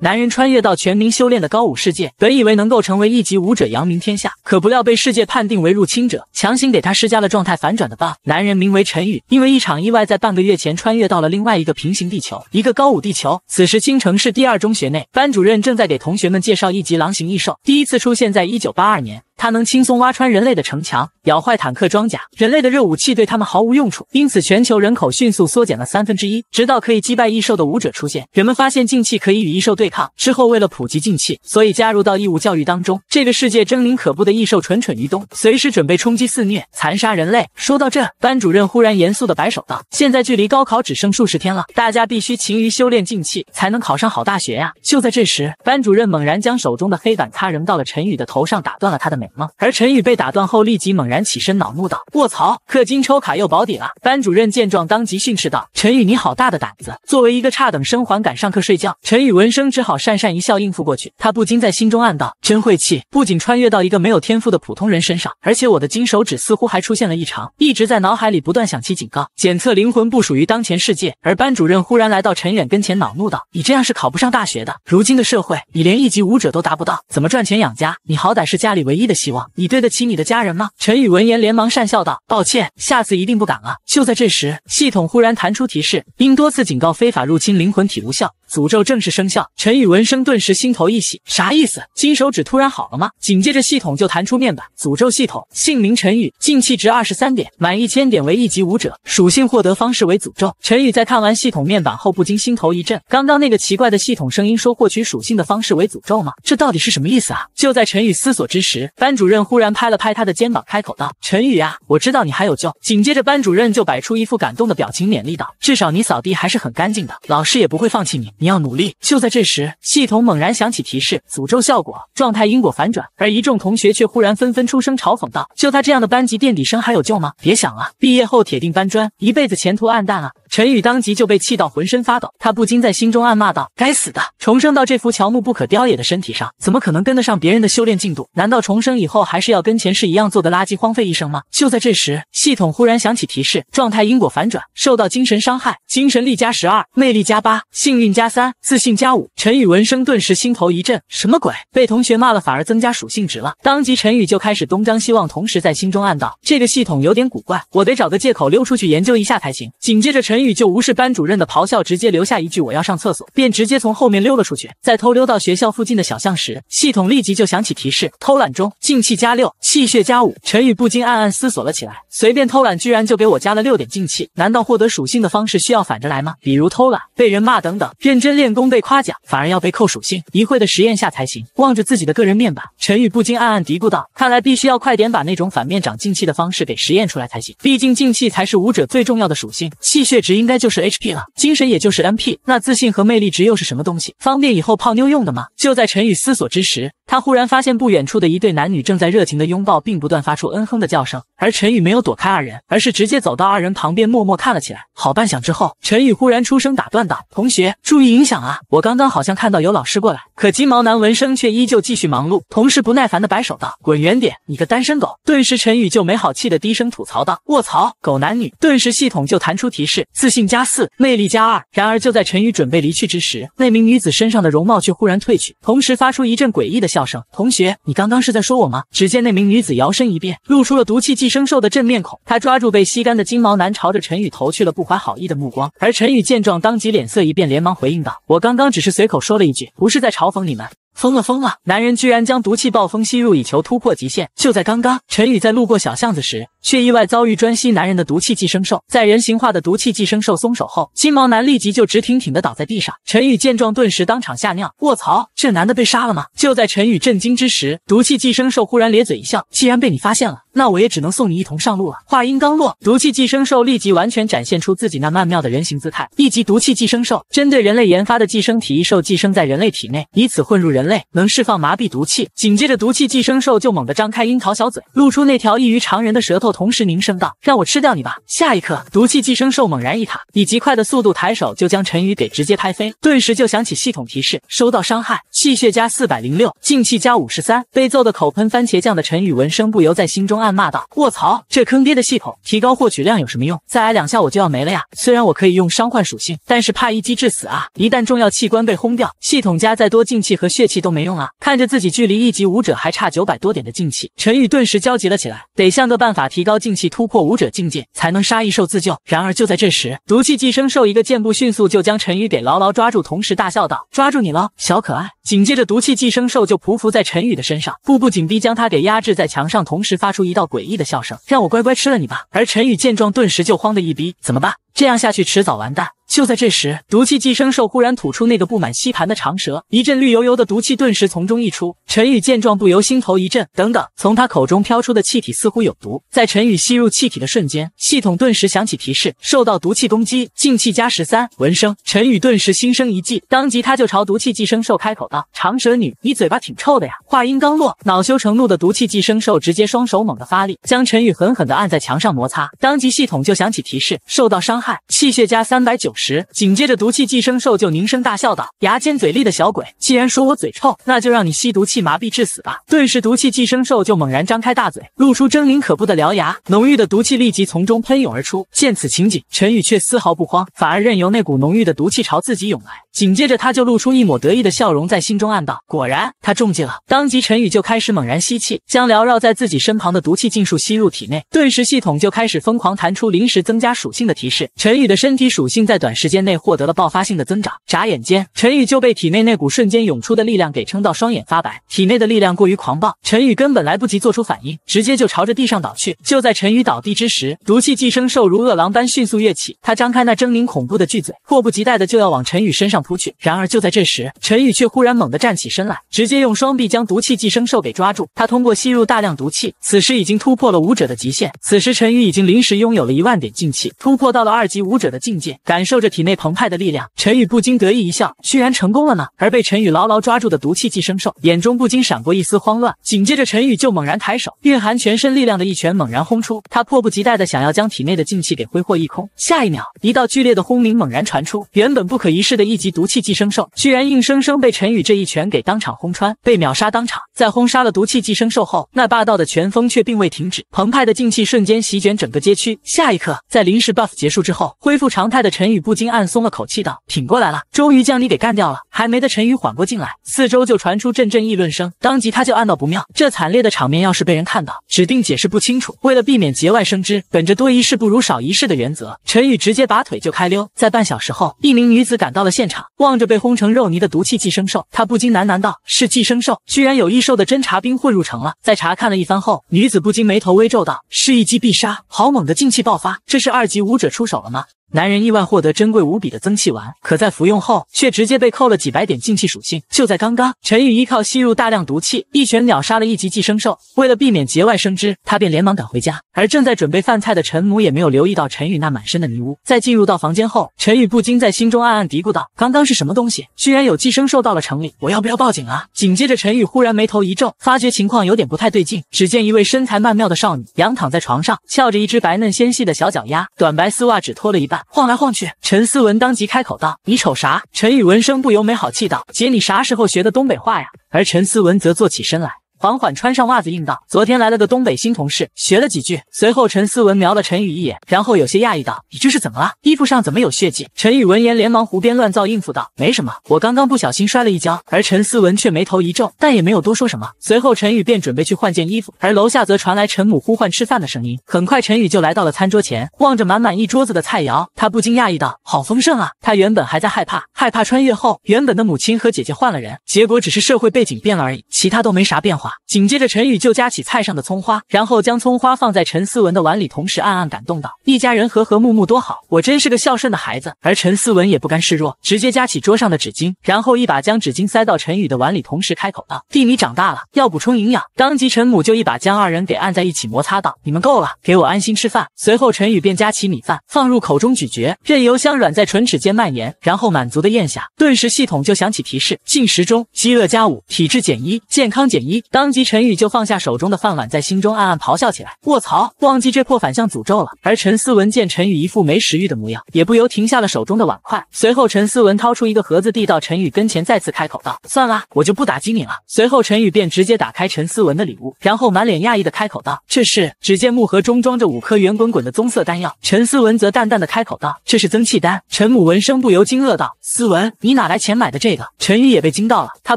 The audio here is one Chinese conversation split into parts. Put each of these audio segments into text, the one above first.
男人穿越到全民修炼的高武世界，本以为能够成为一级武者扬名天下，可不料被世界判定为入侵者，强行给他施加了状态反转的 buff。男人名为陈宇，因为一场意外，在半个月前穿越到了另外一个平行地球，一个高武地球。此时，青城市第二中学内，班主任正在给同学们介绍一级狼形异兽，第一次出现在一九八二年。它能轻松挖穿人类的城墙，咬坏坦克装甲，人类的热武器对他们毫无用处，因此全球人口迅速缩减了三分之一，直到可以击败异兽的武者出现。人们发现静气可以与异兽对抗之后，为了普及静气，所以加入到义务教育当中。这个世界狰狞可怖的异兽蠢蠢欲动，随时准备冲击肆虐残杀人类。说到这，班主任忽然严肃地摆手道：“现在距离高考只剩数十天了，大家必须勤于修炼静气，才能考上好大学呀！”就在这时，班主任猛然将手中的黑板擦扔到了陈宇的头上，打断了他的美。而陈宇被打断后，立即猛然起身，恼怒道：“卧槽，氪金抽卡又保底了！”班主任见状，当即训斥道：“陈宇，你好大的胆子！作为一个差等生，还敢上课睡觉！”陈宇闻声，只好讪讪一笑，应付过去。他不禁在心中暗道：真晦气！不仅穿越到一个没有天赋的普通人身上，而且我的金手指似乎还出现了异常，一直在脑海里不断响起警告，检测灵魂不属于当前世界。而班主任忽然来到陈远跟前，恼怒道：“你这样是考不上大学的！如今的社会，你连一级武者都达不到，怎么赚钱养家？你好歹是家里唯一的……”希望你对得起你的家人吗？陈宇闻言连忙讪笑道：“抱歉，下次一定不敢了。”就在这时，系统忽然弹出提示：因多次警告非法入侵灵魂体无效。诅咒正式生效。陈宇闻声顿时心头一喜，啥意思？金手指突然好了吗？紧接着系统就弹出面板，诅咒系统，姓名陈宇，进气值二十三点，满一千点为一级武者，属性获得方式为诅咒。陈宇在看完系统面板后不禁心头一震，刚刚那个奇怪的系统声音说获取属性的方式为诅咒吗？这到底是什么意思啊？就在陈宇思索之时，班主任忽然拍了拍他的肩膀，开口道：“陈宇啊，我知道你还有救。”紧接着班主任就摆出一副感动的表情，勉励道：“至少你扫地还是很干净的，老师也不会放弃你。”你要努力！就在这时，系统猛然响起提示：诅咒效果，状态因果反转。而一众同学却忽然纷纷出声嘲讽道：“就他这样的班级垫底生，还有救吗？别想了，毕业后铁定搬砖，一辈子前途暗淡啊！”陈宇当即就被气到浑身发抖，他不禁在心中暗骂道：“该死的！重生到这副乔木不可雕也的身体上，怎么可能跟得上别人的修炼进度？难道重生以后还是要跟前世一样做个垃圾，荒废一生吗？”就在这时，系统忽然响起提示：“状态因果反转，受到精神伤害，精神力加十二，魅力加八，幸运加三，自信加五。”陈宇闻声顿时心头一震，什么鬼？被同学骂了反而增加属性值了？当即陈宇就开始东张西望，同时在心中暗道：“这个系统有点古怪，我得找个借口溜出去研究一下才行。”紧接着陈。陈宇就无视班主任的咆哮，直接留下一句“我要上厕所”，便直接从后面溜了出去。在偷溜到学校附近的小巷时，系统立即就响起提示：“偷懒中，进气加六，气血加五。”陈宇不禁暗暗思索了起来：随便偷懒居然就给我加了六点进气，难道获得属性的方式需要反着来吗？比如偷懒被人骂等等，认真练功被夸奖反而要被扣属性，一会的实验下才行。望着自己的个人面板，陈宇不禁暗暗嘀咕道：“看来必须要快点把那种反面长进气的方式给实验出来才行，毕竟进气才是武者最重要的属性，气血。”值应该就是 H P 了，精神也就是 M P，那自信和魅力值又是什么东西？方便以后泡妞用的吗？就在陈宇思索之时，他忽然发现不远处的一对男女正在热情的拥抱，并不断发出嗯哼的叫声。而陈宇没有躲开二人，而是直接走到二人旁边，默默看了起来。好半响之后，陈宇忽然出声打断道：“同学，注意影响啊！我刚刚好像看到有老师过来。”可金毛男闻声却依旧继续忙碌，同时不耐烦的摆手道：“滚远点，你个单身狗！”顿时陈宇就没好气的低声吐槽道：“卧槽，狗男女！”顿时系统就弹出提示。自信加四，魅力加二。然而就在陈宇准备离去之时，那名女子身上的容貌却忽然褪去，同时发出一阵诡异的笑声：“同学，你刚刚是在说我吗？”只见那名女子摇身一变，露出了毒气寄生兽的正面孔。她抓住被吸干的金毛男，朝着陈宇投去了不怀好意的目光。而陈宇见状，当即脸色一变，连忙回应道：“我刚刚只是随口说了一句，不是在嘲讽你们。疯了疯了，男人居然将毒气暴风吸入以求突破极限。就在刚刚，陈宇在路过小巷子时。”却意外遭遇专吸男人的毒气寄生兽，在人形化的毒气寄生兽松手后，金毛男立即就直挺挺的倒在地上。陈宇见状，顿时当场吓尿。卧槽，这男的被杀了吗？就在陈宇震惊之时，毒气寄生兽忽然咧嘴一笑：“既然被你发现了，那我也只能送你一同上路了。”话音刚落，毒气寄生兽立即完全展现出自己那曼妙的人形姿态。一级毒气寄生兽针对人类研发的寄生体异兽，寄生在人类体内，以此混入人类，能释放麻痹毒气。紧接着，毒气寄生兽就猛地张开樱桃小嘴，露出那条异于常人的舌头。同时凝声道：“让我吃掉你吧！”下一刻，毒气寄生兽猛然一卡，以极快的速度抬手就将陈宇给直接拍飞。顿时就响起系统提示：收到伤害，气血加四百零六，静气加五十三。被揍的口喷番茄酱的陈宇闻声不由在心中暗骂道：“卧槽，这坑爹的系统，提高获取量有什么用？再挨两下我就要没了呀！虽然我可以用伤患属性，但是怕一击致死啊！一旦重要器官被轰掉，系统加再多静气和血气都没用啊！”看着自己距离一级武者还差九百多点的静气，陈宇顿时焦急了起来，得想个办法。提高劲气，突破武者境界，才能杀异兽自救。然而就在这时，毒气寄生兽一个箭步，迅速就将陈宇给牢牢抓住，同时大笑道：“抓住你了，小可爱！”紧接着，毒气寄生兽就匍匐在陈宇的身上，步步紧逼，将他给压制在墙上，同时发出一道诡异的笑声：“让我乖乖吃了你吧！”而陈宇见状，顿时就慌得一逼，怎么办？这样下去迟早完蛋。就在这时，毒气寄生兽忽然吐出那个布满吸盘的长蛇，一阵绿油油的毒气顿时从中溢出。陈宇见状，不由心头一震。等等，从他口中飘出的气体似乎有毒。在陈宇吸入气体的瞬间，系统顿时响起提示：受到毒气攻击，进气加十三。闻声，陈宇顿时心生一计，当即他就朝毒气寄生兽开口道：“长蛇女，你嘴巴挺臭的呀！”话音刚落，恼羞成怒的毒气寄生兽直接双手猛地发力，将陈宇狠狠地按在墙上摩擦。当即系统就响起提示：受到伤害。气血加三百九十，紧接着毒气寄生兽就凝声大笑道：“牙尖嘴利的小鬼，既然说我嘴臭，那就让你吸毒气麻痹致死吧！”顿时，毒气寄生兽就猛然张开大嘴，露出狰狞可怖的獠牙，浓郁的毒气立即从中喷涌而出。见此情景，陈宇却丝毫不慌，反而任由那股浓郁的毒气朝自己涌来。紧接着，他就露出一抹得意的笑容，在心中暗道：“果然，他中计了。”当即，陈宇就开始猛然吸气，将缭绕在自己身旁的毒气尽数吸入体内。顿时，系统就开始疯狂弹出临时增加属性的提示。陈宇的身体属性在短时间内获得了爆发性的增长，眨眼间，陈宇就被体内那股瞬间涌出的力量给撑到双眼发白。体内的力量过于狂暴，陈宇根本来不及做出反应，直接就朝着地上倒去。就在陈宇倒地之时，毒气寄生兽如饿狼般迅速跃起，他张开那狰狞恐怖的巨嘴，迫不及待的就要往陈宇身上扑去。然而就在这时，陈宇却忽然猛地站起身来，直接用双臂将毒气寄生兽给抓住。他通过吸入大量毒气，此时已经突破了武者的极限。此时陈宇已经临时拥有了一万点劲气，突破到了二。二级武者的境界，感受着体内澎湃的力量，陈宇不禁得意一笑，居然成功了呢。而被陈宇牢牢抓住的毒气寄生兽眼中不禁闪过一丝慌乱，紧接着陈宇就猛然抬手，蕴含全身力量的一拳猛然轰出，他迫不及待的想要将体内的静气给挥霍一空。下一秒，一道剧烈的轰鸣猛然传出，原本不可一世的一级毒气寄生兽居然硬生生被陈宇这一拳给当场轰穿，被秒杀当场。在轰杀了毒气寄生兽后，那霸道的拳风却并未停止，澎湃的静气瞬间席卷整个街区。下一刻，在临时 buff 结束。之后恢复常态的陈宇不禁暗松了口气，道：“挺过来了，终于将你给干掉了。”还没的陈宇缓过劲来，四周就传出阵阵议论声。当即他就暗道不妙，这惨烈的场面要是被人看到，指定解释不清楚。为了避免节外生枝，本着多一事不如少一事的原则，陈宇直接拔腿就开溜。在半小时后，一名女子赶到了现场，望着被轰成肉泥的毒气寄生兽，她不禁喃喃道：“是寄生兽，居然有异兽的侦察兵混入城了。”在查看了一番后，女子不禁眉头微皱道：“是一击必杀，好猛的劲气爆发，这是二级武者出手。”好了吗？男人意外获得珍贵无比的增气丸，可在服用后却直接被扣了几百点进气属性。就在刚刚，陈宇依靠吸入大量毒气，一拳秒杀了一级寄生兽。为了避免节外生枝，他便连忙赶回家。而正在准备饭菜的陈母也没有留意到陈宇那满身的泥污。在进入到房间后，陈宇不禁在心中暗暗嘀咕道：“刚刚是什么东西？居然有寄生兽到了城里？我要不要报警啊？”紧接着，陈宇忽然眉头一皱，发觉情况有点不太对劲。只见一位身材曼妙的少女仰躺在床上，翘着一只白嫩纤细的小脚丫，短白丝袜只脱了一半。晃来晃去，陈思文当即开口道：“你瞅啥？”陈宇闻声不由没好气道：“姐，你啥时候学的东北话呀？”而陈思文则坐起身来。缓缓穿上袜子，应道：“昨天来了个东北新同事，学了几句。”随后陈思文瞄了陈宇一眼，然后有些讶异道：“你这是怎么了？衣服上怎么有血迹？”陈宇闻言连忙胡编乱造，应付道：“没什么，我刚刚不小心摔了一跤。”而陈思文却眉头一皱，但也没有多说什么。随后陈宇便准备去换件衣服，而楼下则传来陈母呼唤吃饭的声音。很快，陈宇就来到了餐桌前，望着满满一桌子的菜肴，他不禁讶异道：“好丰盛啊！”他原本还在害怕，害怕穿越后原本的母亲和姐姐换了人，结果只是社会背景变了而已，其他都没啥变化。紧接着，陈宇就夹起菜上的葱花，然后将葱花放在陈思文的碗里，同时暗暗感动道：“一家人和和睦睦多好，我真是个孝顺的孩子。”而陈思文也不甘示弱，直接夹起桌上的纸巾，然后一把将纸巾塞到陈宇的碗里，同时开口道：“弟，你长大了，要补充营养。”当即，陈母就一把将二人给按在一起，摩擦道：“你们够了，给我安心吃饭。”随后，陈宇便夹起米饭放入口中咀嚼，任由香软在唇齿间蔓延，然后满足的咽下。顿时，系统就响起提示：进食中，饥饿加五，体质减一，健康减一。当即，陈宇就放下手中的饭碗，在心中暗暗咆哮起来：“卧槽，忘记这破反向诅咒了。”而陈思文见陈宇一副没食欲的模样，也不由停下了手中的碗筷。随后，陈思文掏出一个盒子，递到陈宇跟前，再次开口道：“算了，我就不打击你了。”随后，陈宇便直接打开陈思文的礼物，然后满脸讶异的开口道：“这是？”只见木盒中装着五颗圆滚滚的棕色丹药。陈思文则淡淡的开口道：“这是增气丹。”陈母闻声不由惊愕道：“思文，你哪来钱买的这个？”陈宇也被惊到了，他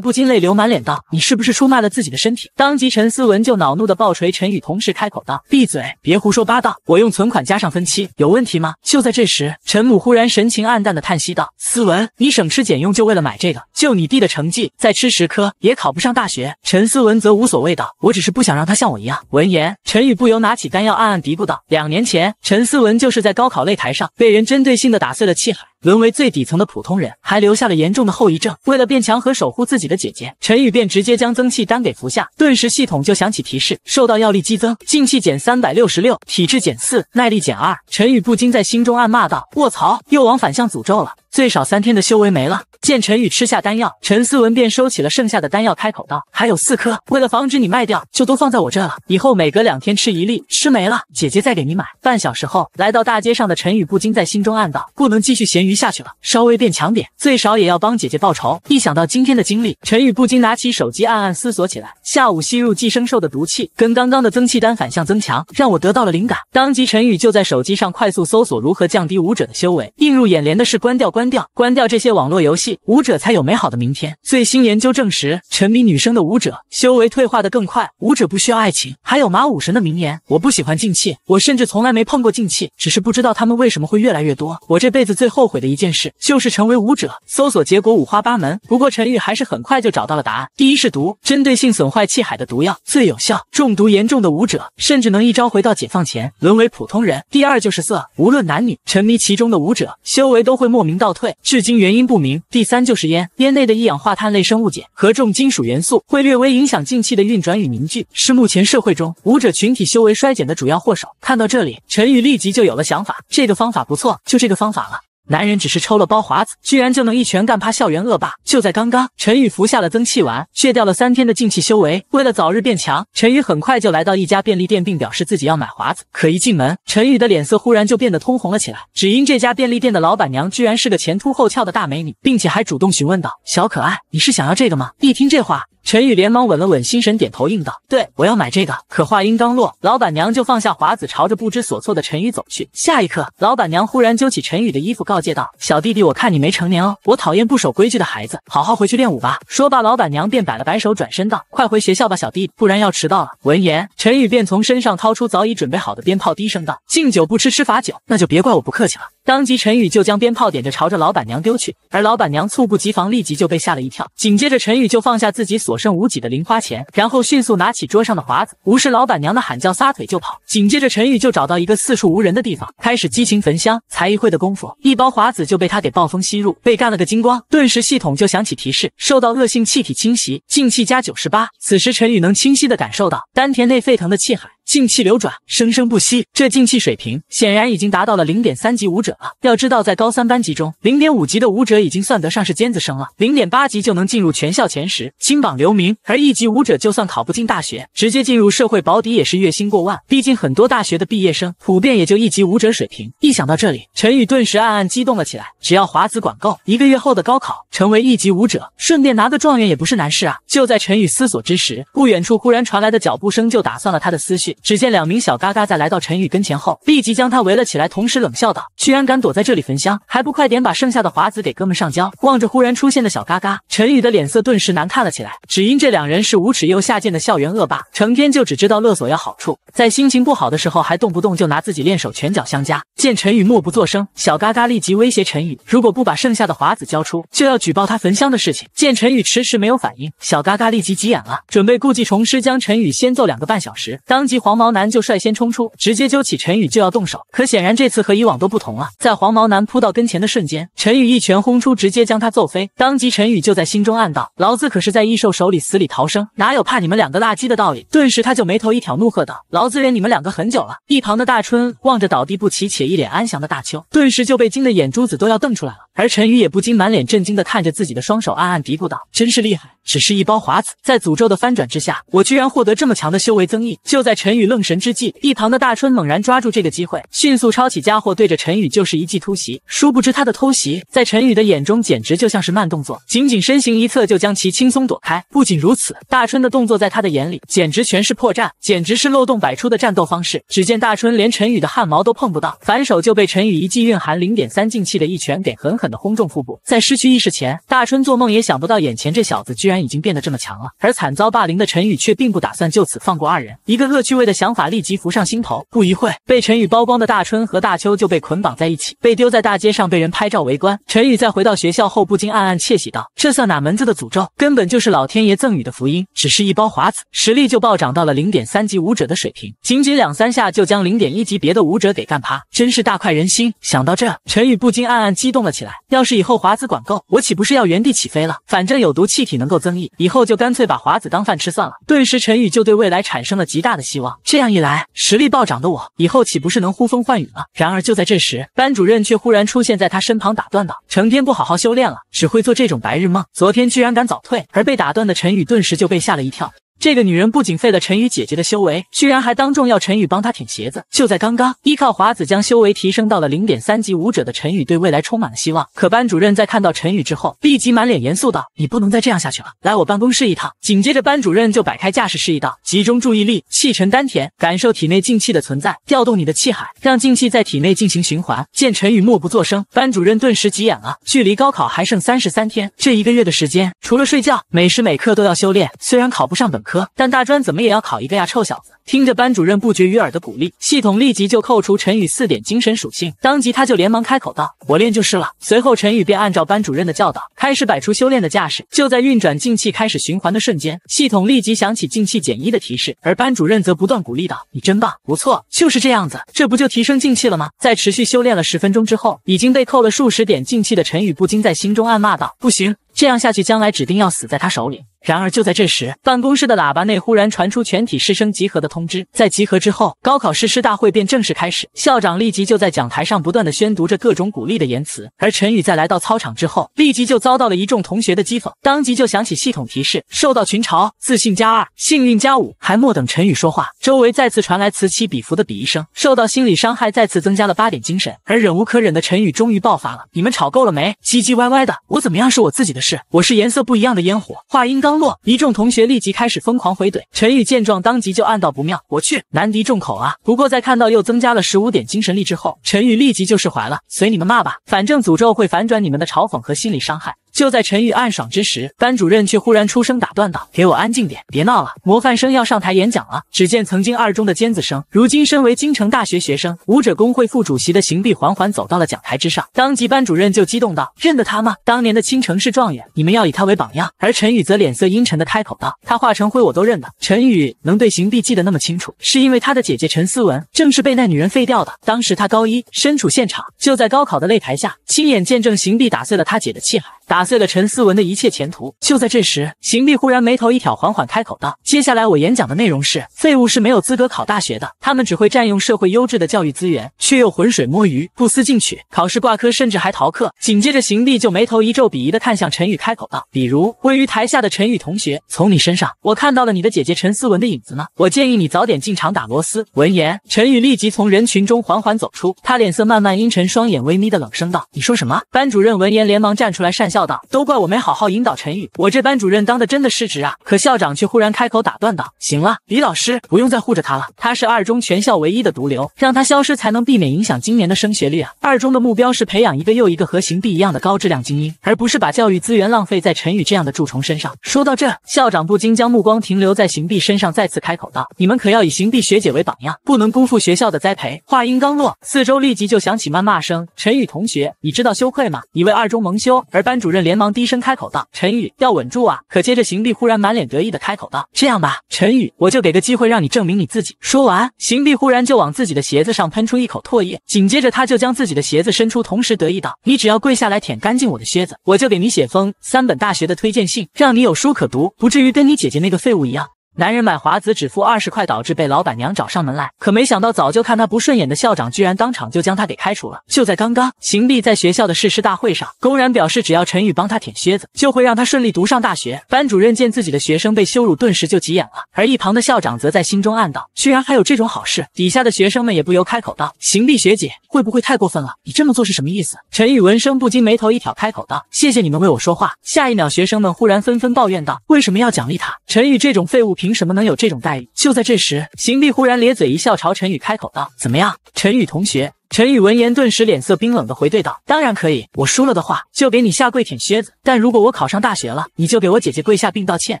不禁泪流满脸道：“你是不是出卖了自己的身？”当即，陈思文就恼怒的抱锤陈宇，同时开口道：“闭嘴，别胡说八道！我用存款加上分期，有问题吗？”就在这时，陈母忽然神情黯淡的叹息道：“思文，你省吃俭用就为了买这个？就你弟的成绩，再吃十颗也考不上大学。”陈思文则无所谓道：“我只是不想让他像我一样。”闻言，陈宇不由拿起丹药，暗暗嘀咕道：“两年前，陈思文就是在高考擂台上被人针对性的打碎了气海。”沦为最底层的普通人，还留下了严重的后遗症。为了变强和守护自己的姐姐，陈宇便直接将增气丹给服下。顿时，系统就响起提示：受到药力激增，进气减三百六十六，体质减四，耐力减二。陈宇不禁在心中暗骂道：“卧槽，又往反向诅咒了。”最少三天的修为没了。见陈宇吃下丹药，陈思文便收起了剩下的丹药，开口道：“还有四颗，为了防止你卖掉，就都放在我这了。以后每隔两天吃一粒，吃没了，姐姐再给你买。”半小时后，来到大街上的陈宇不禁在心中暗道：“不能继续咸鱼下去了，稍微变强点，最少也要帮姐姐报仇。”一想到今天的经历，陈宇不禁拿起手机，暗暗思索起来。下午吸入寄生兽的毒气，跟刚刚的增气丹反向增强，让我得到了灵感。当即，陈宇就在手机上快速搜索如何降低武者的修为。映入眼帘的是关掉关。关掉，关掉这些网络游戏，舞者才有美好的明天。最新研究证实，沉迷女生的舞者，修为退化的更快。舞者不需要爱情，还有马武神的名言：“我不喜欢静气，我甚至从来没碰过静气，只是不知道他们为什么会越来越多。”我这辈子最后悔的一件事，就是成为舞者。搜索结果五花八门，不过陈宇还是很快就找到了答案。第一是毒，针对性损坏气海的毒药最有效，中毒严重的舞者甚至能一招回到解放前，沦为普通人。第二就是色，无论男女，沉迷其中的舞者，修为都会莫名到。退至今原因不明。第三就是烟，烟内的一氧化碳类生物碱和重金属元素会略微影响进气的运转与凝聚，是目前社会中舞者群体修为衰减的主要祸首。看到这里，陈宇立即就有了想法，这个方法不错，就这个方法了。男人只是抽了包华子，居然就能一拳干趴校园恶霸。就在刚刚，陈宇服下了增气丸，卸掉了三天的静气修为。为了早日变强，陈宇很快就来到一家便利店，并表示自己要买华子。可一进门，陈宇的脸色忽然就变得通红了起来，只因这家便利店的老板娘居然是个前凸后翘的大美女，并且还主动询问道：“小可爱，你是想要这个吗？”一听这话。陈宇连忙稳了稳心神，点头应道：“对，我要买这个。”可话音刚落，老板娘就放下华子，朝着不知所措的陈宇走去。下一刻，老板娘忽然揪起陈宇的衣服，告诫道：“小弟弟，我看你没成年哦，我讨厌不守规矩的孩子，好好回去练武吧。”说罢，老板娘便摆了摆手，转身道：“快回学校吧，小弟，不然要迟到了。”闻言，陈宇便从身上掏出早已准备好的鞭炮，低声道：“敬酒不吃吃罚酒，那就别怪我不客气了。”当即，陈宇就将鞭炮点着，朝着老板娘丢去。而老板娘猝不及防，立即就被吓了一跳。紧接着，陈宇就放下自己所。所剩无几的零花钱，然后迅速拿起桌上的华子，无视老板娘的喊叫，撒腿就跑。紧接着，陈宇就找到一个四处无人的地方，开始激情焚香。才一会的功夫，一包华子就被他给暴风吸入，被干了个精光。顿时，系统就响起提示：受到恶性气体侵袭，进气加九十八。此时，陈宇能清晰的感受到丹田内沸腾的气海。静气流转，生生不息。这静气水平显然已经达到了零点三级武者了。要知道，在高三班级中，零点五级的武者已经算得上是尖子生了，零点八级就能进入全校前十，金榜留名。而一级武者，就算考不进大学，直接进入社会，保底也是月薪过万。毕竟很多大学的毕业生普遍也就一级武者水平。一想到这里，陈宇顿时暗暗激动了起来。只要华子管够，一个月后的高考，成为一级武者，顺便拿个状元也不是难事啊！就在陈宇思索之时，不远处忽然传来的脚步声，就打断了他的思绪。只见两名小嘎嘎在来到陈宇跟前后，立即将他围了起来，同时冷笑道：“居然敢躲在这里焚香，还不快点把剩下的华子给哥们上交！”望着忽然出现的小嘎嘎，陈宇的脸色顿时难看了起来，只因这两人是无耻又下贱的校园恶霸，成天就只知道勒索要好处，在心情不好的时候还动不动就拿自己练手，拳脚相加。见陈宇默不作声，小嘎嘎立即威胁陈宇：“如果不把剩下的华子交出，就要举报他焚香的事情。”见陈宇迟迟没有反应，小嘎嘎立即急眼了，准备故技重施，将陈宇先揍两个半小时。当即。黄毛男就率先冲出，直接揪起陈宇就要动手。可显然这次和以往都不同了，在黄毛男扑到跟前的瞬间，陈宇一拳轰出，直接将他揍飞。当即陈宇就在心中暗道：老子可是在异兽手里死里逃生，哪有怕你们两个垃圾的道理？顿时他就眉头一挑，怒喝道：老子忍你们两个很久了！一旁的大春望着倒地不起且一脸安详的大秋，顿时就被惊得眼珠子都要瞪出来了。而陈宇也不禁满脸震惊地看着自己的双手，暗暗嘀咕道：“真是厉害！只是一包华子，在诅咒的翻转之下，我居然获得这么强的修为增益。”就在陈宇愣神之际，一旁的大春猛然抓住这个机会，迅速抄起家伙，对着陈宇就是一记突袭。殊不知他的偷袭，在陈宇的眼中简直就像是慢动作，仅仅身形一侧就将其轻松躲开。不仅如此，大春的动作在他的眼里简直全是破绽，简直是漏洞百出的战斗方式。只见大春连陈宇的汗毛都碰不到，反手就被陈宇一记蕴含零点三劲气的一拳给狠狠。狠的轰中腹部，在失去意识前，大春做梦也想不到眼前这小子居然已经变得这么强了。而惨遭霸凌的陈宇却并不打算就此放过二人，一个恶趣味的想法立即浮上心头。不一会被陈宇曝光的大春和大秋就被捆绑在一起，被丢在大街上，被人拍照围观。陈宇在回到学校后，不禁暗暗窃喜道：“这算哪门子的诅咒？根本就是老天爷赠予的福音。只是一包华子，实力就暴涨到了零点三级武者的水平，仅仅两三下就将零点一级别的武者给干趴，真是大快人心。”想到这，陈宇不禁暗暗激动了起来。要是以后华子管够，我岂不是要原地起飞了？反正有毒气体能够增益，以后就干脆把华子当饭吃算了。顿时，陈宇就对未来产生了极大的希望。这样一来，实力暴涨的我，以后岂不是能呼风唤雨了？然而，就在这时，班主任却忽然出现在他身旁，打断道：“成天不好好修炼了，只会做这种白日梦。昨天居然敢早退。”而被打断的陈宇顿时就被吓了一跳。这个女人不仅废了陈宇姐姐的修为，居然还当众要陈宇帮她舔鞋子。就在刚刚，依靠华子将修为提升到了零点三级武者的陈宇对未来充满了希望。可班主任在看到陈宇之后，立即满脸严肃道：“你不能再这样下去了，来我办公室一趟。”紧接着，班主任就摆开架势，示意道：“集中注意力，气沉丹田，感受体内静气的存在，调动你的气海，让静气在体内进行循环。”见陈宇默不作声，班主任顿时急眼了。距离高考还剩三十三天，这一个月的时间，除了睡觉，每时每刻都要修炼。虽然考不上本科，可，但大专怎么也要考一个呀，臭小子！听着班主任不绝于耳的鼓励，系统立即就扣除陈宇四点精神属性。当即他就连忙开口道：“我练就是了。”随后陈宇便按照班主任的教导，开始摆出修炼的架势。就在运转静气开始循环的瞬间，系统立即响起静气减一的提示，而班主任则不断鼓励道：“你真棒，不错，就是这样子，这不就提升静气了吗？”在持续修炼了十分钟之后，已经被扣了数十点静气的陈宇不禁在心中暗骂道：“不行！”这样下去，将来指定要死在他手里。然而，就在这时，办公室的喇叭内忽然传出全体师生集合的通知。在集合之后，高考誓师大会便正式开始。校长立即就在讲台上不断的宣读着各种鼓励的言辞。而陈宇在来到操场之后，立即就遭到了一众同学的讥讽，当即就响起系统提示：受到群嘲，自信加二，幸运加五。还莫等陈宇说话，周围再次传来此起彼伏的鄙夷声，受到心理伤害，再次增加了八点精神。而忍无可忍的陈宇终于爆发了：“你们吵够了没？唧唧歪歪的，我怎么样是我自己的。”是，我是颜色不一样的烟火。话音刚落，一众同学立即开始疯狂回怼。陈宇见状，当即就暗道不妙，我去，难敌众口啊！不过在看到又增加了十五点精神力之后，陈宇立即就释怀了，随你们骂吧，反正诅咒会反转你们的嘲讽和心理伤害。就在陈宇暗爽之时，班主任却忽然出声打断道：“给我安静点，别闹了，模范生要上台演讲了。”只见曾经二中的尖子生，如今身为京城大学学生、舞者工会副主席的邢碧，缓缓走到了讲台之上。当即班主任就激动道：“认得他吗？当年的青城是状元，你们要以他为榜样。”而陈宇则脸色阴沉的开口道：“他化成灰我都认得。”陈宇能对邢碧记得那么清楚，是因为他的姐姐陈思文，正是被那女人废掉的。当时他高一身处现场，就在高考的擂台下。亲眼见证邢弟打碎了他姐的气海，打碎了陈思文的一切前途。就在这时，邢弟忽然眉头一挑，缓缓开口道：“接下来我演讲的内容是，废物是没有资格考大学的，他们只会占用社会优质的教育资源，却又浑水摸鱼，不思进取，考试挂科，甚至还逃课。”紧接着，邢弟就眉头一皱，鄙夷的看向陈宇，开口道：“比如位于台下的陈宇同学，从你身上，我看到了你的姐姐陈思文的影子呢。我建议你早点进场打螺丝。”闻言，陈宇立即从人群中缓缓走出，他脸色慢慢阴沉，双眼微眯的冷声道。说什么？班主任闻言连忙站出来讪笑道：“都怪我没好好引导陈宇，我这班主任当的真的失职啊！”可校长却忽然开口打断道：“行了，李老师，不用再护着他了。他是二中全校唯一的毒瘤，让他消失才能避免影响今年的升学率啊！二中的目标是培养一个又一个和邢碧一样的高质量精英，而不是把教育资源浪费在陈宇这样的蛀虫身上。”说到这，校长不禁将目光停留在邢碧身上，再次开口道：“你们可要以邢碧学姐为榜样，不能辜负学校的栽培。”话音刚落，四周立即就响起谩骂声：“陈宇同学，你！”知道羞愧吗？你为二中蒙羞，而班主任连忙低声开口道：“陈宇，要稳住啊！”可接着邢毕忽然满脸得意的开口道：“这样吧，陈宇，我就给个机会让你证明你自己。”说完，邢毕忽然就往自己的鞋子上喷出一口唾液，紧接着他就将自己的鞋子伸出，同时得意道：“你只要跪下来舔干净我的靴子，我就给你写封三本大学的推荐信，让你有书可读，不至于跟你姐姐那个废物一样。”男人买华子只付二十块，导致被老板娘找上门来。可没想到，早就看他不顺眼的校长，居然当场就将他给开除了。就在刚刚，邢碧在学校的誓师大会上，公然表示只要陈宇帮他舔靴子，就会让他顺利读上大学。班主任见自己的学生被羞辱，顿时就急眼了。而一旁的校长则在心中暗道：居然还有这种好事！底下的学生们也不由开口道：“邢碧学姐，会不会太过分了？你这么做是什么意思？”陈宇闻声不禁眉头一挑，开口道：“谢谢你们为我说话。”下一秒，学生们忽然纷纷抱怨道：“为什么要奖励他？陈宇这种废物！”凭什么能有这种待遇？就在这时，邢毕忽然咧嘴一笑，朝陈宇开口道：“怎么样，陈宇同学？”陈宇闻言，顿时脸色冰冷的回怼道：“当然可以，我输了的话，就给你下跪舔靴子；但如果我考上大学了，你就给我姐姐跪下并道歉。”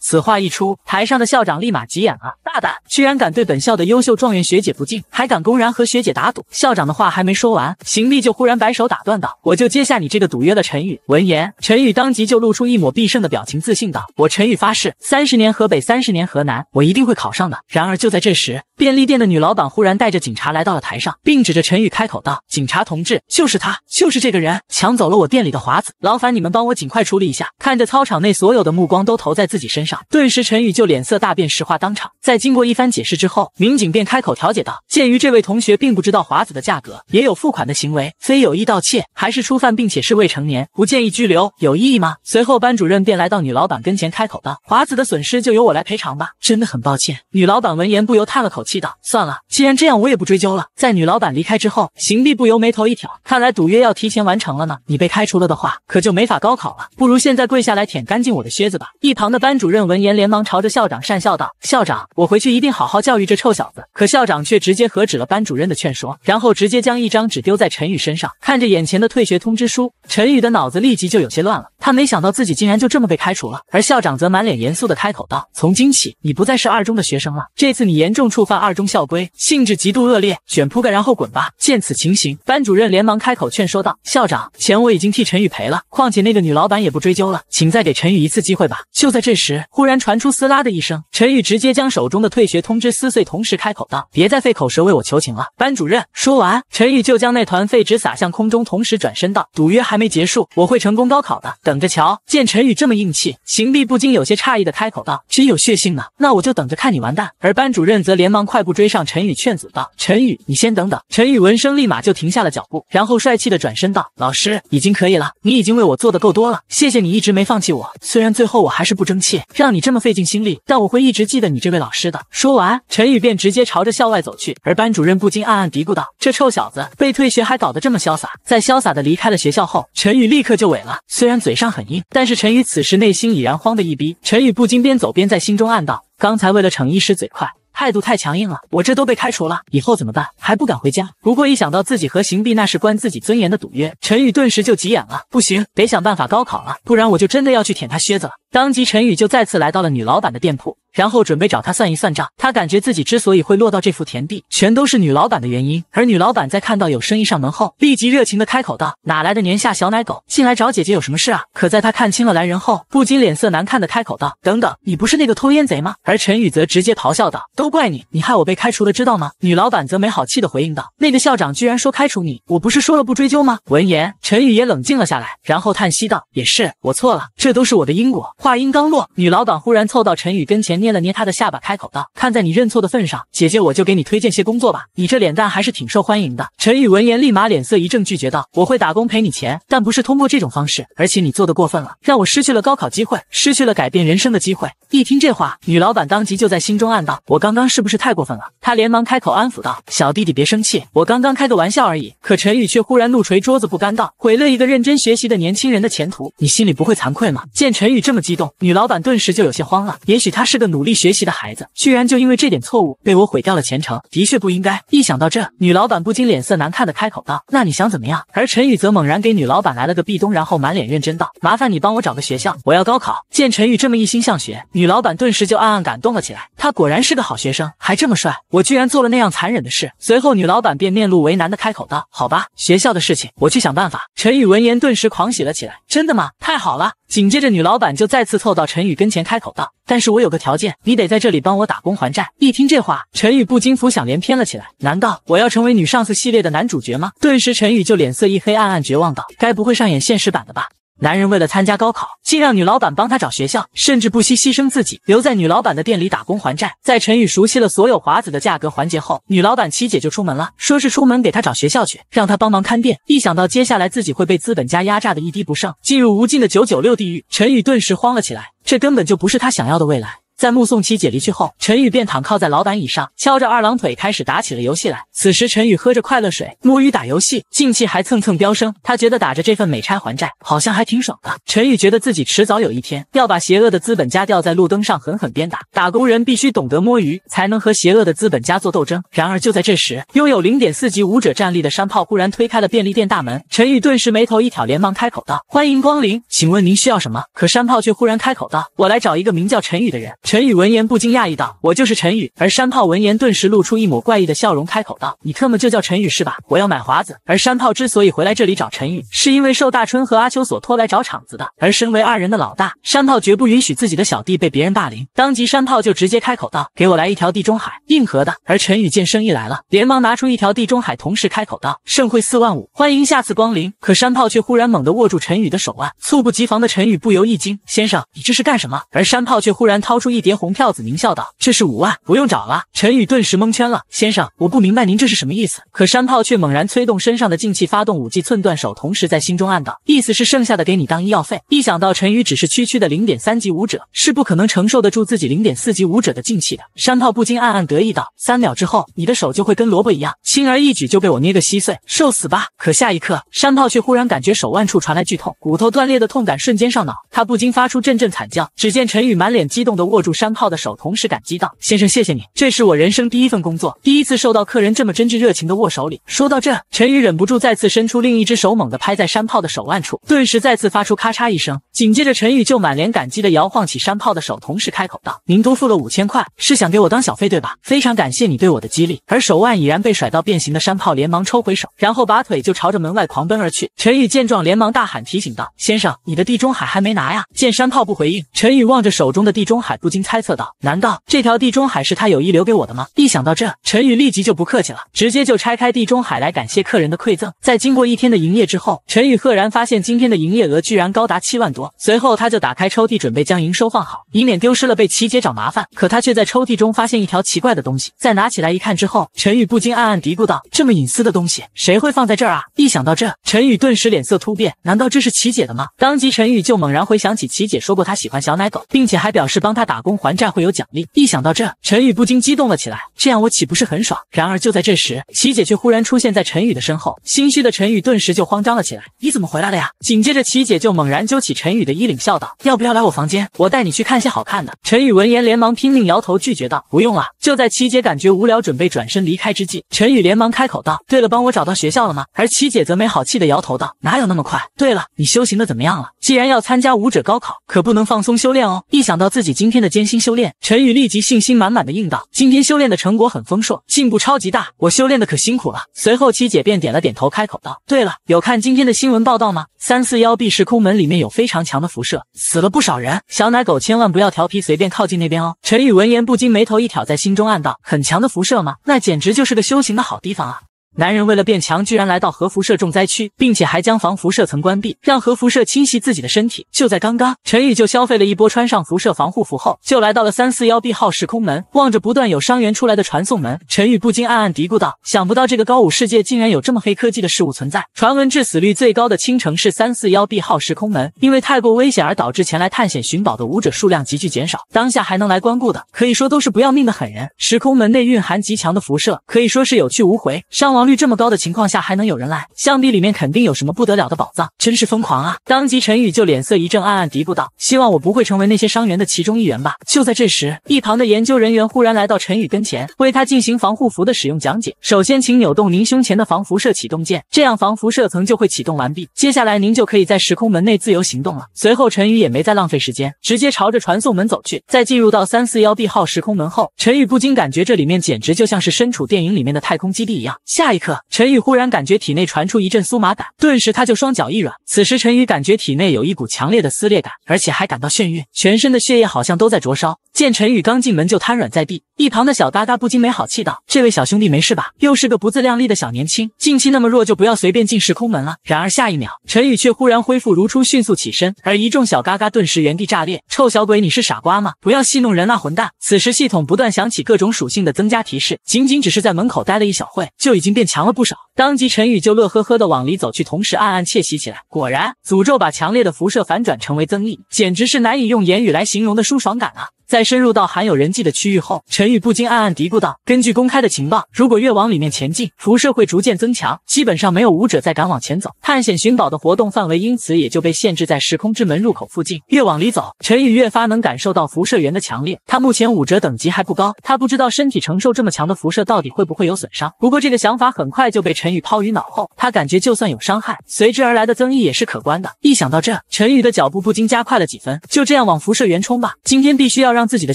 此话一出，台上的校长立马急眼了：“大胆，居然敢对本校的优秀状元学姐不敬，还敢公然和学姐打赌！”校长的话还没说完，邢立就忽然摆手打断道：“我就接下你这个赌约了。”陈宇闻言，陈宇当即就露出一抹必胜的表情，自信道：“我陈宇发誓，三十年河北，三十年河南，我一定会考上的。”然而就在这时，便利店的女老板忽然带着警察来到了台上，并指着陈宇开口道：“警察同志，就是他，就是这个人抢走了我店里的华子，劳烦你们帮我尽快处理一下。”看着操场内所有的目光都投在自己身上，顿时陈宇就脸色大变，石化当场。在经过一番解释之后，民警便开口调解道：“鉴于这位同学并不知道华子的价格，也有付款的行为，非有意盗窃，还是初犯，并且是未成年，不建议拘留，有意义吗？”随后班主任便来到女老板跟前开口道：“华子的损失就由我来赔偿吧，真的很抱歉。”女老板闻言不由叹了口气道，算了，既然这样，我也不追究了。在女老板离开之后，邢碧不由眉头一挑，看来赌约要提前完成了呢。你被开除了的话，可就没法高考了。不如现在跪下来舔干净我的靴子吧。一旁的班主任闻言，连忙朝着校长讪笑道：“校长，我回去一定好好教育这臭小子。”可校长却直接何止了班主任的劝说，然后直接将一张纸丢在陈宇身上。看着眼前的退学通知书，陈宇的脑子立即就有些乱了。他没想到自己竟然就这么被开除了。而校长则满脸严肃的开口道：“从今起，你不再是二中的学生了。这次你严重触犯。”二中校规性质极度恶劣，卷铺盖然后滚吧！见此情形，班主任连忙开口劝说道：“校长，钱我已经替陈宇赔了，况且那个女老板也不追究了，请再给陈宇一次机会吧。”就在这时，忽然传出撕拉的一声，陈宇直接将手中的退学通知撕碎，同时开口道：“别再费口舌为我求情了，班主任。”说完，陈宇就将那团废纸撒向空中，同时转身道：“赌约还没结束，我会成功高考的，等着瞧！”见陈宇这么硬气，邢碧不禁有些诧异的开口道：“真有血性呢，那我就等着看你完蛋。”而班主任则连忙。快步追上陈宇，劝阻道：“陈宇，你先等等。”陈宇闻声立马就停下了脚步，然后帅气的转身道：“老师已经可以了，你已经为我做的够多了，谢谢你一直没放弃我。虽然最后我还是不争气，让你这么费尽心力，但我会一直记得你这位老师的。”说完，陈宇便直接朝着校外走去。而班主任不禁暗暗嘀咕道：“这臭小子被退学还搞得这么潇洒。”在潇洒的离开了学校后，陈宇立刻就萎了。虽然嘴上很硬，但是陈宇此时内心已然慌得一逼。陈宇不禁边走边在心中暗道：“刚才为了逞一时嘴快。”态度太强硬了，我这都被开除了，以后怎么办？还不敢回家。不过一想到自己和邢毕那是关自己尊严的赌约，陈宇顿时就急眼了。不行，得想办法高考了，不然我就真的要去舔他靴子了。当即，陈宇就再次来到了女老板的店铺，然后准备找她算一算账。他感觉自己之所以会落到这幅田地，全都是女老板的原因。而女老板在看到有生意上门后，立即热情的开口道：“哪来的年下小奶狗，进来找姐姐有什么事啊？”可在他看清了来人后，不禁脸色难看的开口道：“等等，你不是那个偷烟贼吗？”而陈宇则直接咆哮道：“都怪你，你害我被开除了，知道吗？”女老板则没好气的回应道：“那个校长居然说开除你，我不是说了不追究吗？”闻言，陈宇也冷静了下来，然后叹息道：“也是，我错了，这都是我的因果。”话音刚落，女老板忽然凑到陈宇跟前，捏了捏他的下巴，开口道：“看在你认错的份上，姐姐我就给你推荐些工作吧。你这脸蛋还是挺受欢迎的。”陈宇闻言立马脸色一正，拒绝道：“我会打工赔你钱，但不是通过这种方式。而且你做的过分了，让我失去了高考机会，失去了改变人生的机会。”一听这话，女老板当即就在心中暗道：“我刚刚是不是太过分了？”她连忙开口安抚道：“小弟弟别生气，我刚刚开个玩笑而已。”可陈宇却忽然怒捶桌子，不甘道：“毁了一个认真学习的年轻人的前途，你心里不会惭愧吗？”见陈宇这么激，动，女老板顿时就有些慌了。也许他是个努力学习的孩子，居然就因为这点错误被我毁掉了前程，的确不应该。一想到这，女老板不禁脸色难看的开口道：“那你想怎么样？”而陈宇则猛然给女老板来了个壁咚，然后满脸认真道：“麻烦你帮我找个学校，我要高考。”见陈宇这么一心向学，女老板顿时就暗暗感动了起来。他果然是个好学生，还这么帅，我居然做了那样残忍的事。随后，女老板便面露为难的开口道：“好吧，学校的事情我去想办法。”陈宇闻言顿时狂喜了起来：“真的吗？太好了！”紧接着，女老板就。再次凑到陈宇跟前，开口道：“但是我有个条件，你得在这里帮我打工还债。”一听这话，陈宇不禁浮想联翩了起来。难道我要成为女上司系列的男主角吗？顿时，陈宇就脸色一黑，暗暗绝望道：“该不会上演现实版的吧？”男人为了参加高考，竟让女老板帮他找学校，甚至不惜牺牲自己，留在女老板的店里打工还债。在陈宇熟悉了所有华子的价格环节后，女老板七姐就出门了，说是出门给他找学校去，让他帮忙看店。一想到接下来自己会被资本家压榨的一滴不剩，进入无尽的九九六地狱，陈宇顿时慌了起来。这根本就不是他想要的未来。在目送七姐离去后，陈宇便躺靠在老板椅上，翘着二郎腿开始打起了游戏来。此时，陈宇喝着快乐水，摸鱼打游戏，劲气还蹭蹭飙升。他觉得打着这份美差还债，好像还挺爽的。陈宇觉得自己迟早有一天要把邪恶的资本家吊在路灯上狠狠鞭打。打工人必须懂得摸鱼，才能和邪恶的资本家做斗争。然而，就在这时，拥有零点四级武者战力的山炮忽然推开了便利店大门，陈宇顿时眉头一挑，连忙开口道：“欢迎光临，请问您需要什么？”可山炮却忽然开口道：“我来找一个名叫陈宇的人。”陈宇闻言不禁讶异道：“我就是陈宇。”而山炮闻言顿时露出一抹怪异的笑容，开口道：“你特么就叫陈宇是吧？我要买华子。”而山炮之所以回来这里找陈宇，是因为受大春和阿秋所托来找场子的。而身为二人的老大，山炮绝不允许自己的小弟被别人霸凌，当即山炮就直接开口道：“给我来一条地中海硬核的。”而陈宇见生意来了，连忙拿出一条地中海，同时开口道：“盛会四万五，欢迎下次光临。”可山炮却忽然猛地握住陈宇的手腕，猝不及防的陈宇不由一惊：“先生，你这是干什么？”而山炮却忽然掏出。一叠红票子狞笑道：“这是五万，不用找了。”陈宇顿时蒙圈了。先生，我不明白您这是什么意思。可山炮却猛然催动身上的劲气，发动武技寸断手，同时在心中暗道：“意思是剩下的给你当医药费。”一想到陈宇只是区区的零点三级武者，是不可能承受得住自己零点四级武者的劲气的。山炮不禁暗暗得意道：“三秒之后，你的手就会跟萝卜一样，轻而易举就被我捏个稀碎，受死吧！”可下一刻，山炮却忽然感觉手腕处传来剧痛，骨头断裂的痛感瞬间上脑，他不禁发出阵阵惨叫。只见陈宇满脸激动地握。住山炮的手，同时感激道：“先生，谢谢你，这是我人生第一份工作，第一次受到客人这么真挚热情的握手里。”说到这，陈宇忍不住再次伸出另一只手，猛地拍在山炮的手腕处，顿时再次发出咔嚓一声。紧接着，陈宇就满脸感激的摇晃起山炮的手，同时开口道：“您多付了五千块，是想给我当小费对吧？非常感谢你对我的激励。”而手腕已然被甩到变形的山炮连忙抽回手，然后拔腿就朝着门外狂奔而去。陈宇见状，连忙大喊提醒道：“先生，你的地中海还没拿呀！”见山炮不回应，陈宇望着手中的地中海不。猜测到，难道这条地中海是他有意留给我的吗？一想到这，陈宇立即就不客气了，直接就拆开地中海来感谢客人的馈赠。在经过一天的营业之后，陈宇赫然发现今天的营业额居然高达七万多。随后，他就打开抽屉准备将营收放好，以免丢失了被齐姐找麻烦。可他却在抽屉中发现一条奇怪的东西，再拿起来一看之后，陈宇不禁暗暗嘀咕道：“这么隐私的东西，谁会放在这儿啊？”一想到这，陈宇顿时脸色突变，难道这是齐姐的吗？当即，陈宇就猛然回想起齐姐说过她喜欢小奶狗，并且还表示帮他打。还债会有奖励，一想到这，陈宇不禁激动了起来。这样我岂不是很爽？然而就在这时，琪姐却忽然出现在陈宇的身后，心虚的陈宇顿时就慌张了起来。你怎么回来了呀？紧接着，琪姐就猛然揪起陈宇的衣领，笑道：“要不要来我房间？我带你去看些好看的。”陈宇闻言，连忙拼命摇头拒绝道：“不用了。”就在琪姐感觉无聊，准备转身离开之际，陈宇连忙开口道：“对了，帮我找到学校了吗？”而琪姐则没好气的摇头道：“哪有那么快？对了，你修行的怎么样了？既然要参加武者高考，可不能放松修炼哦。”一想到自己今天的。艰辛修炼，陈宇立即信心满满的应道：“今天修炼的成果很丰硕，进步超级大，我修炼的可辛苦了。”随后七姐便点了点头，开口道：“对了，有看今天的新闻报道吗？三四幺 B 时空门里面有非常强的辐射，死了不少人。小奶狗千万不要调皮，随便靠近那边哦。”陈宇闻言不禁眉头一挑，在心中暗道：“很强的辐射吗？那简直就是个修行的好地方啊！”男人为了变强，居然来到核辐射重灾区，并且还将防辐射层关闭，让核辐射侵袭自己的身体。就在刚刚，陈宇就消费了一波，穿上辐射防护服后，就来到了三四幺 B 号时空门。望着不断有伤员出来的传送门，陈宇不禁暗暗嘀咕道：“想不到这个高武世界竟然有这么黑科技的事物存在。传闻致死率最高的青城是三四幺 B 号时空门，因为太过危险而导致前来探险寻宝的武者数量急剧减少。当下还能来光顾的，可以说都是不要命的狠人。时空门内蕴含极强的辐射，可以说是有去无回，伤亡。”率这么高的情况下还能有人来，相比里面肯定有什么不得了的宝藏，真是疯狂啊！当即陈宇就脸色一震，暗暗嘀咕道：“希望我不会成为那些伤员的其中一员吧。”就在这时，一旁的研究人员忽然来到陈宇跟前，为他进行防护服的使用讲解。首先，请扭动您胸前的防辐射启动键，这样防辐射层就会启动完毕。接下来您就可以在时空门内自由行动了。随后，陈宇也没再浪费时间，直接朝着传送门走去。在进入到三四幺 B 号时空门后，陈宇不禁感觉这里面简直就像是身处电影里面的太空基地一样。下。一刻，陈宇忽然感觉体内传出一阵酥麻感，顿时他就双脚一软。此时，陈宇感觉体内有一股强烈的撕裂感，而且还感到眩晕，全身的血液好像都在灼烧。见陈宇刚进门就瘫软在地，一旁的小嘎嘎不禁没好气道：“这位小兄弟没事吧？又是个不自量力的小年轻，近期那么弱，就不要随便进时空门了。”然而下一秒，陈宇却忽然恢复如初，迅速起身。而一众小嘎嘎顿时原地炸裂：“臭小鬼，你是傻瓜吗？不要戏弄人啊，混蛋！”此时系统不断响起各种属性的增加提示，仅仅只是在门口待了一小会，就已经变。强了不少，当即陈宇就乐呵呵地往里走去，同时暗暗窃喜起来。果然，诅咒把强烈的辐射反转成为增益，简直是难以用言语来形容的舒爽感啊！在深入到含有人迹的区域后，陈宇不禁暗暗嘀咕道：“根据公开的情报，如果越往里面前进，辐射会逐渐增强。基本上没有武者再敢往前走，探险寻宝的活动范围，因此也就被限制在时空之门入口附近。越往里走，陈宇越发能感受到辐射源的强烈。他目前武者等级还不高，他不知道身体承受这么强的辐射到底会不会有损伤。不过这个想法很快就被陈宇抛于脑后，他感觉就算有伤害，随之而来的增益也是可观的。一想到这，陈宇的脚步不禁加快了几分。就这样往辐射源冲吧，今天必须要让。”自己的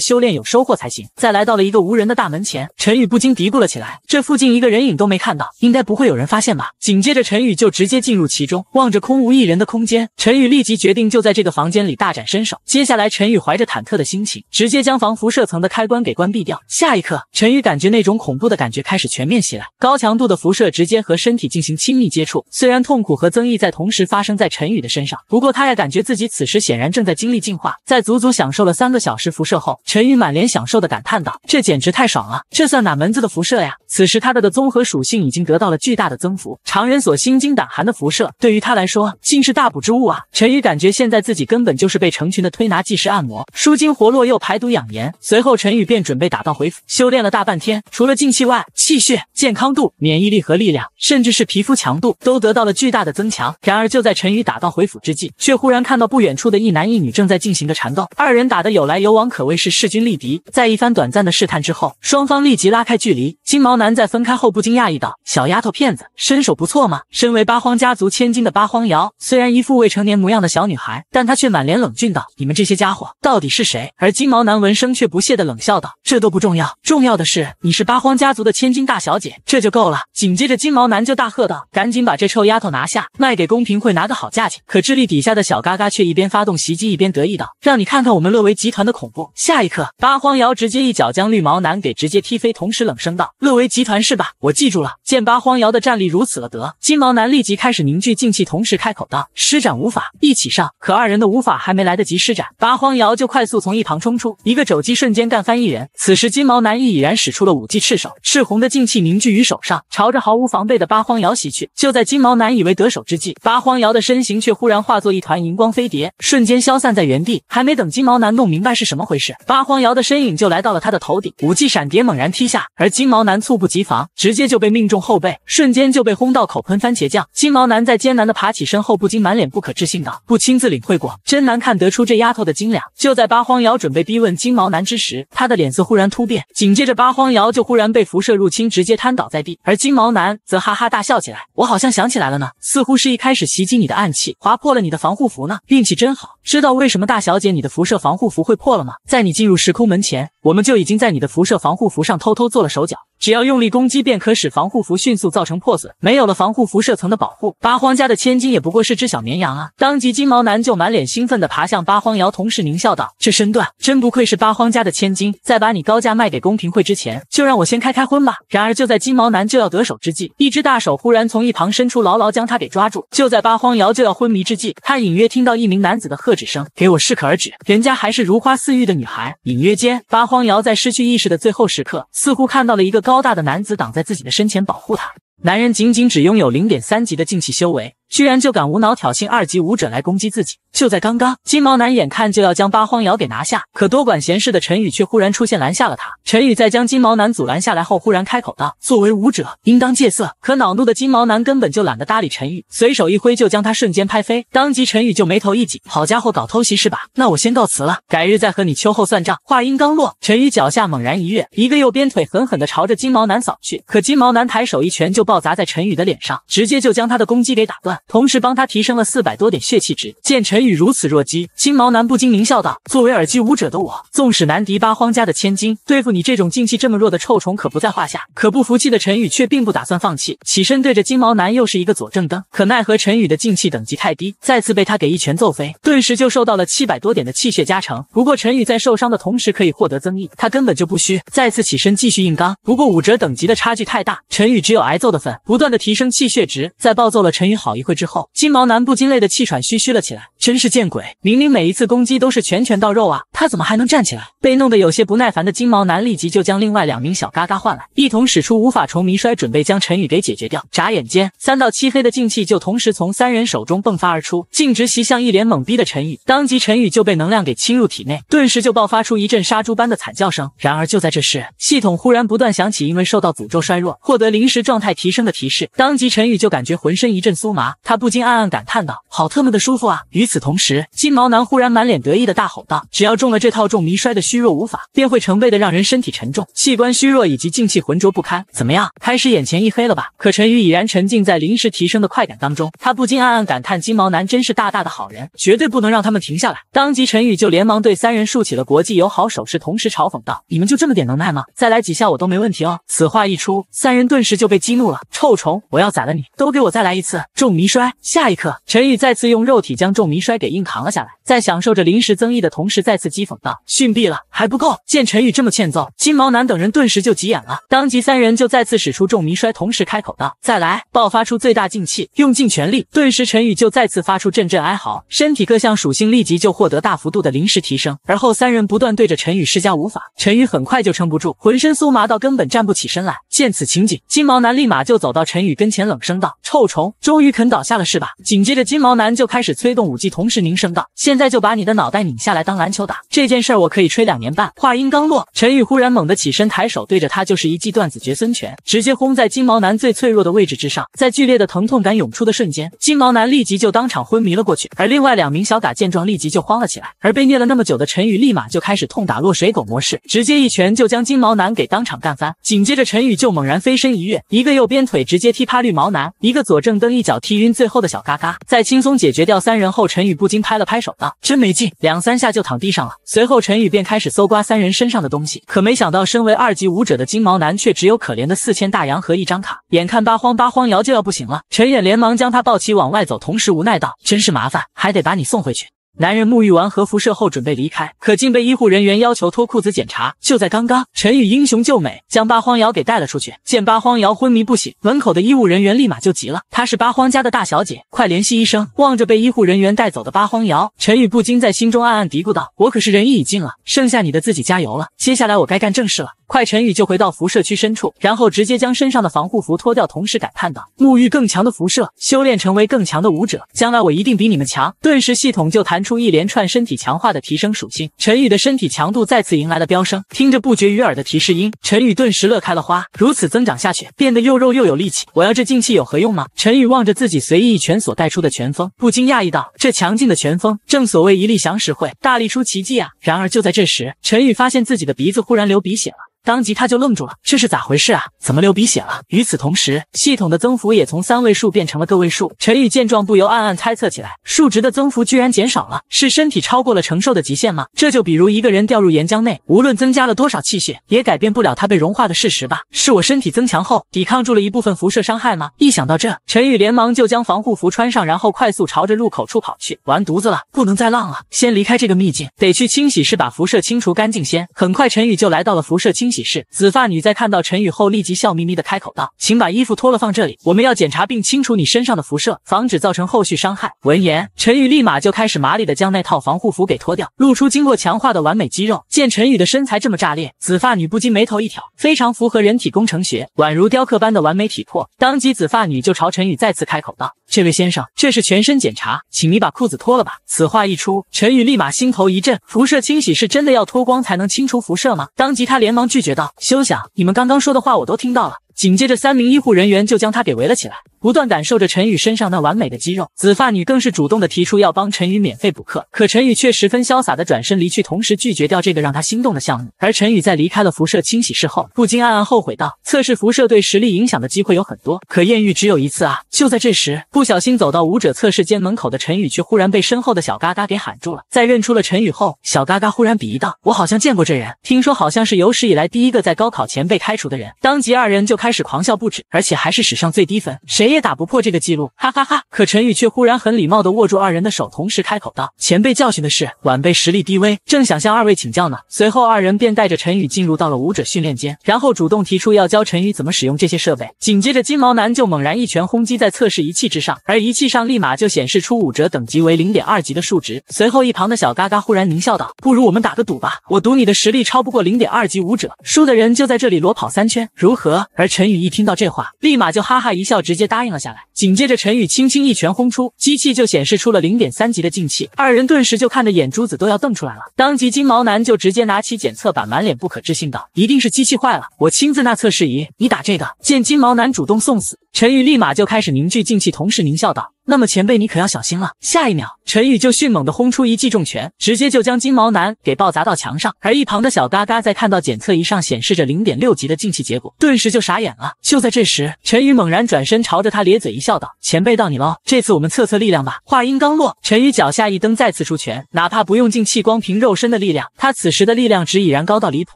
修炼有收获才行。再来到了一个无人的大门前，陈宇不禁嘀咕了起来：“这附近一个人影都没看到，应该不会有人发现吧？”紧接着，陈宇就直接进入其中，望着空无一人的空间，陈宇立即决定就在这个房间里大展身手。接下来，陈宇怀着忐忑的心情，直接将防辐射层的开关给关闭掉。下一刻，陈宇感觉那种恐怖的感觉开始全面袭来，高强度的辐射直接和身体进行亲密接触。虽然痛苦和增益在同时发生在陈宇的身上，不过他也感觉自己此时显然正在经历进化，在足足享受了三个小时辐射。后，陈宇满脸享受的感叹道：“这简直太爽了！这算哪门子的辐射呀？”此时他的的综合属性已经得到了巨大的增幅，常人所心惊胆寒的辐射，对于他来说竟是大补之物啊！陈宇感觉现在自己根本就是被成群的推拿技师按摩，舒筋活络又排毒养颜。随后，陈宇便准备打道回府。修炼了大半天，除了进气外，气血、健康度、免疫力和力量，甚至是皮肤强度，都得到了巨大的增强。然而就在陈宇打道回府之际，却忽然看到不远处的一男一女正在进行着缠斗，二人打得有来有往，可。可谓是势均力敌。在一番短暂的试探之后，双方立即拉开距离。金毛男在分开后不禁讶异道：“小丫头片子，身手不错嘛。”身为八荒家族千金的八荒瑶，虽然一副未成年模样的小女孩，但她却满脸冷峻道：“你们这些家伙到底是谁？”而金毛男闻声却不屑的冷笑道：“这都不重要，重要的是你是八荒家族的千金大小姐，这就够了。”紧接着，金毛男就大喝道：“赶紧把这臭丫头拿下，卖给公平会拿个好价钱。”可智力底下的小嘎嘎却一边发动袭击，一边得意道：“让你看看我们乐维集团的恐怖。”下一刻，八荒瑶直接一脚将绿毛男给直接踢飞，同时冷声道：“乐维集团是吧？我记住了。”见八荒瑶的战力如此了得，金毛男立即开始凝聚静气，同时开口道：“施展无法，一起上！”可二人的无法还没来得及施展，八荒瑶就快速从一旁冲出，一个肘击瞬间干翻一人。此时金毛男亦已然使出了武技赤手，赤红的劲气凝聚于手上，朝着毫无防备的八荒瑶袭去。就在金毛男以为得手之际，八荒瑶的身形却忽然化作一团荧光飞碟，瞬间消散在原地。还没等金毛男弄明白是什么回，八荒瑶的身影就来到了他的头顶，五级闪蝶猛然踢下，而金毛男猝不及防，直接就被命中后背，瞬间就被轰到口喷番茄酱。金毛男在艰难的爬起身后，不禁满脸不可置信道：“不亲自领会过，真难看得出这丫头的斤两。”就在八荒瑶准备逼问金毛男之时，他的脸色忽然突变，紧接着八荒瑶就忽然被辐射入侵，直接瘫倒在地，而金毛男则哈哈大笑起来：“我好像想起来了呢，似乎是一开始袭击你的暗器划破了你的防护服呢，运气真好。知道为什么大小姐你的辐射防护服会破了吗？”在你进入时空门前，我们就已经在你的辐射防护服上偷偷做了手脚。只要用力攻击，便可使防护服迅速造成破损。没有了防护辐射层的保护，八荒家的千金也不过是只小绵羊啊！当即，金毛男就满脸兴奋地爬向八荒瑶，同时狞笑道：“这身段，真不愧是八荒家的千金。在把你高价卖给公平会之前，就让我先开开荤吧！”然而，就在金毛男就要得手之际，一只大手忽然从一旁伸出，牢牢将他给抓住。就在八荒瑶就要昏迷之际，他隐约听到一名男子的喝止声：“给我适可而止，人家还是如花似玉的女孩。”隐约间，八荒瑶在失去意识的最后时刻，似乎看到了一个。高大的男子挡在自己的身前保护他。男人仅仅只拥有零点三级的静气修为。居然就敢无脑挑衅二级武者来攻击自己！就在刚刚，金毛男眼看就要将八荒瑶给拿下，可多管闲事的陈宇却忽然出现拦下了他。陈宇在将金毛男阻拦下来后，忽然开口道：“作为武者，应当戒色。”可恼怒的金毛男根本就懒得搭理陈宇，随手一挥就将他瞬间拍飞。当即陈宇就眉头一紧，好家伙，搞偷袭是吧？那我先告辞了，改日再和你秋后算账。话音刚落，陈宇脚下猛然一跃，一个右边腿狠狠地朝着金毛男扫去。可金毛男抬手一拳就暴砸在陈宇的脸上，直接就将他的攻击给打断。同时帮他提升了四百多点血气值。见陈宇如此弱鸡，金毛男不禁狞笑道：“作为耳机舞者的我，纵使难敌八荒家的千金，对付你这种劲气这么弱的臭虫可不在话下。”可不服气的陈宇却并不打算放弃，起身对着金毛男又是一个左正蹬。可奈何陈宇的劲气等级太低，再次被他给一拳揍飞，顿时就受到了七百多点的气血加成。不过陈宇在受伤的同时可以获得增益，他根本就不虚，再次起身继续硬刚。不过武者等级的差距太大，陈宇只有挨揍的份。不断的提升气血值，在暴揍了陈宇好一会。之后，金毛男不禁累得气喘吁吁了起来，真是见鬼！明明每一次攻击都是拳拳到肉啊，他怎么还能站起来？被弄得有些不耐烦的金毛男立即就将另外两名小嘎嘎换来，一同使出无法重迷摔，准备将陈宇给解决掉。眨眼间，三道漆黑的劲气就同时从三人手中迸发而出，径直袭向一脸懵逼的陈宇。当即，陈宇就被能量给侵入体内，顿时就爆发出一阵杀猪般的惨叫声。然而就在这时，系统忽然不断响起，因为受到诅咒衰弱，获得临时状态提升的提示。当即，陈宇就感觉浑身一阵酥麻。他不禁暗暗感叹道：“好特么的舒服啊！”与此同时，金毛男忽然满脸得意的大吼道：“只要中了这套重迷衰的虚弱无法，便会成倍的让人身体沉重、器官虚弱以及静气浑浊不堪。怎么样，开始眼前一黑了吧？”可陈宇已然沉浸在临时提升的快感当中，他不禁暗暗感叹：“金毛男真是大大的好人，绝对不能让他们停下来。”当即，陈宇就连忙对三人竖起了国际友好手势，同时嘲讽道：“你们就这么点能耐吗？再来几下我都没问题哦！”此话一出，三人顿时就被激怒了：“臭虫，我要宰了你！都给我再来一次重迷！”摔！下一刻，陈宇再次用肉体将重弥摔给硬扛了下来。在享受着临时增益的同时，再次讥讽道：“逊毙了还不够。”见陈宇这么欠揍，金毛男等人顿时就急眼了，当即三人就再次使出重迷衰，同时开口道：“再来！”爆发出最大劲气，用尽全力。顿时，陈宇就再次发出阵阵哀嚎，身体各项属性立即就获得大幅度的临时提升。而后三人不断对着陈宇施加武法，陈宇很快就撑不住，浑身酥麻到根本站不起身来。见此情景，金毛男立马就走到陈宇跟前，冷声道：“臭虫，终于肯倒下了是吧？”紧接着，金毛男就开始催动武技，同时凝声道：“现。”再就把你的脑袋拧下来当篮球打这件事儿，我可以吹两年半。话音刚落，陈宇忽然猛地起身，抬手对着他就是一记断子绝孙拳，直接轰在金毛男最脆弱的位置之上。在剧烈的疼痛感涌出的瞬间，金毛男立即就当场昏迷了过去。而另外两名小嘎见状，立即就慌了起来。而被虐了那么久的陈宇，立马就开始痛打落水狗模式，直接一拳就将金毛男给当场干翻。紧接着，陈宇就猛然飞身一跃，一个右边腿直接踢趴绿毛男，一个左正蹬一脚踢晕最后的小嘎嘎。在轻松解决掉三人后，陈宇不禁拍了拍手。真没劲，两三下就躺地上了。随后陈宇便开始搜刮三人身上的东西，可没想到，身为二级武者的金毛男却只有可怜的四千大洋和一张卡。眼看八荒八荒瑶就要不行了，陈远连忙将他抱起往外走，同时无奈道：“真是麻烦，还得把你送回去。”男人沐浴完核辐射后准备离开，可竟被医护人员要求脱裤子检查。就在刚刚，陈宇英雄救美，将八荒瑶给带了出去。见八荒瑶昏迷不醒，门口的医护人员立马就急了。她是八荒家的大小姐，快联系医生。望着被医护人员带走的八荒瑶，陈宇不禁在心中暗暗嘀咕道：“我可是仁义已尽了，剩下你的自己加油了。接下来我该干正事了。”快，陈宇就回到辐射区深处，然后直接将身上的防护服脱掉，同时感叹道：“沐浴更强的辐射，修炼成为更强的武者，将来我一定比你们强。”顿时系统就弹。出一连串身体强化的提升属性，陈宇的身体强度再次迎来了飙升。听着不绝于耳的提示音，陈宇顿时乐开了花。如此增长下去，变得又肉又有力气，我要这劲气有何用吗？陈宇望着自己随意一拳所带出的拳风，不禁讶异道：“这强劲的拳风，正所谓一力降十会，大力出奇迹啊！”然而就在这时，陈宇发现自己的鼻子忽然流鼻血了。当即他就愣住了，这是咋回事啊？怎么流鼻血了？与此同时，系统的增幅也从三位数变成了个位数。陈宇见状，不由暗暗猜测起来，数值的增幅居然减少了，是身体超过了承受的极限吗？这就比如一个人掉入岩浆内，无论增加了多少气血，也改变不了他被融化的事实吧？是我身体增强后，抵抗住了一部分辐射伤害吗？一想到这，陈宇连忙就将防护服穿上，然后快速朝着入口处跑去。完犊子了，不能再浪了，先离开这个秘境，得去清洗室把辐射清除干净先。很快，陈宇就来到了辐射清。喜室。紫发女在看到陈宇后，立即笑眯眯的开口道：“请把衣服脱了放这里，我们要检查并清除你身上的辐射，防止造成后续伤害。”闻言，陈宇立马就开始麻利的将那套防护服给脱掉，露出经过强化的完美肌肉。见陈宇的身材这么炸裂，紫发女不禁眉头一挑，非常符合人体工程学，宛如雕刻般的完美体魄。当即，紫发女就朝陈宇再次开口道：“这位先生，这是全身检查，请你把裤子脱了吧。”此话一出，陈宇立马心头一震，辐射清洗是真的要脱光才能清除辐射吗？当即他连忙拒。拒绝道：“休想！你们刚刚说的话我都听到了。”紧接着，三名医护人员就将他给围了起来，不断感受着陈宇身上那完美的肌肉。紫发女更是主动的提出要帮陈宇免费补课，可陈宇却十分潇洒的转身离去，同时拒绝掉这个让他心动的项目。而陈宇在离开了辐射清洗室后，不禁暗暗后悔道：“测试辐射对实力影响的机会有很多，可艳遇只有一次啊！”就在这时，不小心走到舞者测试间门口的陈宇，却忽然被身后的小嘎嘎给喊住了。在认出了陈宇后，小嘎嘎忽然鄙夷道：“我好像见过这人，听说好像是有史以来第一个在高考前被开除的人。”当即，二人就开。开始狂笑不止，而且还是史上最低分，谁也打不破这个记录，哈哈哈！可陈宇却忽然很礼貌地握住二人的手，同时开口道：“前辈教训的是，晚辈实力低微，正想向二位请教呢。”随后，二人便带着陈宇进入到了舞者训练间，然后主动提出要教陈宇怎么使用这些设备。紧接着，金毛男就猛然一拳轰击在测试仪器之上，而仪器上立马就显示出武者等级为零点二级的数值。随后，一旁的小嘎嘎忽然狞笑道：“不如我们打个赌吧，我赌你的实力超不过零点二级武者，输的人就在这里裸跑三圈，如何？而。”陈宇一听到这话，立马就哈哈一笑，直接答应了下来。紧接着，陈宇轻轻一拳轰出，机器就显示出了零点三级的进气，二人顿时就看得眼珠子都要瞪出来了。当即，金毛男就直接拿起检测板，满脸不可置信道：“一定是机器坏了，我亲自那测试仪，你打这个。”见金毛男主动送死。陈宇立马就开始凝聚进气，同时狞笑道：“那么前辈，你可要小心了。”下一秒，陈宇就迅猛的轰出一记重拳，直接就将金毛男给暴砸到墙上。而一旁的小嘎嘎在看到检测仪上显示着零点六级的进气结果，顿时就傻眼了。就在这时，陈宇猛然转身，朝着他咧嘴一笑，道：“前辈到你了，这次我们测测力量吧。”话音刚落，陈宇脚下一蹬，再次出拳，哪怕不用劲气，光凭肉身的力量，他此时的力量值已然高到离谱。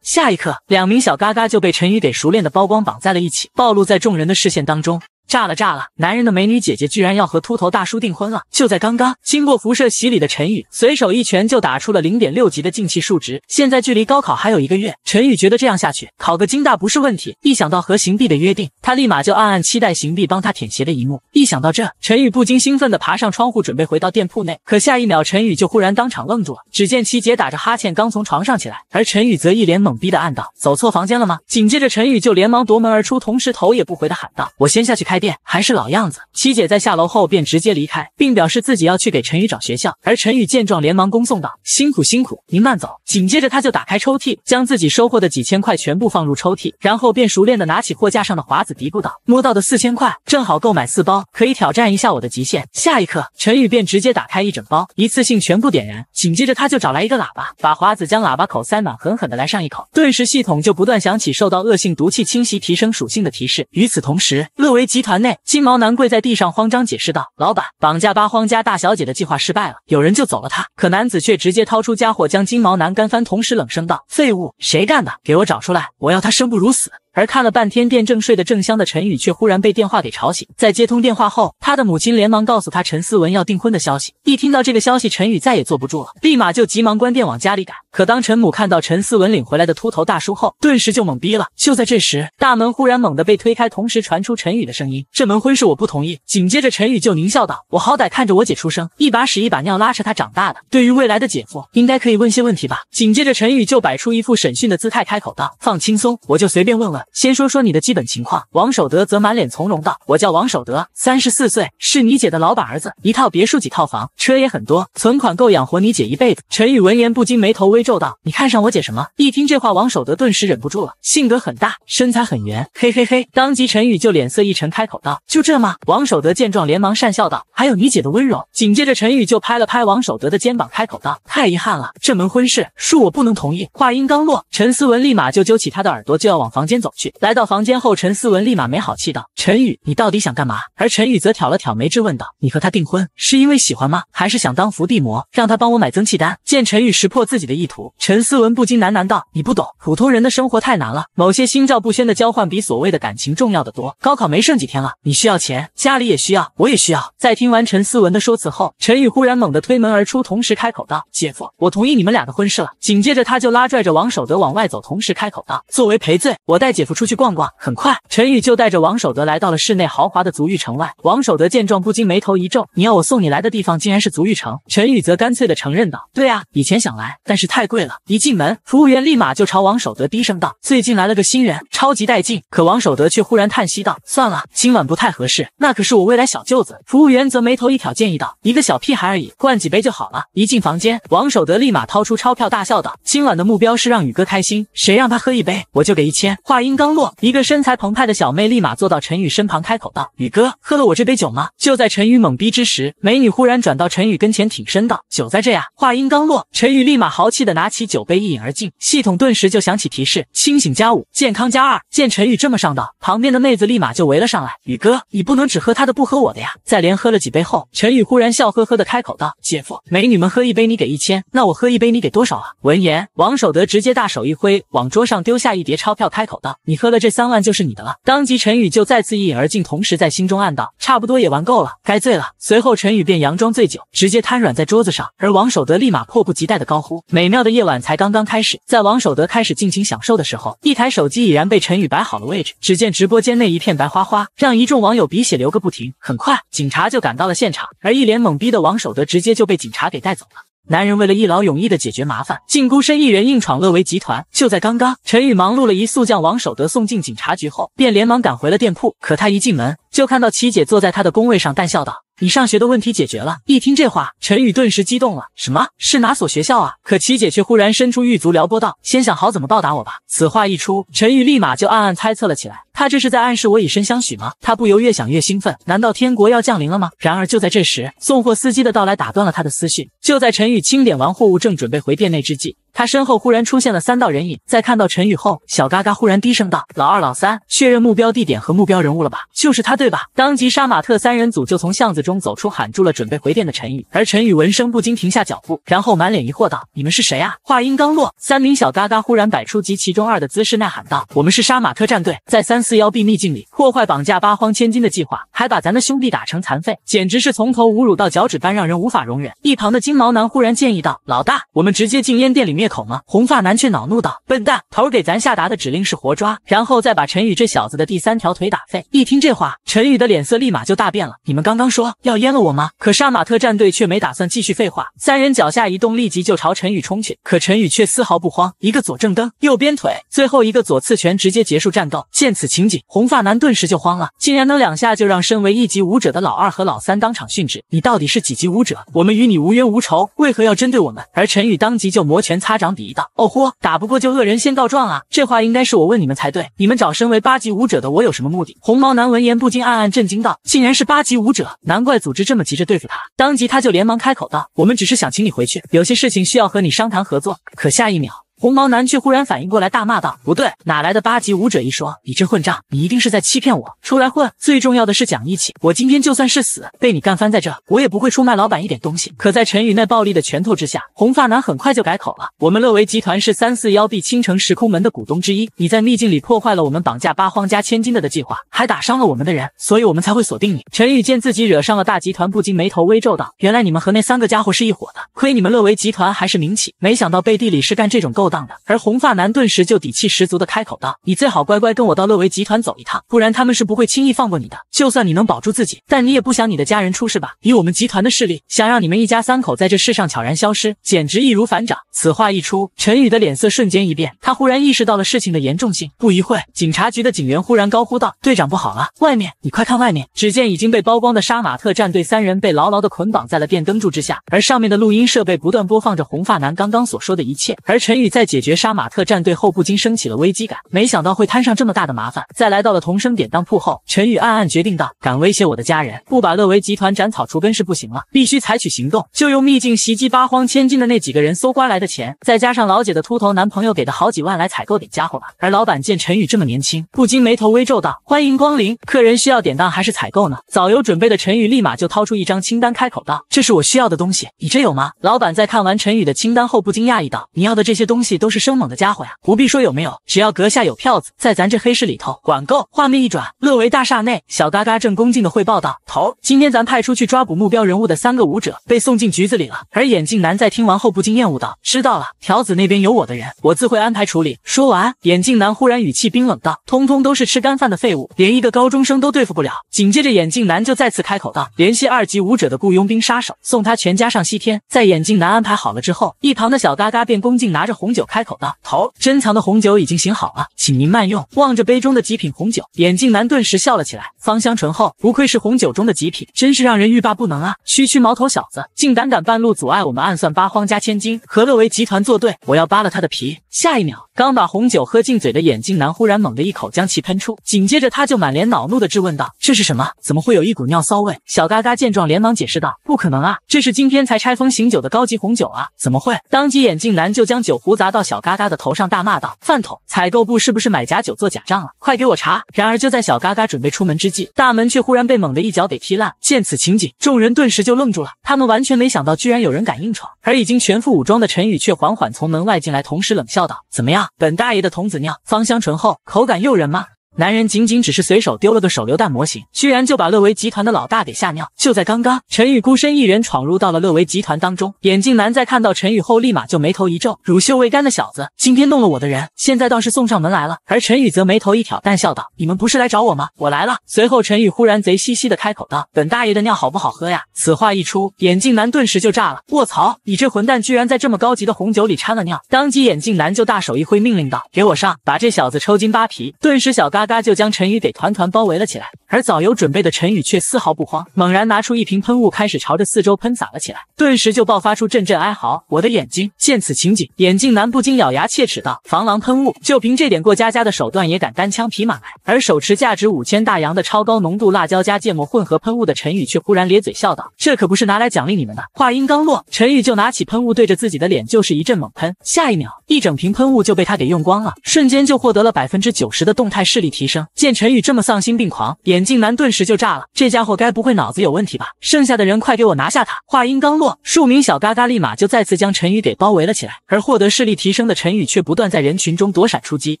下一刻，两名小嘎嘎就被陈宇给熟练的包光绑在了一起，暴露在众人的视线当中。炸了炸了！男人的美女姐姐居然要和秃头大叔订婚了！就在刚刚，经过辐射洗礼的陈宇随手一拳就打出了零点六级的进气数值。现在距离高考还有一个月，陈宇觉得这样下去考个金大不是问题。一想到和邢毕的约定，他立马就暗暗期待邢毕帮他舔鞋的一幕。一想到这，陈宇不禁兴奋地爬上窗户，准备回到店铺内。可下一秒，陈宇就忽然当场愣住了。只见齐姐打着哈欠刚从床上起来，而陈宇则一脸懵逼地暗道：走错房间了吗？紧接着，陈宇就连忙夺门而出，同时头也不回地喊道：我先下去开。店还是老样子，七姐在下楼后便直接离开，并表示自己要去给陈宇找学校。而陈宇见状，连忙恭送道：“辛苦辛苦，您慢走。”紧接着他就打开抽屉，将自己收获的几千块全部放入抽屉，然后便熟练的拿起货架上的华子，嘀咕道：“摸到的四千块，正好购买四包，可以挑战一下我的极限。”下一刻，陈宇便直接打开一整包，一次性全部点燃。紧接着他就找来一个喇叭，把华子将喇叭口塞满，狠狠的来上一口。顿时系统就不断响起受到恶性毒气侵袭，提升属性的提示。与此同时，乐维集团。团内金毛男跪在地上，慌张解释道：“老板，绑架八荒家大小姐的计划失败了，有人救走了他。”可男子却直接掏出家伙，将金毛男干翻，同时冷声道：“废物，谁干的？给我找出来！我要他生不如死！”而看了半天店正睡得正香的陈宇，却忽然被电话给吵醒。在接通电话后，他的母亲连忙告诉他陈思文要订婚的消息。一听到这个消息，陈宇再也坐不住了，立马就急忙关电往家里赶。可当陈母看到陈思文领回来的秃头大叔后，顿时就懵逼了。就在这时，大门忽然猛地被推开，同时传出陈宇的声音。这门婚事我不同意。紧接着陈宇就狞笑道：“我好歹看着我姐出生，一把屎一把尿拉扯她长大的。对于未来的姐夫，应该可以问些问题吧？”紧接着陈宇就摆出一副审讯的姿态，开口道：“放轻松，我就随便问问。先说说你的基本情况。”王守德则满脸从容道：“我叫王守德，三十四岁，是你姐的老板儿子，一套别墅，几套房，车也很多，存款够养活你姐一辈子。”陈宇闻言不禁眉头微皱道：“你看上我姐什么？”一听这话，王守德顿时忍不住了，性格很大，身材很圆，嘿嘿嘿。当即陈宇就脸色一沉。开口道：“就这吗？”王守德见状，连忙讪笑道：“还有你姐的温柔。”紧接着，陈宇就拍了拍王守德的肩膀，开口道：“太遗憾了，这门婚事，恕我不能同意。”话音刚落，陈思文立马就揪起他的耳朵，就要往房间走去。来到房间后，陈思文立马没好气道：“陈宇，你到底想干嘛？”而陈宇则挑了挑眉，质问道：“你和他订婚是因为喜欢吗？还是想当伏地魔，让他帮我买增气丹？”见陈宇识破自己的意图，陈思文不禁喃喃道：“你不懂，普通人的生活太难了，某些心照不宣的交换比所谓的感情重要的多。高考没剩几。”天了！你需要钱，家里也需要，我也需要。在听完陈思文的说辞后，陈宇忽然猛地推门而出，同时开口道：“姐夫，我同意你们俩的婚事了。”紧接着他就拉拽着王守德往外走，同时开口道：“作为赔罪，我带姐夫出去逛逛。”很快，陈宇就带着王守德来到了室内豪华的足浴城外。王守德见状不禁眉头一皱：“你要我送你来的地方竟然是足浴城？”陈宇则干脆的承认道：“对啊，以前想来，但是太贵了。”一进门，服务员立马就朝王守德低声道：“最近来了个新人，超级带劲。”可王守德却忽然叹息道：“算了。”今晚不太合适，那可是我未来小舅子。服务员则眉头一挑，建议道：“一个小屁孩而已，灌几杯就好了。”一进房间，王守德立马掏出钞票，大笑道：“今晚的目标是让宇哥开心，谁让他喝一杯，我就给一千。”话音刚落，一个身材澎湃的小妹立马坐到陈宇身旁，开口道：“宇哥，喝了我这杯酒吗？”就在陈宇懵逼之时，美女忽然转到陈宇跟前，挺身道：“酒在这呀。”话音刚落，陈宇立马豪气的拿起酒杯一饮而尽。系统顿时就响起提示：清醒加五，健康加二。见陈宇这么上道，旁边的妹子立马就围了上来。宇哥，你不能只喝他的不喝我的呀！在连喝了几杯后，陈宇忽然笑呵呵的开口道：“姐夫，美女们喝一杯你给一千，那我喝一杯你给多少啊？”闻言，王守德直接大手一挥，往桌上丢下一叠钞票，开口道：“你喝了这三万就是你的了。”当即，陈宇就再次一饮而尽，同时在心中暗道：“差不多也玩够了，该醉了。”随后，陈宇便佯装醉酒，直接瘫软在桌子上，而王守德立马迫不及待的高呼：“美妙的夜晚才刚刚开始！”在王守德开始尽情享受的时候，一台手机已然被陈宇摆好了位置，只见直播间内一片白花花。让一众网友鼻血流个不停。很快，警察就赶到了现场，而一脸懵逼的王守德直接就被警察给带走了。男人为了一劳永逸的解决麻烦，竟孤身一人硬闯乐维集团。就在刚刚，陈宇忙碌了一宿，将王守德送进警察局后，便连忙赶回了店铺。可他一进门，就看到琪姐坐在他的工位上，淡笑道。你上学的问题解决了？一听这话，陈宇顿时激动了。什么是哪所学校啊？可琪姐却忽然伸出玉足撩拨道：“先想好怎么报答我吧。”此话一出，陈宇立马就暗暗猜测了起来。他这是在暗示我以身相许吗？他不由越想越兴奋。难道天国要降临了吗？然而就在这时，送货司机的到来打断了他的思绪。就在陈宇清点完货物，正准备回店内之际。他身后忽然出现了三道人影，在看到陈宇后，小嘎嘎忽然低声道：“老二、老三，确认目标地点和目标人物了吧？就是他，对吧？”当即杀马特三人组就从巷子中走出，喊住了准备回店的陈宇。而陈宇闻声不禁停下脚步，然后满脸疑惑道：“你们是谁啊？”话音刚落，三名小嘎嘎忽然摆出集其中二的姿势，呐喊道：“我们是杀马特战队，在三四幺 B 秘境里破坏绑架八荒千金的计划，还把咱的兄弟打成残废，简直是从头侮辱到脚趾般，让人无法容忍。”一旁的金毛男忽然建议道：“老大，我们直接进烟店里。”灭口吗？红发男却恼怒道：“笨蛋，头给咱下达的指令是活抓，然后再把陈宇这小子的第三条腿打废。”一听这话，陈宇的脸色立马就大变了：“你们刚刚说要淹了我吗？”可杀马特战队却没打算继续废话，三人脚下一动，立即就朝陈宇冲去。可陈宇却丝毫不慌，一个左正蹬，右边腿，最后一个左刺拳，直接结束战斗。见此情景，红发男顿时就慌了，竟然能两下就让身为一级武者的老二和老三当场殉职。你到底是几级武者？我们与你无冤无仇，为何要针对我们？而陈宇当即就摩拳擦。擦掌鄙夷道：“哦豁，打不过就恶人先告状啊！这话应该是我问你们才对。你们找身为八级武者的我有什么目的？”红毛男闻言不禁暗暗震惊道：“竟然是八级武者，难怪组织这么急着对付他。”当即他就连忙开口道：“我们只是想请你回去，有些事情需要和你商谈合作。”可下一秒。红毛男却忽然反应过来，大骂道：“不对，哪来的八级武者？”一说，你这混账，你一定是在欺骗我！出来混，最重要的是讲义气。我今天就算是死，被你干翻在这，我也不会出卖老板一点东西。可在陈宇那暴力的拳头之下，红发男很快就改口了：“我们乐维集团是三四幺 B 青城时空门的股东之一。你在秘境里破坏了我们绑架八荒家千金的的计划，还打伤了我们的人，所以我们才会锁定你。”陈宇见自己惹上了大集团，不禁眉头微皱道：“原来你们和那三个家伙是一伙的。亏你们乐维集团还是民企，没想到背地里是干这种勾。”当的，而红发男顿时就底气十足的开口道：“你最好乖乖跟我到乐维集团走一趟，不然他们是不会轻易放过你的。就算你能保住自己，但你也不想你的家人出事吧？以我们集团的势力，想让你们一家三口在这世上悄然消失，简直易如反掌。”此话一出，陈宇的脸色瞬间一变，他忽然意识到了事情的严重性。不一会警察局的警员忽然高呼道：“队长，不好了，外面，你快看外面！只见已经被曝光的杀马特战队三人被牢牢的捆绑在了电灯柱之下，而上面的录音设备不断播放着红发男刚刚所说的一切。”而陈宇在。在解决杀马特战队后，不禁升起了危机感。没想到会摊上这么大的麻烦。在来到了同生典当铺后，陈宇暗暗决定道：“敢威胁我的家人，不把乐维集团斩草除根是不行了，必须采取行动。就用秘境袭击八荒千金的那几个人搜刮来的钱，再加上老姐的秃头男朋友给的好几万来采购点家伙吧。”而老板见陈宇这么年轻，不禁眉头微皱道：“欢迎光临，客人需要典当还是采购呢？”早有准备的陈宇立马就掏出一张清单，开口道：“这是我需要的东西，你这有吗？”老板在看完陈宇的清单后，不禁讶异道：“你要的这些东西。”都是生猛的家伙呀！不必说有没有，只要阁下有票子，在咱这黑市里头管够。画面一转，乐维大厦内，小嘎嘎正恭敬的汇报道：“头，今天咱派出去抓捕目标人物的三个舞者被送进局子里了。”而眼镜男在听完后不禁厌恶道：“知道了，条子那边有我的人，我自会安排处理。”说完，眼镜男忽然语气冰冷道：“通通都是吃干饭的废物，连一个高中生都对付不了。”紧接着，眼镜男就再次开口道：“联系二级舞者的雇佣兵杀手，送他全家上西天。”在眼镜男安排好了之后，一旁的小嘎嘎便恭敬拿着红酒。酒开口道：“头，珍藏的红酒已经醒好了，请您慢用。”望着杯中的极品红酒，眼镜男顿时笑了起来。芳香醇厚，不愧是红酒中的极品，真是让人欲罢不能啊！区区毛头小子，竟胆敢半路阻碍我们暗算八荒家千金，何乐为集团作对？我要扒了他的皮！下一秒，刚把红酒喝进嘴的眼镜男忽然猛地一口将其喷出，紧接着他就满脸恼怒的质问道：“这是什么？怎么会有一股尿骚味？”小嘎嘎见状，连忙解释道：“不可能啊，这是今天才拆封醒酒的高级红酒啊，怎么会？”当即眼镜男就将酒壶砸。砸到小嘎嘎的头上，大骂道：“饭桶！采购部是不是买假酒做假账了？快给我查！”然而就在小嘎嘎准备出门之际，大门却忽然被猛的一脚给踢烂。见此情景，众人顿时就愣住了，他们完全没想到居然有人敢硬闯。而已经全副武装的陈宇却缓缓从门外进来，同时冷笑道：“怎么样，本大爷的童子尿，芳香醇厚，口感诱人吗？”男人仅仅只是随手丢了个手榴弹模型，居然就把乐维集团的老大给吓尿。就在刚刚，陈宇孤身一人闯入到了乐维集团当中。眼镜男在看到陈宇后，立马就眉头一皱，乳臭未干的小子，今天弄了我的人，现在倒是送上门来了。而陈宇则眉头一挑，淡笑道：“你们不是来找我吗？我来了。”随后，陈宇忽然贼兮兮的开口道：“本大爷的尿好不好喝呀？”此话一出，眼镜男顿时就炸了：“卧槽，你这混蛋居然在这么高级的红酒里掺了尿！”当即，眼镜男就大手一挥，命令道：“给我上，把这小子抽筋扒皮！”顿时，小嘎。嘎就将陈宇给团团包围了起来，而早有准备的陈宇却丝毫不慌，猛然拿出一瓶喷雾，开始朝着四周喷洒了起来，顿时就爆发出阵阵哀嚎。我的眼睛！见此情景，眼镜男不禁咬牙切齿道：“防狼喷雾，就凭这点过家家的手段，也敢单枪匹马来？”而手持价值五千大洋的超高浓度辣椒加芥末混合喷雾的陈宇却忽然咧嘴笑道：“这可不是拿来奖励你们的。”话音刚落，陈宇就拿起喷雾，对着自己的脸就是一阵猛喷，下一秒，一整瓶喷雾就被他给用光了，瞬间就获得了百分之九十的动态视力。提升见陈宇这么丧心病狂，眼镜男顿时就炸了。这家伙该不会脑子有问题吧？剩下的人快给我拿下他！话音刚落，数名小嘎嘎立马就再次将陈宇给包围了起来。而获得视力提升的陈宇却不断在人群中躲闪出击，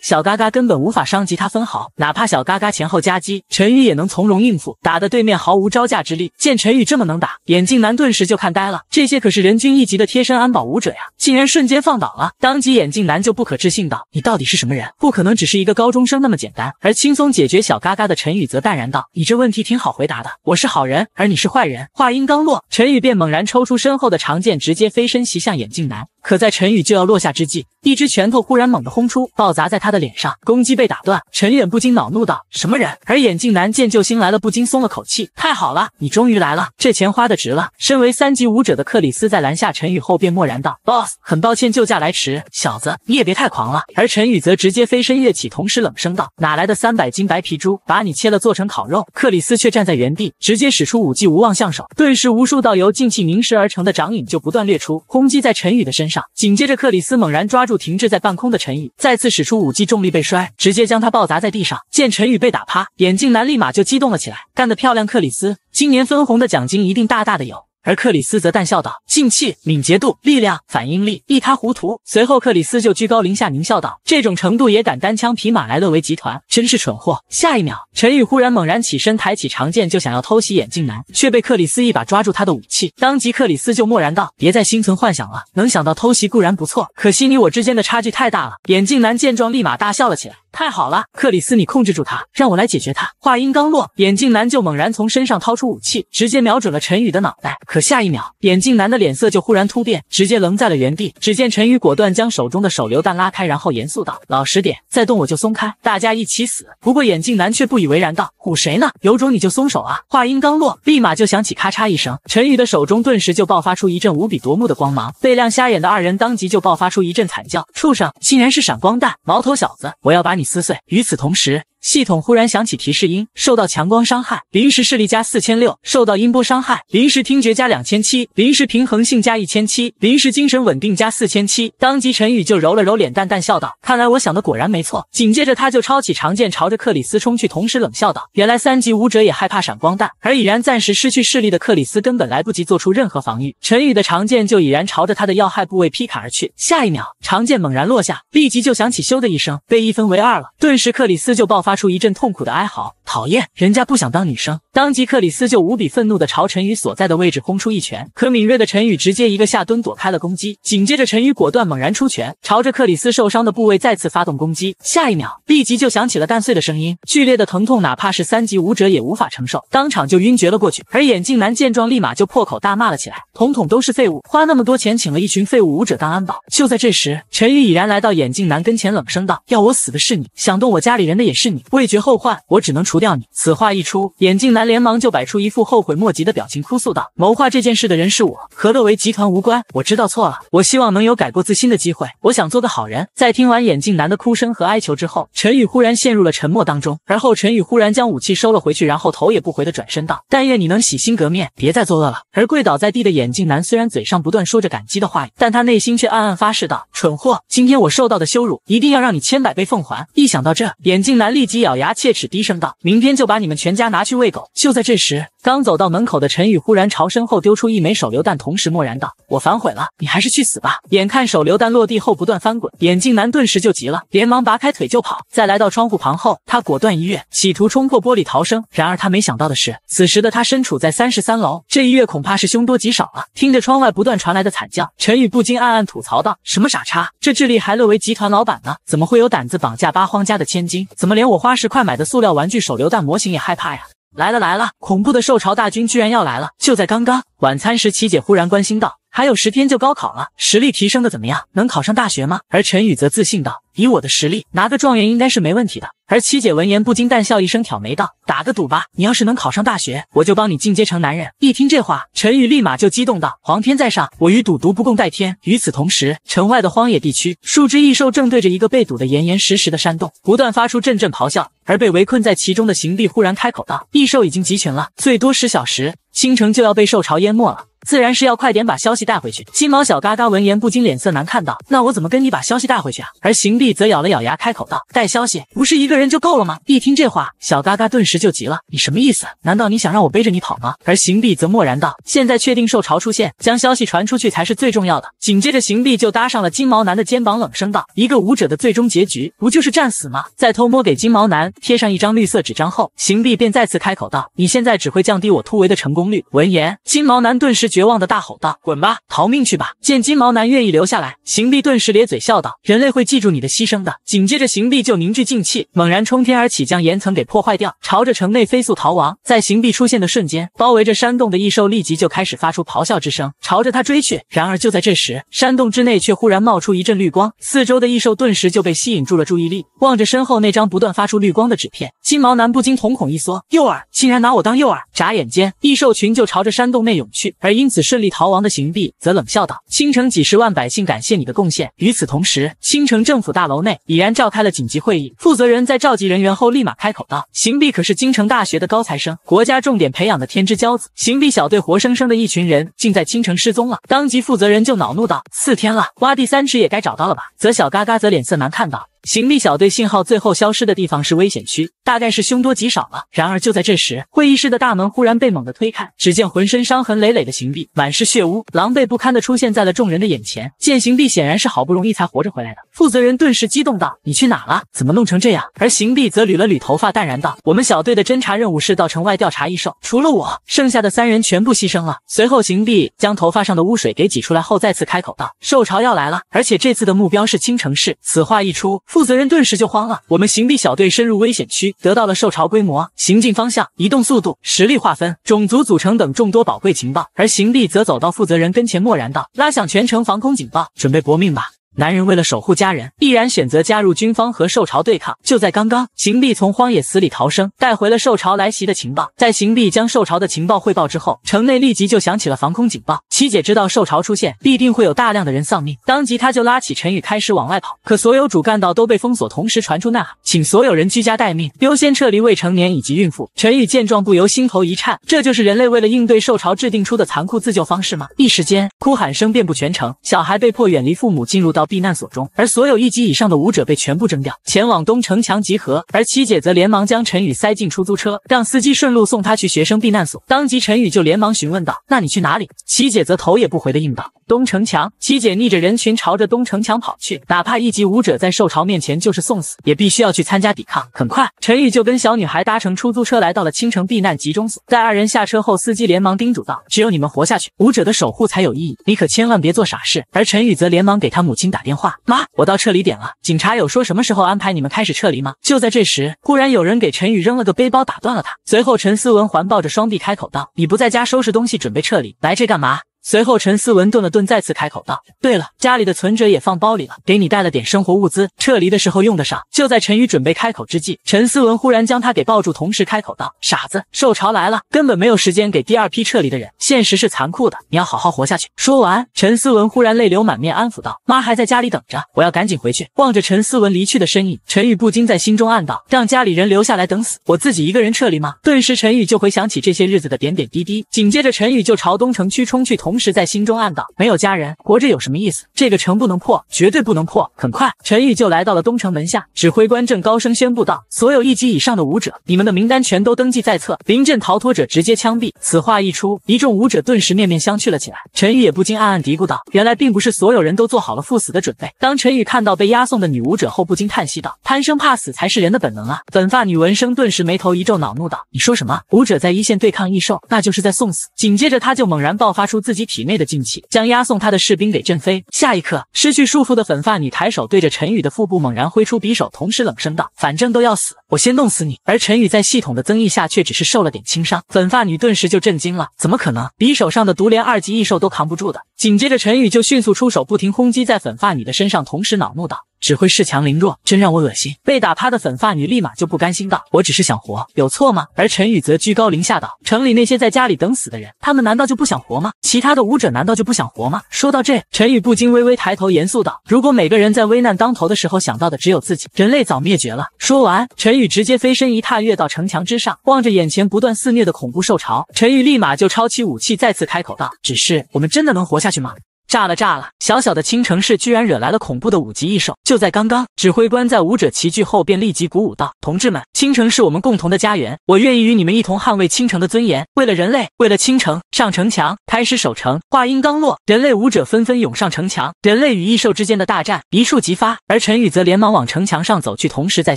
小嘎嘎根本无法伤及他分毫。哪怕小嘎嘎前后夹击，陈宇也能从容应付，打得对面毫无招架之力。见陈宇这么能打，眼镜男顿时就看呆了。这些可是人均一级的贴身安保武者呀，竟然瞬间放倒了！当即眼镜男就不可置信道：“你到底是什么人？不可能只是一个高中生那么简单。”而轻松解决小嘎嘎的陈宇则淡然道：“你这问题挺好回答的，我是好人，而你是坏人。”话音刚落，陈宇便猛然抽出身后的长剑，直接飞身袭向眼镜男。可在陈宇就要落下之际，一只拳头忽然猛地轰出，暴砸在他的脸上，攻击被打断。陈远不禁恼怒道：“什么人？”而眼镜男见救星来了，不禁松了口气：“太好了，你终于来了，这钱花的值了。”身为三级武者的克里斯在拦下陈宇后，便默然道：“Boss，很抱歉救驾来迟，小子你也别太狂了。”而陈宇则直接飞身跃起，同时冷声道：“哪来的三百斤白皮猪，把你切了做成烤肉？”克里斯却站在原地，直接使出武技无望相手，顿时无数道由静气凝实而成的掌影就不断掠出，轰击在陈宇的身上。紧接着，克里斯猛然抓住停滞在半空的陈宇，再次使出武技重力背摔，直接将他暴砸在地上。见陈宇被打趴，眼镜男立马就激动了起来：“干得漂亮，克里斯！今年分红的奖金一定大大的有。”而克里斯则淡笑道：“静气、敏捷度、力量、反应力，一塌糊涂。”随后，克里斯就居高临下狞笑道：“这种程度也敢单枪匹马来乐维集团，真是蠢货！”下一秒，陈宇忽然猛然起身，抬起长剑就想要偷袭眼镜男，却被克里斯一把抓住他的武器。当即，克里斯就默然道：“别再心存幻想了，能想到偷袭固然不错，可惜你我之间的差距太大了。”眼镜男见状，立马大笑了起来。太好了，克里斯，你控制住他，让我来解决他。话音刚落，眼镜男就猛然从身上掏出武器，直接瞄准了陈宇的脑袋。可下一秒，眼镜男的脸色就忽然突变，直接愣在了原地。只见陈宇果断将手中的手榴弹拉开，然后严肃道：“老实点，再动我就松开，大家一起死。”不过眼镜男却不以为然道：“唬谁呢？有种你就松手啊！”话音刚落，立马就响起咔嚓一声，陈宇的手中顿时就爆发出一阵无比夺目的光芒，被亮瞎眼的二人当即就爆发出一阵惨叫：“畜生，竟然是闪光弹！毛头小子，我要把你！”撕碎。与此同时。系统忽然响起提示音，受到强光伤害，临时视力加四千六；受到音波伤害，临时听觉加两千七；临时平衡性加一千七；临时精神稳定加四千七。当即陈宇就揉了揉脸蛋，淡笑道：“看来我想的果然没错。”紧接着他就抄起长剑朝着克里斯冲去，同时冷笑道：“原来三级武者也害怕闪光弹。”而已然暂时失去视力的克里斯根本来不及做出任何防御，陈宇的长剑就已然朝着他的要害部位劈砍而去。下一秒，长剑猛然落下，立即就响起“咻”的一声，被一分为二了。顿时克里斯就爆发。发出一阵痛苦的哀嚎。讨厌，人家不想当女生。当即，克里斯就无比愤怒的朝陈宇所在的位置轰出一拳。可敏锐的陈宇直接一个下蹲躲开了攻击。紧接着，陈宇果断猛然出拳，朝着克里斯受伤的部位再次发动攻击。下一秒，立即就响起了蛋碎的声音。剧烈的疼痛，哪怕是三级武者也无法承受，当场就晕厥了过去。而眼镜男见状，立马就破口大骂了起来：“统统都是废物，花那么多钱请了一群废物武者当安保。”就在这时，陈宇已然来到眼镜男跟前，冷声道：“要我死的是你，想动我家里人的也是你。味绝后患，我只能除掉。”要你此话一出，眼镜男连忙就摆出一副后悔莫及的表情，哭诉道：“谋划这件事的人是我，和乐维集团无关。我知道错了，我希望能有改过自新的机会。我想做个好人。”在听完眼镜男的哭声和哀求之后，陈宇忽然陷入了沉默当中。而后，陈宇忽然将武器收了回去，然后头也不回的转身道：“但愿你能洗心革面，别再作恶了。”而跪倒在地的眼镜男虽然嘴上不断说着感激的话语，但他内心却暗暗发誓道：“蠢货，今天我受到的羞辱，一定要让你千百倍奉还。”一想到这，眼镜男立即咬牙切齿，低声道：“明。”明天就把你们全家拿去喂狗！就在这时。刚走到门口的陈宇忽然朝身后丢出一枚手榴弹，同时默然道：“我反悔了，你还是去死吧！”眼看手榴弹落地后不断翻滚，眼镜男顿时就急了，连忙拔开腿就跑。在来到窗户旁后，他果断一跃，企图冲破玻璃逃生。然而他没想到的是，此时的他身处在三十三楼，这一跃恐怕是凶多吉少了。听着窗外不断传来的惨叫，陈宇不禁暗暗吐槽道：“什么傻叉，这智力还乐为集团老板呢？怎么会有胆子绑架八荒家的千金？怎么连我花十块买的塑料玩具手榴弹模型也害怕呀？”来了来了！恐怖的兽潮大军居然要来了！就在刚刚。晚餐时，七姐忽然关心道：“还有十天就高考了，实力提升的怎么样？能考上大学吗？”而陈宇则自信道：“以我的实力，拿个状元应该是没问题的。”而七姐闻言不禁淡笑一声，挑眉道：“打个赌吧，你要是能考上大学，我就帮你进阶成男人。”一听这话，陈宇立马就激动道：“皇天在上，我与赌毒不共戴天。”与此同时，城外的荒野地区，数只异兽正对着一个被堵得严严实实的山洞，不断发出阵阵咆哮。而被围困在其中的行弟忽然开口道：“异兽已经集群了，最多十小时。”倾城就要被兽潮淹没了。自然是要快点把消息带回去。金毛小嘎嘎闻言不禁脸色难看，道：“那我怎么跟你把消息带回去啊？”而行毕则咬了咬牙，开口道：“带消息不是一个人就够了吗？”一听这话，小嘎嘎顿时就急了：“你什么意思？难道你想让我背着你跑吗？”而行毕则默然道：“现在确定受潮出现，将消息传出去才是最重要的。”紧接着，行毕就搭上了金毛男的肩膀，冷声道：“一个舞者的最终结局，不就是战死吗？”在偷摸给金毛男贴上一张绿色纸张后，行毕便再次开口道：“你现在只会降低我突围的成功率。”闻言，金毛男顿时。绝望的大吼道：“滚吧，逃命去吧！”见金毛男愿意留下来，行毕顿时咧嘴笑道：“人类会记住你的牺牲的。”紧接着，行毕就凝聚静气，猛然冲天而起，将岩层给破坏掉，朝着城内飞速逃亡。在行毕出现的瞬间，包围着山洞的异兽立即就开始发出咆哮之声，朝着他追去。然而，就在这时，山洞之内却忽然冒出一阵绿光，四周的异兽顿时就被吸引住了注意力，望着身后那张不断发出绿光的纸片，金毛男不禁瞳孔一缩：“诱饵，竟然拿我当诱饵！”眨眼间，异兽群就朝着山洞内涌去，而因此顺利逃亡的行毕则冷笑道：“青城几十万百姓感谢你的贡献。”与此同时，青城政府大楼内已然召开了紧急会议，负责人在召集人员后立马开口道：“行毕可是京城大学的高材生，国家重点培养的天之骄子，行毕小队活生生的一群人竟在青城失踪了。”当即负责人就恼怒道：“四天了，挖地三尺也该找到了吧？”则小嘎嘎则脸色难看到。行壁小队信号最后消失的地方是危险区，大概是凶多吉少了。然而就在这时，会议室的大门忽然被猛地推开，只见浑身伤痕累累的行李，满是血污，狼狈不堪的出现在了众人的眼前。见行李显然是好不容易才活着回来的，负责人顿时激动道：“你去哪了？怎么弄成这样？”而行李则捋了捋头发，淡然道：“我们小队的侦查任务是到城外调查异兽，除了我，剩下的三人全部牺牲了。”随后行壁将头发上的污水给挤出来后，再次开口道：“兽潮要来了，而且这次的目标是青城市。”此话一出。负责人顿时就慌了。我们行地小队深入危险区，得到了受潮规模、行进方向、移动速度、实力划分、种族组成等众多宝贵情报。而行地则走到负责人跟前，默然道：“拉响全城防空警报，准备搏命吧。”男人为了守护家人，毅然选择加入军方和兽潮对抗。就在刚刚，邢毕从荒野死里逃生，带回了兽潮来袭的情报。在邢毕将兽潮的情报汇报之后，城内立即就响起了防空警报。七姐知道兽潮出现，必定会有大量的人丧命，当即她就拉起陈宇开始往外跑。可所有主干道都被封锁，同时传出呐喊，请所有人居家待命，优先撤离未成年以及孕妇。陈宇见状，不由心头一颤，这就是人类为了应对兽潮制定出的残酷自救方式吗？一时间，哭喊声遍布全城，小孩被迫远离父母，进入到。避难所中，而所有一级以上的武者被全部征调，前往东城墙集合。而七姐则连忙将陈宇塞进出租车，让司机顺路送他去学生避难所。当即，陈宇就连忙询问道：“那你去哪里？”七姐则头也不回的应道：“东城墙。”七姐逆着人群，朝着东城墙跑去。哪怕一级武者在受潮面前就是送死，也必须要去参加抵抗。很快，陈宇就跟小女孩搭乘出租车来到了青城避难集中所。在二人下车后，司机连忙叮嘱道：“只有你们活下去，武者的守护才有意义。你可千万别做傻事。”而陈宇则连忙给他母亲。打电话，妈，我到撤离点了。警察有说什么时候安排你们开始撤离吗？就在这时，忽然有人给陈宇扔了个背包，打断了他。随后，陈思文环抱着双臂开口道：“你不在家收拾东西，准备撤离，来这干嘛？”随后，陈思文顿了顿，再次开口道：“对了，家里的存折也放包里了，给你带了点生活物资，撤离的时候用得上。”就在陈宇准备开口之际，陈思文忽然将他给抱住，同时开口道：“傻子，受潮来了，根本没有时间给第二批撤离的人。现实是残酷的，你要好好活下去。”说完，陈思文忽然泪流满面，安抚道：“妈还在家里等着，我要赶紧回去。”望着陈思文离去的身影，陈宇不禁在心中暗道：“让家里人留下来等死，我自己一个人撤离吗？”顿时，陈宇就回想起这些日子的点点滴滴。紧接着，陈宇就朝东城区冲去，同。同时在心中暗道：没有家人，活着有什么意思？这个城不能破，绝对不能破！很快，陈宇就来到了东城门下，指挥官正高声宣布道：“所有一级以上的武者，你们的名单全都登记在册，临阵逃脱者直接枪毙。”此话一出，一众武者顿时面面相觑了起来。陈宇也不禁暗暗嘀咕道：“原来并不是所有人都做好了赴死的准备。”当陈宇看到被押送的女武者后，不禁叹息道：“贪生怕死才是人的本能啊！”粉发女闻声顿时眉头一皱，恼怒道：“你说什么？武者在一线对抗异兽，那就是在送死！”紧接着，她就猛然爆发出自己。体内的劲气将押送他的士兵给震飞，下一刻失去束缚的粉发女抬手对着陈宇的腹部猛然挥出匕首，同时冷声道：“反正都要死，我先弄死你。”而陈宇在系统的增益下却只是受了点轻伤，粉发女顿时就震惊了：“怎么可能？匕首上的毒连二级异兽都扛不住的。”紧接着陈宇就迅速出手，不停轰击在粉发女的身上，同时恼怒道。只会恃强凌弱，真让我恶心！被打趴的粉发女立马就不甘心道：“我只是想活，有错吗？”而陈宇则居高临下道：“城里那些在家里等死的人，他们难道就不想活吗？其他的舞者难道就不想活吗？”说到这，陈宇不禁微微抬头，严肃道：“如果每个人在危难当头的时候想到的只有自己，人类早灭绝了。”说完，陈宇直接飞身一踏，跃到城墙之上，望着眼前不断肆虐的恐怖兽潮，陈宇立马就抄起武器，再次开口道：“只是我们真的能活下去吗？”炸了，炸了！小小的青城市居然惹来了恐怖的五级异兽。就在刚刚，指挥官在武者齐聚后便立即鼓舞道：“同志们，青城是我们共同的家园，我愿意与你们一同捍卫青城的尊严。为了人类，为了青城，上城墙，开始守城。”话音刚落，人类武者纷纷涌上城墙，人类与异兽之间的大战一触即发。而陈宇则连忙往城墙上走去，同时在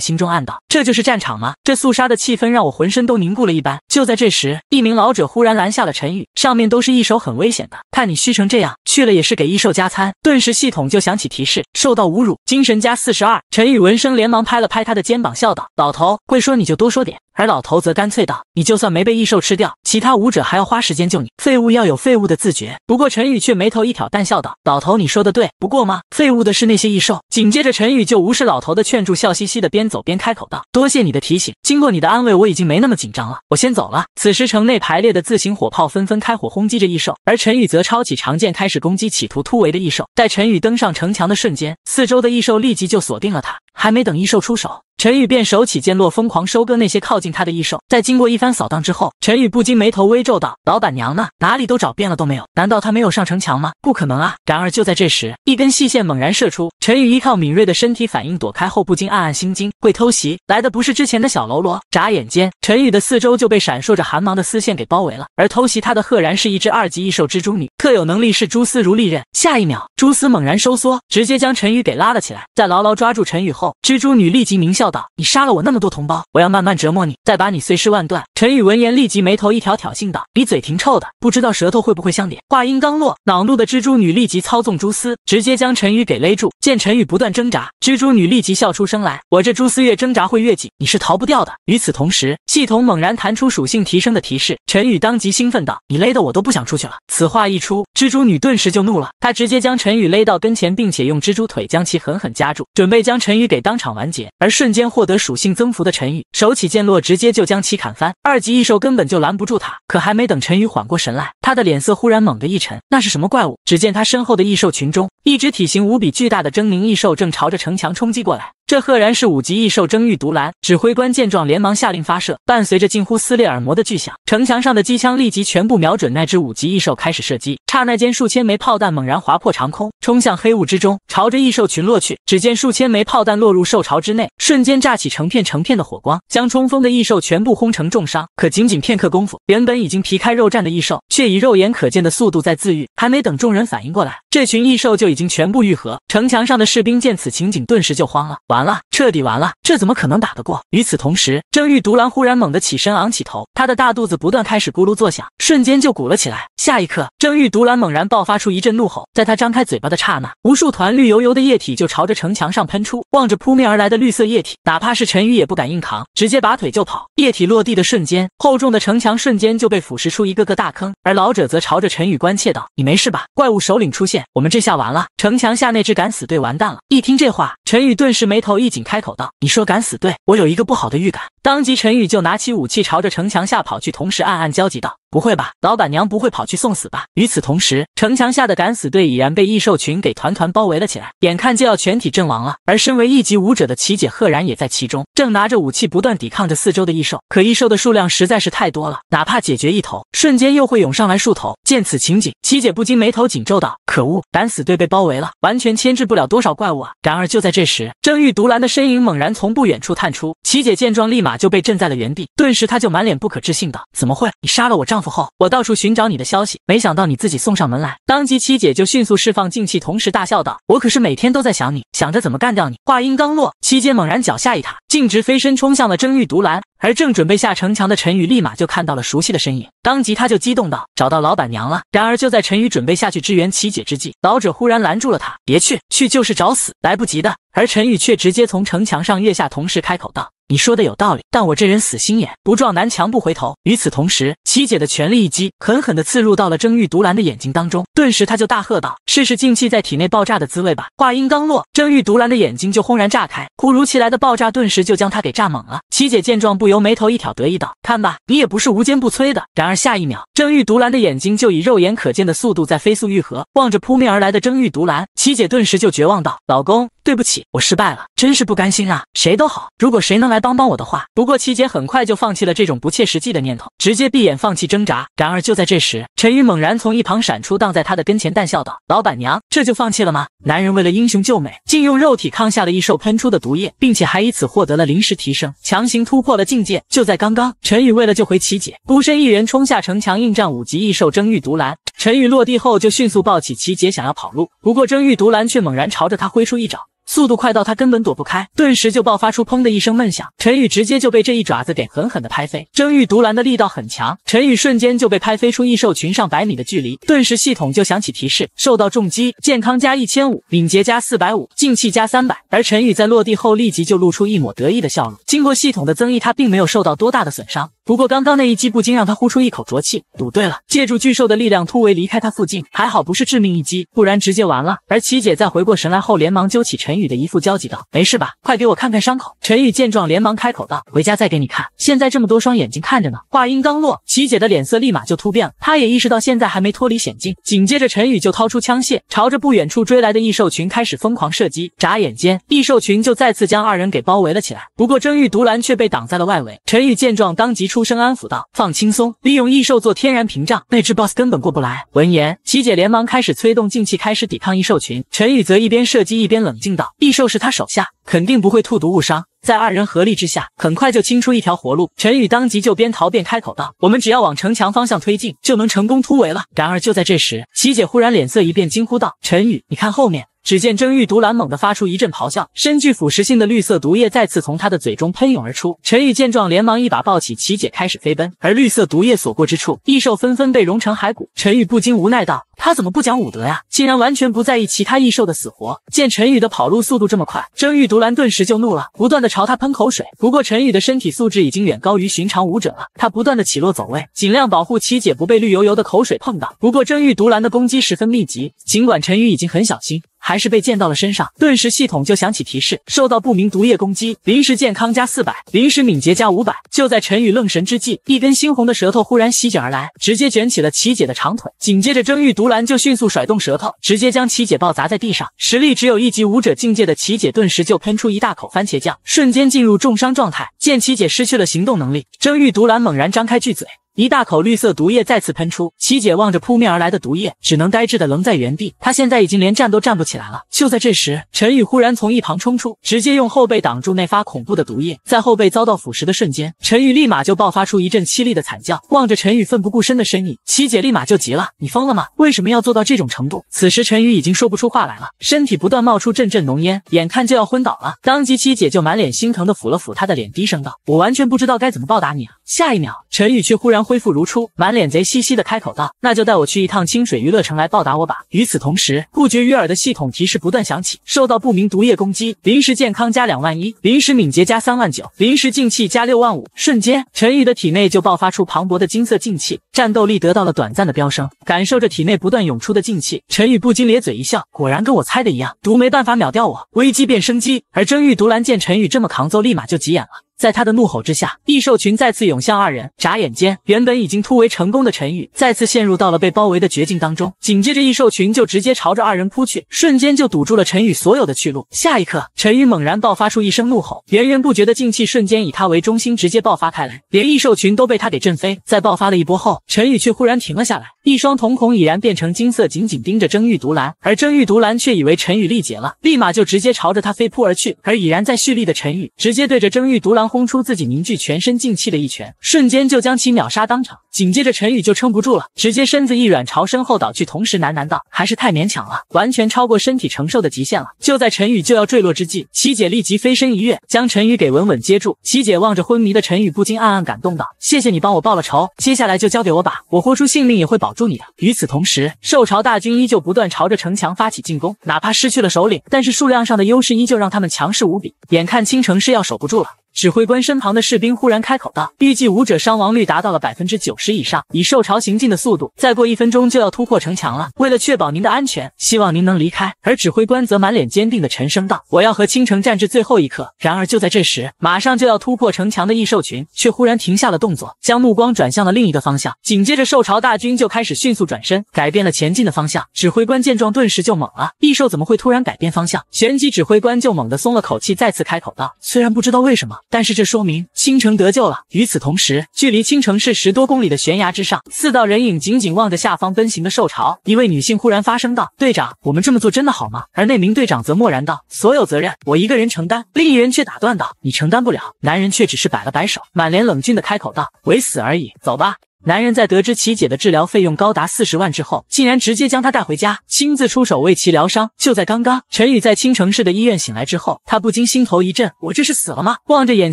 心中暗道：“这就是战场吗？这肃杀的气氛让我浑身都凝固了一般。”就在这时，一名老者忽然拦下了陈宇：“上面都是异兽，很危险的。看你虚成这样，去了也是。”是给异兽加餐，顿时系统就响起提示，受到侮辱，精神加四十二。陈宇闻声连忙拍了拍他的肩膀，笑道：“老头会说你就多说点。”而老头则干脆道：“你就算没被异兽吃掉，其他武者还要花时间救你。废物要有废物的自觉。”不过陈宇却眉头一挑，淡笑道：“老头，你说的对。不过嘛，废物的是那些异兽。”紧接着，陈宇就无视老头的劝阻，笑嘻嘻的边走边开口道：“多谢你的提醒，经过你的安慰，我已经没那么紧张了。我先走了。”此时，城内排列的自行火炮纷纷开火轰击着异兽，而陈宇则抄起长剑开始攻击企图突围的异兽。待陈宇登上城墙的瞬间，四周的异兽立即就锁定了他。还没等异兽出手，陈宇便手起剑落，疯狂收割那些靠近他的异兽。在经过一番扫荡之后，陈宇不禁眉头微皱道：“老板娘呢？哪里都找遍了都没有，难道他没有上城墙吗？不可能啊！”然而就在这时，一根细线猛然射出，陈宇依靠敏锐的身体反应躲开后，不禁暗暗心惊：会偷袭来的不是之前的小喽啰。眨眼间，陈宇的四周就被闪烁着寒芒的丝线给包围了。而偷袭他的赫然是一只二级异兽蜘蛛女，特有能力是蛛丝如利刃。下一秒，蛛丝猛然收缩，直接将陈宇给拉了起来。在牢牢抓住陈宇后，蜘蛛女立即狞笑道：“你杀了我那么多同胞，我要慢慢折磨你，再把你碎尸万段。”陈宇闻言立即眉头一挑，挑衅道：“你嘴挺臭的，不知道舌头会不会香点？”话音刚落，恼怒的蜘蛛女立即操纵蛛丝，直接将陈宇给勒住。见陈宇不断挣扎，蜘蛛女立即笑出声来：“我这蛛丝越挣扎会越紧，你是逃不掉的。”与此同时，系统猛然弹出属性提升的提示。陈宇当即兴奋道：“你勒的我都不想出去了。”此话一出，蜘蛛女顿时就怒了，她直接将陈宇勒到跟前，并且用蜘蛛腿将其狠狠夹住，准备将陈宇给。当场完结，而瞬间获得属性增幅的陈宇，手起剑落，直接就将其砍翻。二级异兽根本就拦不住他。可还没等陈宇缓过神来，他的脸色忽然猛地一沉。那是什么怪物？只见他身后的异兽群中，一只体型无比巨大的狰狞异兽正朝着城墙冲击过来。这赫然是五级异兽争玉毒兰。指挥官见状，连忙下令发射。伴随着近乎撕裂耳膜的巨响，城墙上的机枪立即全部瞄准那只五级异兽，开始射击。刹那间，数千枚炮弹猛然划破长空，冲向黑雾之中，朝着异兽群落去。只见数千枚炮弹落入兽巢之内，瞬间炸起成片成片的火光，将冲锋的异兽全部轰成重伤。可仅仅片刻功夫，原本已经皮开肉绽的异兽，却以肉眼可见的速度在自愈。还没等众人反应过来，这群异兽就已经全部愈合。城墙上的士兵见此情景，顿时就慌了。完。完了。彻底完了，这怎么可能打得过？与此同时，郑玉独狼忽然猛地起身，昂起头，他的大肚子不断开始咕噜作响，瞬间就鼓了起来。下一刻，郑玉独狼猛然爆发出一阵怒吼，在他张开嘴巴的刹那，无数团绿油油的液体就朝着城墙上喷出。望着扑面而来的绿色液体，哪怕是陈宇也不敢硬扛，直接拔腿就跑。液体落地的瞬间，厚重的城墙瞬间就被腐蚀出一个个大坑。而老者则朝着陈宇关切道：“你没事吧？怪物首领出现，我们这下完了。城墙下那只敢死队完蛋了。”一听这话，陈宇顿时眉头一紧。开口道：“你说敢死队，我有一个不好的预感。”当即陈宇就拿起武器，朝着城墙下跑去，同时暗暗焦急道：“不会吧，老板娘不会跑去送死吧？”与此同时，城墙下的敢死队已然被异兽群给团团包围了起来，眼看就要全体阵亡了。而身为一级武者的琪姐赫然也在其中，正拿着武器不断抵抗着四周的异兽。可异兽的数量实在是太多了，哪怕解决一头，瞬间又会涌上来数头。见此情景，琪姐不禁眉头紧皱道。可恶，敢死队被包围了，完全牵制不了多少怪物啊！然而就在这时，正玉独蓝的身影猛然从不远处探出，七姐见状立马就被震在了原地，顿时她就满脸不可置信道：“怎么会？你杀了我丈夫后，我到处寻找你的消息，没想到你自己送上门来。”当即七姐就迅速释放静气，同时大笑道：“我可是每天都在想你，想着怎么干掉你。”话音刚落，琪姐猛然脚下一踏，径直飞身冲向了正玉独蓝。而正准备下城墙的陈宇，立马就看到了熟悉的身影，当即他就激动道：“找到老板娘了！”然而就在陈宇准备下去支援齐姐之际，老者忽然拦住了他：“别去，去就是找死，来不及的。”而陈宇却直接从城墙上跃下，同时开口道。你说的有道理，但我这人死心眼，不撞南墙不回头。与此同时，七姐的全力一击狠狠地刺入到了郑玉独兰的眼睛当中，顿时他就大喝道：“试试静气在体内爆炸的滋味吧！”话音刚落，郑玉独兰的眼睛就轰然炸开，突如其来的爆炸顿时就将他给炸懵了。七姐见状，不由眉头一挑，得意道：“看吧，你也不是无坚不摧的。”然而下一秒，郑玉独兰的眼睛就以肉眼可见的速度在飞速愈合。望着扑面而来的郑玉独兰，七姐顿时就绝望道：“老公。”对不起，我失败了，真是不甘心啊！谁都好，如果谁能来帮帮我的话。不过齐姐很快就放弃了这种不切实际的念头，直接闭眼放弃挣扎。然而就在这时，陈宇猛然从一旁闪出，挡在他的跟前，淡笑道：“老板娘，这就放弃了吗？”男人为了英雄救美，竟用肉体抗下了异兽喷出的毒液，并且还以此获得了临时提升，强行突破了境界。就在刚刚，陈宇为了救回齐姐，孤身一人冲下城墙应战五级异兽争玉毒兰。陈宇落地后就迅速抱起齐姐想要跑路，不过争玉毒兰却猛然朝着他挥出一掌。速度快到他根本躲不开，顿时就爆发出砰的一声闷响，陈宇直接就被这一爪子给狠狠的拍飞。蒸玉毒兰的力道很强，陈宇瞬间就被拍飞出异兽群上百米的距离。顿时系统就响起提示：受到重击，健康加一千五，敏捷加四百五，进气加三百。而陈宇在落地后立即就露出一抹得意的笑容。经过系统的增益，他并没有受到多大的损伤。不过刚刚那一击不禁让他呼出一口浊气，赌对了，借助巨兽的力量突围离开他附近，还好不是致命一击，不然直接完了。而琪姐在回过神来后，连忙揪起陈宇的一副焦急道：“没事吧？快给我看看伤口。”陈宇见状，连忙开口道：“回家再给你看。”现在这么多双眼睛看着呢。话音刚落，琪姐的脸色立马就突变了，她也意识到现在还没脱离险境。紧接着，陈宇就掏出枪械，朝着不远处追来的异兽群开始疯狂射击。眨眼间，异兽群就再次将二人给包围了起来。不过，征玉独蓝却被挡在了外围。陈宇见状，当即出。出声安抚道：“放轻松，利用异兽做天然屏障，那只 BOSS 根本过不来。”闻言，琪姐连忙开始催动静气，开始抵抗异兽群。陈宇则一边射击一边冷静道：“异兽是他手下，肯定不会吐毒误伤。”在二人合力之下，很快就清出一条活路。陈宇当即就边逃边开口道：“我们只要往城墙方向推进，就能成功突围了。”然而就在这时，琪姐忽然脸色一变，惊呼道：“陈宇，你看后面！”只见蒸玉毒兰猛地发出一阵咆哮，身具腐蚀性的绿色毒液再次从他的嘴中喷涌而出。陈宇见状，连忙一把抱起琪姐，开始飞奔。而绿色毒液所过之处，异兽纷纷被融成骸骨。陈宇不禁无奈道：“他怎么不讲武德呀？竟然完全不在意其他异兽的死活。”见陈宇的跑路速度这么快，蒸玉毒兰顿时就怒了，不断的朝他喷口水。不过陈宇的身体素质已经远高于寻常武者了，他不断的起落走位，尽量保护琪姐不被绿油油的口水碰到。不过蒸玉毒兰的攻击十分密集，尽管陈宇已经很小心。还是被溅到了身上，顿时系统就响起提示：受到不明毒液攻击，临时健康加四百，临时敏捷加五百。就在陈宇愣神之际，一根猩红的舌头忽然席卷而来，直接卷起了琪姐的长腿。紧接着，蒸玉毒兰就迅速甩动舌头，直接将琪姐抱砸在地上。实力只有一级武者境界的琪姐，顿时就喷出一大口番茄酱，瞬间进入重伤状态。见琪姐失去了行动能力，蒸玉毒兰猛然张开巨嘴。一大口绿色毒液再次喷出，七姐望着扑面而来的毒液，只能呆滞的愣在原地。她现在已经连站都站不起来了。就在这时，陈宇忽然从一旁冲出，直接用后背挡住那发恐怖的毒液，在后背遭到腐蚀的瞬间，陈宇立马就爆发出一阵凄厉的惨叫。望着陈宇奋不顾身的身影，七姐立马就急了：“你疯了吗？为什么要做到这种程度？”此时陈宇已经说不出话来了，身体不断冒出阵阵浓烟，眼看就要昏倒了。当即七姐就满脸心疼的抚了抚他的脸，低声道：“我完全不知道该怎么报答你啊。”下一秒，陈宇却忽然。恢复如初，满脸贼兮兮的开口道：“那就带我去一趟清水娱乐城来报答我吧。”与此同时，不绝于耳的系统提示不断响起。受到不明毒液攻击，临时健康加两万一，临时敏捷加三万九，临时静气加六万五。瞬间，陈宇的体内就爆发出磅礴的金色静气，战斗力得到了短暂的飙升。感受着体内不断涌出的静气，陈宇不禁咧嘴一笑，果然跟我猜的一样，毒没办法秒掉我，危机变生机。而真玉毒兰见陈宇这么扛揍，立马就急眼了。在他的怒吼之下，异兽群再次涌向二人。眨眼间，原本已经突围成功的陈宇再次陷入到了被包围的绝境当中。紧接着，异兽群就直接朝着二人扑去，瞬间就堵住了陈宇所有的去路。下一刻，陈宇猛然爆发出一声怒吼，源源不绝的劲气瞬间以他为中心直接爆发开来，连异兽群都被他给震飞。在爆发了一波后，陈宇却忽然停了下来，一双瞳孔已然变成金色，紧紧盯着蒸玉独兰。而蒸玉独兰却以为陈宇力竭了，立马就直接朝着他飞扑而去。而已然在蓄力的陈宇，直接对着蒸玉独狼。轰出自己凝聚全身劲气的一拳，瞬间就将其秒杀当场。紧接着陈宇就撑不住了，直接身子一软朝身后倒去，同时喃喃道：“还是太勉强了，完全超过身体承受的极限了。”就在陈宇就要坠落之际，七姐立即飞身一跃，将陈宇给稳稳接住。七姐望着昏迷的陈宇，不禁暗暗感动道：“谢谢你帮我报了仇，接下来就交给我吧，我豁出性命也会保住你的。”与此同时，兽潮大军依旧不断朝着城墙发起进攻，哪怕失去了首领，但是数量上的优势依旧让他们强势无比。眼看青城是要守不住了。指挥官身旁的士兵忽然开口道：“预计武者伤亡率达到了百分之九十以上，以兽潮行进的速度，再过一分钟就要突破城墙了。为了确保您的安全，希望您能离开。”而指挥官则满脸坚定的沉声道：“我要和倾城战至最后一刻。”然而就在这时，马上就要突破城墙的异兽群却忽然停下了动作，将目光转向了另一个方向。紧接着，兽潮大军就开始迅速转身，改变了前进的方向。指挥官见状顿时就懵了，异兽怎么会突然改变方向？旋即指挥官就猛地松了口气，再次开口道：“虽然不知道为什么。”但是这说明倾城得救了。与此同时，距离倾城市十多公里的悬崖之上，四道人影紧紧望着下方奔行的兽潮。一位女性忽然发声道：“队长，我们这么做真的好吗？”而那名队长则漠然道：“所有责任我一个人承担。”另一人却打断道：“你承担不了。”男人却只是摆了摆手，满脸冷峻的开口道：“唯死而已，走吧。”男人在得知其姐的治疗费用高达四十万之后，竟然直接将她带回家，亲自出手为其疗伤。就在刚刚，陈宇在青城市的医院醒来之后，他不禁心头一震：我这是死了吗？望着眼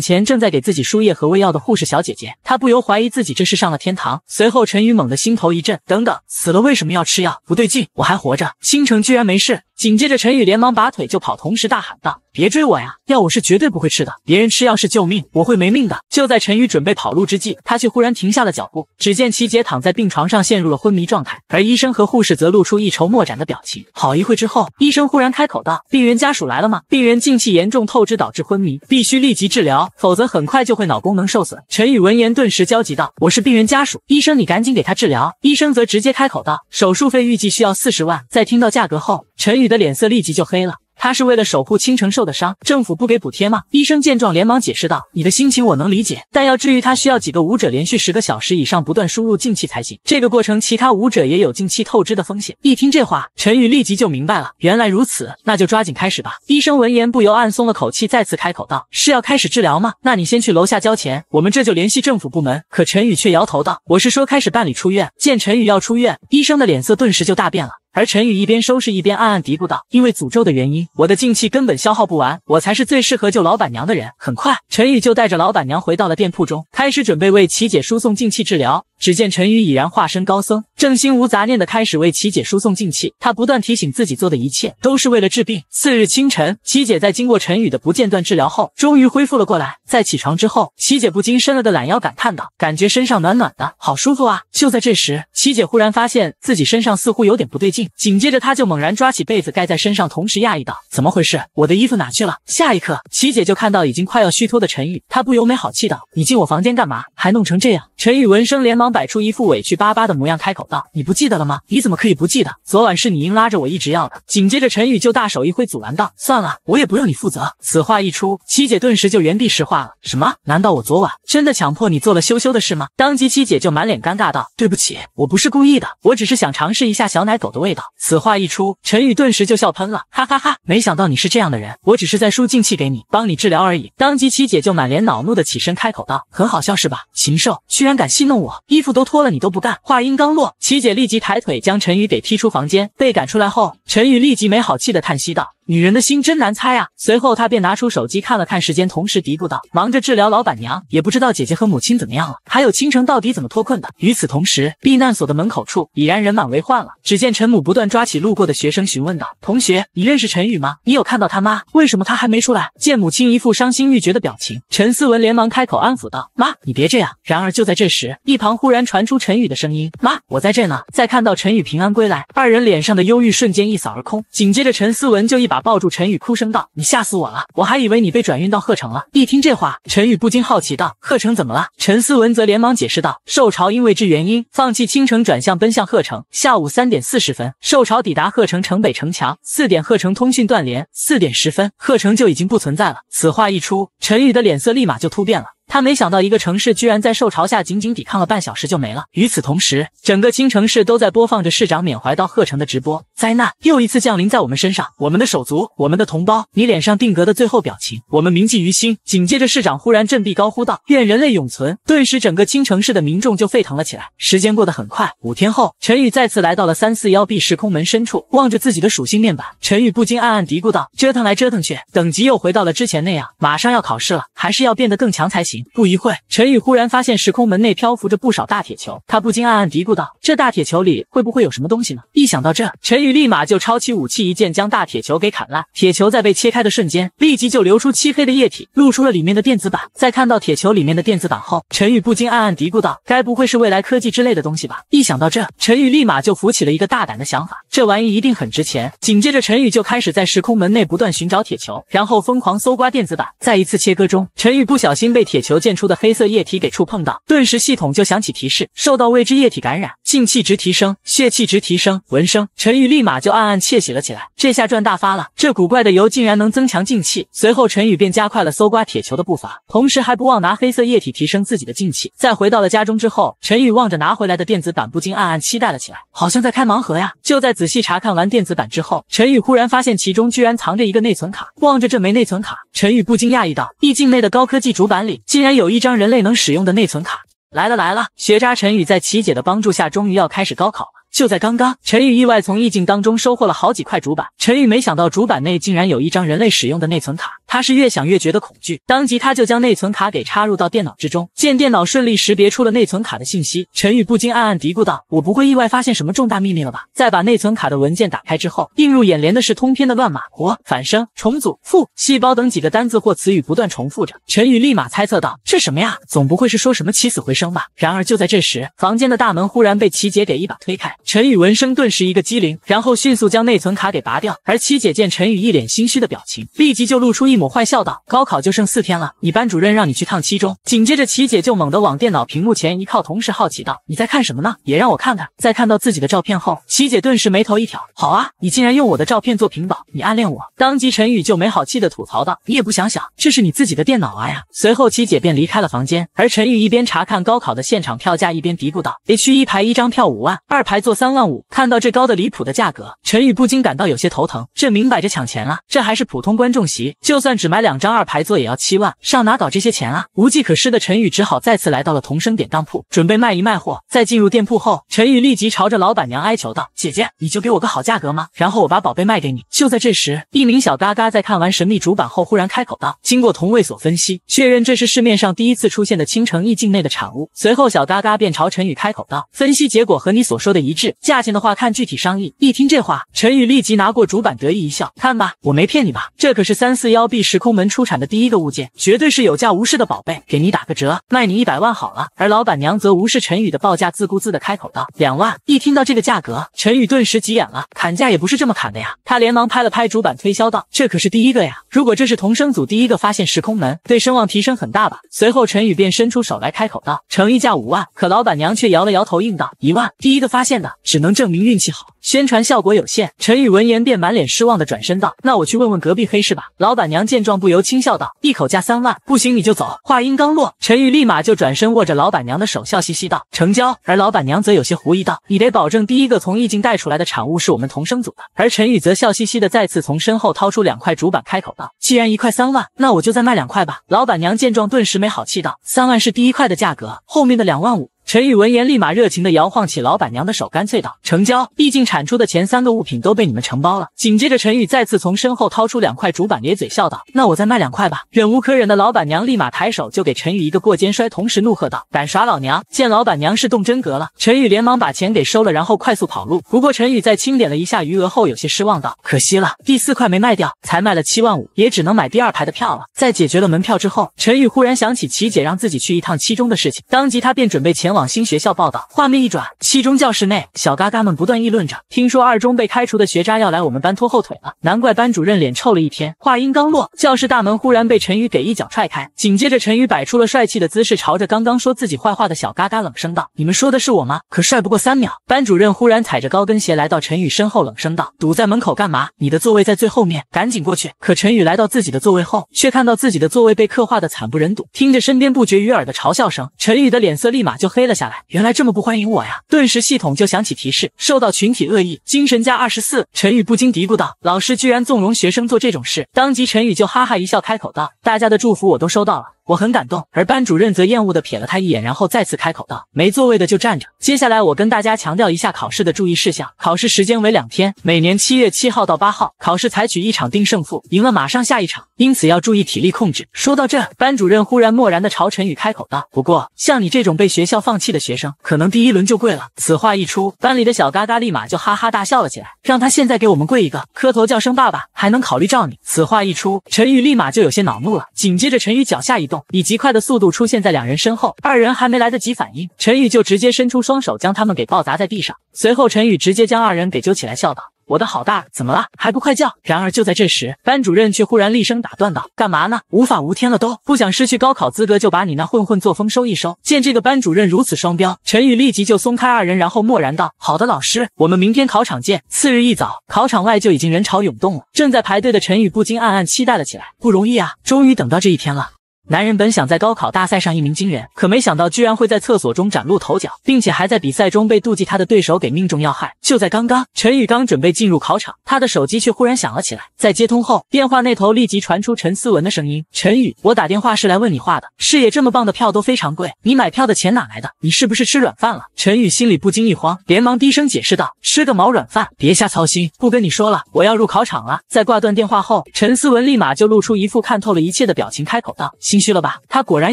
前正在给自己输液和喂药的护士小姐姐，他不由怀疑自己这是上了天堂。随后，陈宇猛地心头一震：等等，死了为什么要吃药？不对劲，我还活着，倾城居然没事。紧接着，陈宇连忙拔腿就跑，同时大喊道：“别追我呀！药我是绝对不会吃的，别人吃药是救命，我会没命的。”就在陈宇准备跑路之际，他却忽然停下了脚步。只见齐姐躺在病床上，陷入了昏迷状态，而医生和护士则露出一筹莫展的表情。好一会之后，医生忽然开口道：“病人家属来了吗？病人近气严重透支，导致昏迷，必须立即治疗，否则很快就会脑功能受损。”陈宇闻言顿时焦急道：“我是病人家属，医生你赶紧给他治疗。”医生则直接开口道：“手术费预计需要四十万。”在听到价格后。陈宇的脸色立即就黑了，他是为了守护倾城受的伤，政府不给补贴吗？医生见状连忙解释道：“你的心情我能理解，但要治愈他需要几个武者连续十个小时以上不断输入静气才行，这个过程其他武者也有静气透支的风险。”一听这话，陈宇立即就明白了，原来如此，那就抓紧开始吧。医生闻言不由暗松了口气，再次开口道：“是要开始治疗吗？那你先去楼下交钱，我们这就联系政府部门。”可陈宇却摇头道：“我是说开始办理出院。”见陈宇要出院，医生的脸色顿时就大变了。而陈宇一边收拾一边暗暗嘀咕道：“因为诅咒的原因，我的静气根本消耗不完，我才是最适合救老板娘的人。”很快，陈宇就带着老板娘回到了店铺中，开始准备为琪姐输送静气治疗。只见陈宇已然化身高僧，正心无杂念的开始为琪姐输送静气。他不断提醒自己，做的一切都是为了治病。次日清晨，琪姐在经过陈宇的不间断治疗后，终于恢复了过来。在起床之后，琪姐不禁伸了个懒腰，感叹道：“感觉身上暖暖的，好舒服啊！”就在这时，琪姐忽然发现自己身上似乎有点不对劲，紧接着她就猛然抓起被子盖在身上，同时讶异道：“怎么回事？我的衣服哪去了？”下一刻，琪姐就看到已经快要虚脱的陈宇，她不由没好气道：“你进我房间干嘛？还弄成这样！”陈宇闻声连忙。摆出一副委屈巴巴的模样，开口道：“你不记得了吗？你怎么可以不记得？昨晚是你硬拉着我一直要的。”紧接着，陈宇就大手一挥，阻拦道：“算了，我也不用你负责。”此话一出，七姐顿时就原地石化了。什么？难道我昨晚真的强迫你做了羞羞的事吗？当即，七姐就满脸尴尬道：“对不起，我不是故意的，我只是想尝试一下小奶狗的味道。”此话一出，陈宇顿时就笑喷了，哈哈哈！没想到你是这样的人，我只是在输进气给你，帮你治疗而已。当即，七姐就满脸恼怒的起身开口道：“很好笑是吧？禽兽，居然敢戏弄我！”衣服都脱了，你都不干。话音刚落，齐姐立即抬腿将陈宇给踢出房间。被赶出来后，陈宇立即没好气的叹息道。女人的心真难猜啊！随后，他便拿出手机看了看时间，同时嘀咕道：“忙着治疗老板娘，也不知道姐姐和母亲怎么样了，还有倾城到底怎么脱困的。”与此同时，避难所的门口处已然人满为患了。只见陈母不断抓起路过的学生，询问道：“同学，你认识陈宇吗？你有看到他吗？为什么他还没出来？”见母亲一副伤心欲绝的表情，陈思文连忙开口安抚道：“妈，你别这样。”然而，就在这时，一旁忽然传出陈宇的声音：“妈，我在这呢。”在看到陈宇平安归来，二人脸上的忧郁瞬间一扫而空。紧接着，陈思文就一把。把抱住陈宇，哭声道：“你吓死我了！我还以为你被转运到鹤城了。”一听这话，陈宇不禁好奇道：“鹤城怎么了？”陈思文则连忙解释道：“受潮因为之原因，放弃青城，转向奔向鹤城。下午三点四十分，受潮抵达鹤城城北城墙。四点，鹤城通讯断联。四点十分，鹤城就已经不存在了。”此话一出，陈宇的脸色立马就突变了。他没想到，一个城市居然在受潮下仅仅抵抗了半小时就没了。与此同时，整个青城市都在播放着市长缅怀到鹤城的直播。灾难又一次降临在我们身上，我们的手足，我们的同胞，你脸上定格的最后表情，我们铭记于心。紧接着，市长忽然振臂高呼道：“愿人类永存！”顿时，整个青城市的民众就沸腾了起来。时间过得很快，五天后，陈宇再次来到了三四幺 B 时空门深处，望着自己的属性面板，陈宇不禁暗暗嘀咕道：“折腾来折腾去，等级又回到了之前那样。马上要考试了，还是要变得更强才行。”不一会陈宇忽然发现时空门内漂浮着不少大铁球，他不禁暗暗嘀咕道：“这大铁球里会不会有什么东西呢？”一想到这，陈宇立马就抄起武器，一剑将大铁球给砍烂。铁球在被切开的瞬间，立即就流出漆黑的液体，露出了里面的电子板。在看到铁球里面的电子板后，陈宇不禁暗暗嘀咕道：“该不会是未来科技之类的东西吧？”一想到这，陈宇立马就浮起了一个大胆的想法：这玩意一定很值钱。紧接着，陈宇就开始在时空门内不断寻找铁球，然后疯狂搜刮电子板。在一次切割中，陈宇不小心被铁球。溅出的黑色液体给触碰到，顿时系统就响起提示，受到未知液体感染，净气值提升，血气值提升。闻声，陈宇立马就暗暗窃喜了起来，这下赚大发了，这古怪的油竟然能增强静气。随后，陈宇便加快了搜刮铁球的步伐，同时还不忘拿黑色液体提升自己的静气。在回到了家中之后，陈宇望着拿回来的电子板，不禁暗暗期待了起来，好像在开盲盒呀。就在仔细查看完电子板之后，陈宇忽然发现其中居然藏着一个内存卡。望着这枚内存卡，陈宇不禁讶异道：“意境内的高科技主板里，竟……”有一张人类能使用的内存卡来了来了！学渣陈宇在琪姐的帮助下，终于要开始高考了。就在刚刚，陈宇意外从意境当中收获了好几块主板。陈宇没想到，主板内竟然有一张人类使用的内存卡。他是越想越觉得恐惧，当即他就将内存卡给插入到电脑之中，见电脑顺利识别出了内存卡的信息，陈宇不禁暗暗嘀咕道：“我不会意外发现什么重大秘密了吧？”再把内存卡的文件打开之后，映入眼帘的是通篇的乱码，活、反生、重组、复细胞等几个单字或词语不断重复着。陈宇立马猜测道：“这什么呀？总不会是说什么起死回生吧？”然而就在这时，房间的大门忽然被七姐给一把推开，陈宇闻声顿时一个机灵，然后迅速将内存卡给拔掉。而七姐见陈宇一脸心虚的表情，立即就露出一。抹坏笑道：“高考就剩四天了，你班主任让你去趟七中。”紧接着，琪姐就猛地往电脑屏幕前一靠，同时好奇道：“你在看什么呢？也让我看看。”在看到自己的照片后，琪姐顿时眉头一挑：“好啊，你竟然用我的照片做屏保，你暗恋我？”当即，陈宇就没好气的吐槽道：“你也不想想，这是你自己的电脑啊呀！”随后，琪姐便离开了房间，而陈宇一边查看高考的现场票价，一边嘀咕道：“H 一排一张票五万，二排坐三万五。”看到这高的离谱的价格，陈宇不禁感到有些头疼，这明摆着抢钱啊！这还是普通观众席，就算……算只买两张二排座也要七万，上哪搞这些钱啊？无计可施的陈宇只好再次来到了同生典当铺，准备卖一卖货。在进入店铺后，陈宇立即朝着老板娘哀求道：“姐姐，你就给我个好价格吗？然后我把宝贝卖给你。”就在这时，一名小嘎嘎在看完神秘主板后，忽然开口道：“经过同位所分析，确认这是市面上第一次出现的青城意境内的产物。”随后，小嘎嘎便朝陈宇开口道：“分析结果和你所说的一致，价钱的话看具体商议。”一听这话，陈宇立即拿过主板，得意一笑：“看吧，我没骗你吧？这可是三四幺 B。”时空门出产的第一个物件，绝对是有价无市的宝贝，给你打个折，卖你一百万好了。而老板娘则无视陈宇的报价，自顾自的开口道：“两万。”一听到这个价格，陈宇顿时急眼了，砍价也不是这么砍的呀！他连忙拍了拍主板，推销道：“这可是第一个呀！如果这是同生组第一个发现时空门，对声望提升很大吧？”随后，陈宇便伸出手来，开口道：“诚意价五万。”可老板娘却摇了摇头，应道：“一万，第一个发现的，只能证明运气好，宣传效果有限。”陈宇闻言便满脸失望的转身道：“那我去问问隔壁黑市吧。”老板娘。见状，不由轻笑道：“一口价三万，不行你就走。”话音刚落，陈宇立马就转身握着老板娘的手，笑嘻嘻道：“成交。”而老板娘则有些狐疑道：“你得保证第一个从意境带出来的产物是我们同生组的。”而陈宇则笑嘻嘻的再次从身后掏出两块主板，开口道：“既然一块三万，那我就再卖两块吧。”老板娘见状，顿时没好气道：“三万是第一块的价格，后面的两万五。”陈宇闻言，立马热情地摇晃起老板娘的手，干脆道：“成交，毕竟产出的前三个物品都被你们承包了。”紧接着，陈宇再次从身后掏出两块主板，咧嘴笑道：“那我再卖两块吧。”忍无可忍的老板娘立马抬手就给陈宇一个过肩摔，同时怒喝道：“敢耍老娘！”见老板娘是动真格了，陈宇连忙把钱给收了，然后快速跑路。不过，陈宇在清点了一下余额后，有些失望道：“可惜了，第四块没卖掉，才卖了七万五，也只能买第二排的票了。”在解决了门票之后，陈宇忽然想起琪姐让自己去一趟七中的事情，当即他便准备前往。往新学校报道。画面一转，七中教室内，小嘎嘎们不断议论着，听说二中被开除的学渣要来我们班拖后腿了，难怪班主任脸臭了一天。话音刚落，教室大门忽然被陈宇给一脚踹开，紧接着陈宇摆出了帅气的姿势，朝着刚刚说自己坏话的小嘎嘎冷声道：“你们说的是我吗？”可帅不过三秒，班主任忽然踩着高跟鞋来到陈宇身后，冷声道：“堵在门口干嘛？你的座位在最后面，赶紧过去。”可陈宇来到自己的座位后，却看到自己的座位被刻画的惨不忍睹，听着身边不绝于耳的嘲笑声，陈宇的脸色立马就黑。了下来，原来这么不欢迎我呀！顿时系统就响起提示，受到群体恶意，精神加二十四。陈宇不禁嘀咕道：“老师居然纵容学生做这种事。”当即陈宇就哈哈一笑，开口道：“大家的祝福我都收到了。”我很感动，而班主任则厌恶的瞥了他一眼，然后再次开口道：“没座位的就站着。接下来我跟大家强调一下考试的注意事项。考试时间为两天，每年七月七号到八号。考试采取一场定胜负，赢了马上下一场，因此要注意体力控制。”说到这，班主任忽然漠然的朝陈宇开口道：“不过像你这种被学校放弃的学生，可能第一轮就跪了。”此话一出，班里的小嘎嘎立马就哈哈大笑了起来，让他现在给我们跪一个，磕头叫声爸爸，还能考虑照你。此话一出，陈宇立马就有些恼怒了，紧接着陈宇脚下一动。以极快的速度出现在两人身后，二人还没来得及反应，陈宇就直接伸出双手将他们给抱砸在地上。随后，陈宇直接将二人给揪起来，笑道：“我的好大，怎么了？还不快叫！”然而，就在这时，班主任却忽然厉声打断道：“干嘛呢？无法无天了，都不想失去高考资格，就把你那混混作风收一收。”见这个班主任如此双标，陈宇立即就松开二人，然后默然道：“好的，老师，我们明天考场见。”次日一早，考场外就已经人潮涌动了。正在排队的陈宇不禁暗暗期待了起来：“不容易啊，终于等到这一天了。”男人本想在高考大赛上一鸣惊人，可没想到居然会在厕所中崭露头角，并且还在比赛中被妒忌他的对手给命中要害。就在刚刚，陈宇刚准备进入考场，他的手机却忽然响了起来。在接通后，电话那头立即传出陈思文的声音：“陈宇，我打电话是来问你话的。视野这么棒的票都非常贵，你买票的钱哪来的？你是不是吃软饭了？”陈宇心里不禁一慌，连忙低声解释道：“吃个毛软饭，别瞎操心，不跟你说了，我要入考场了。”在挂断电话后，陈思文立马就露出一副看透了一切的表情，开口道。心虚了吧？他果然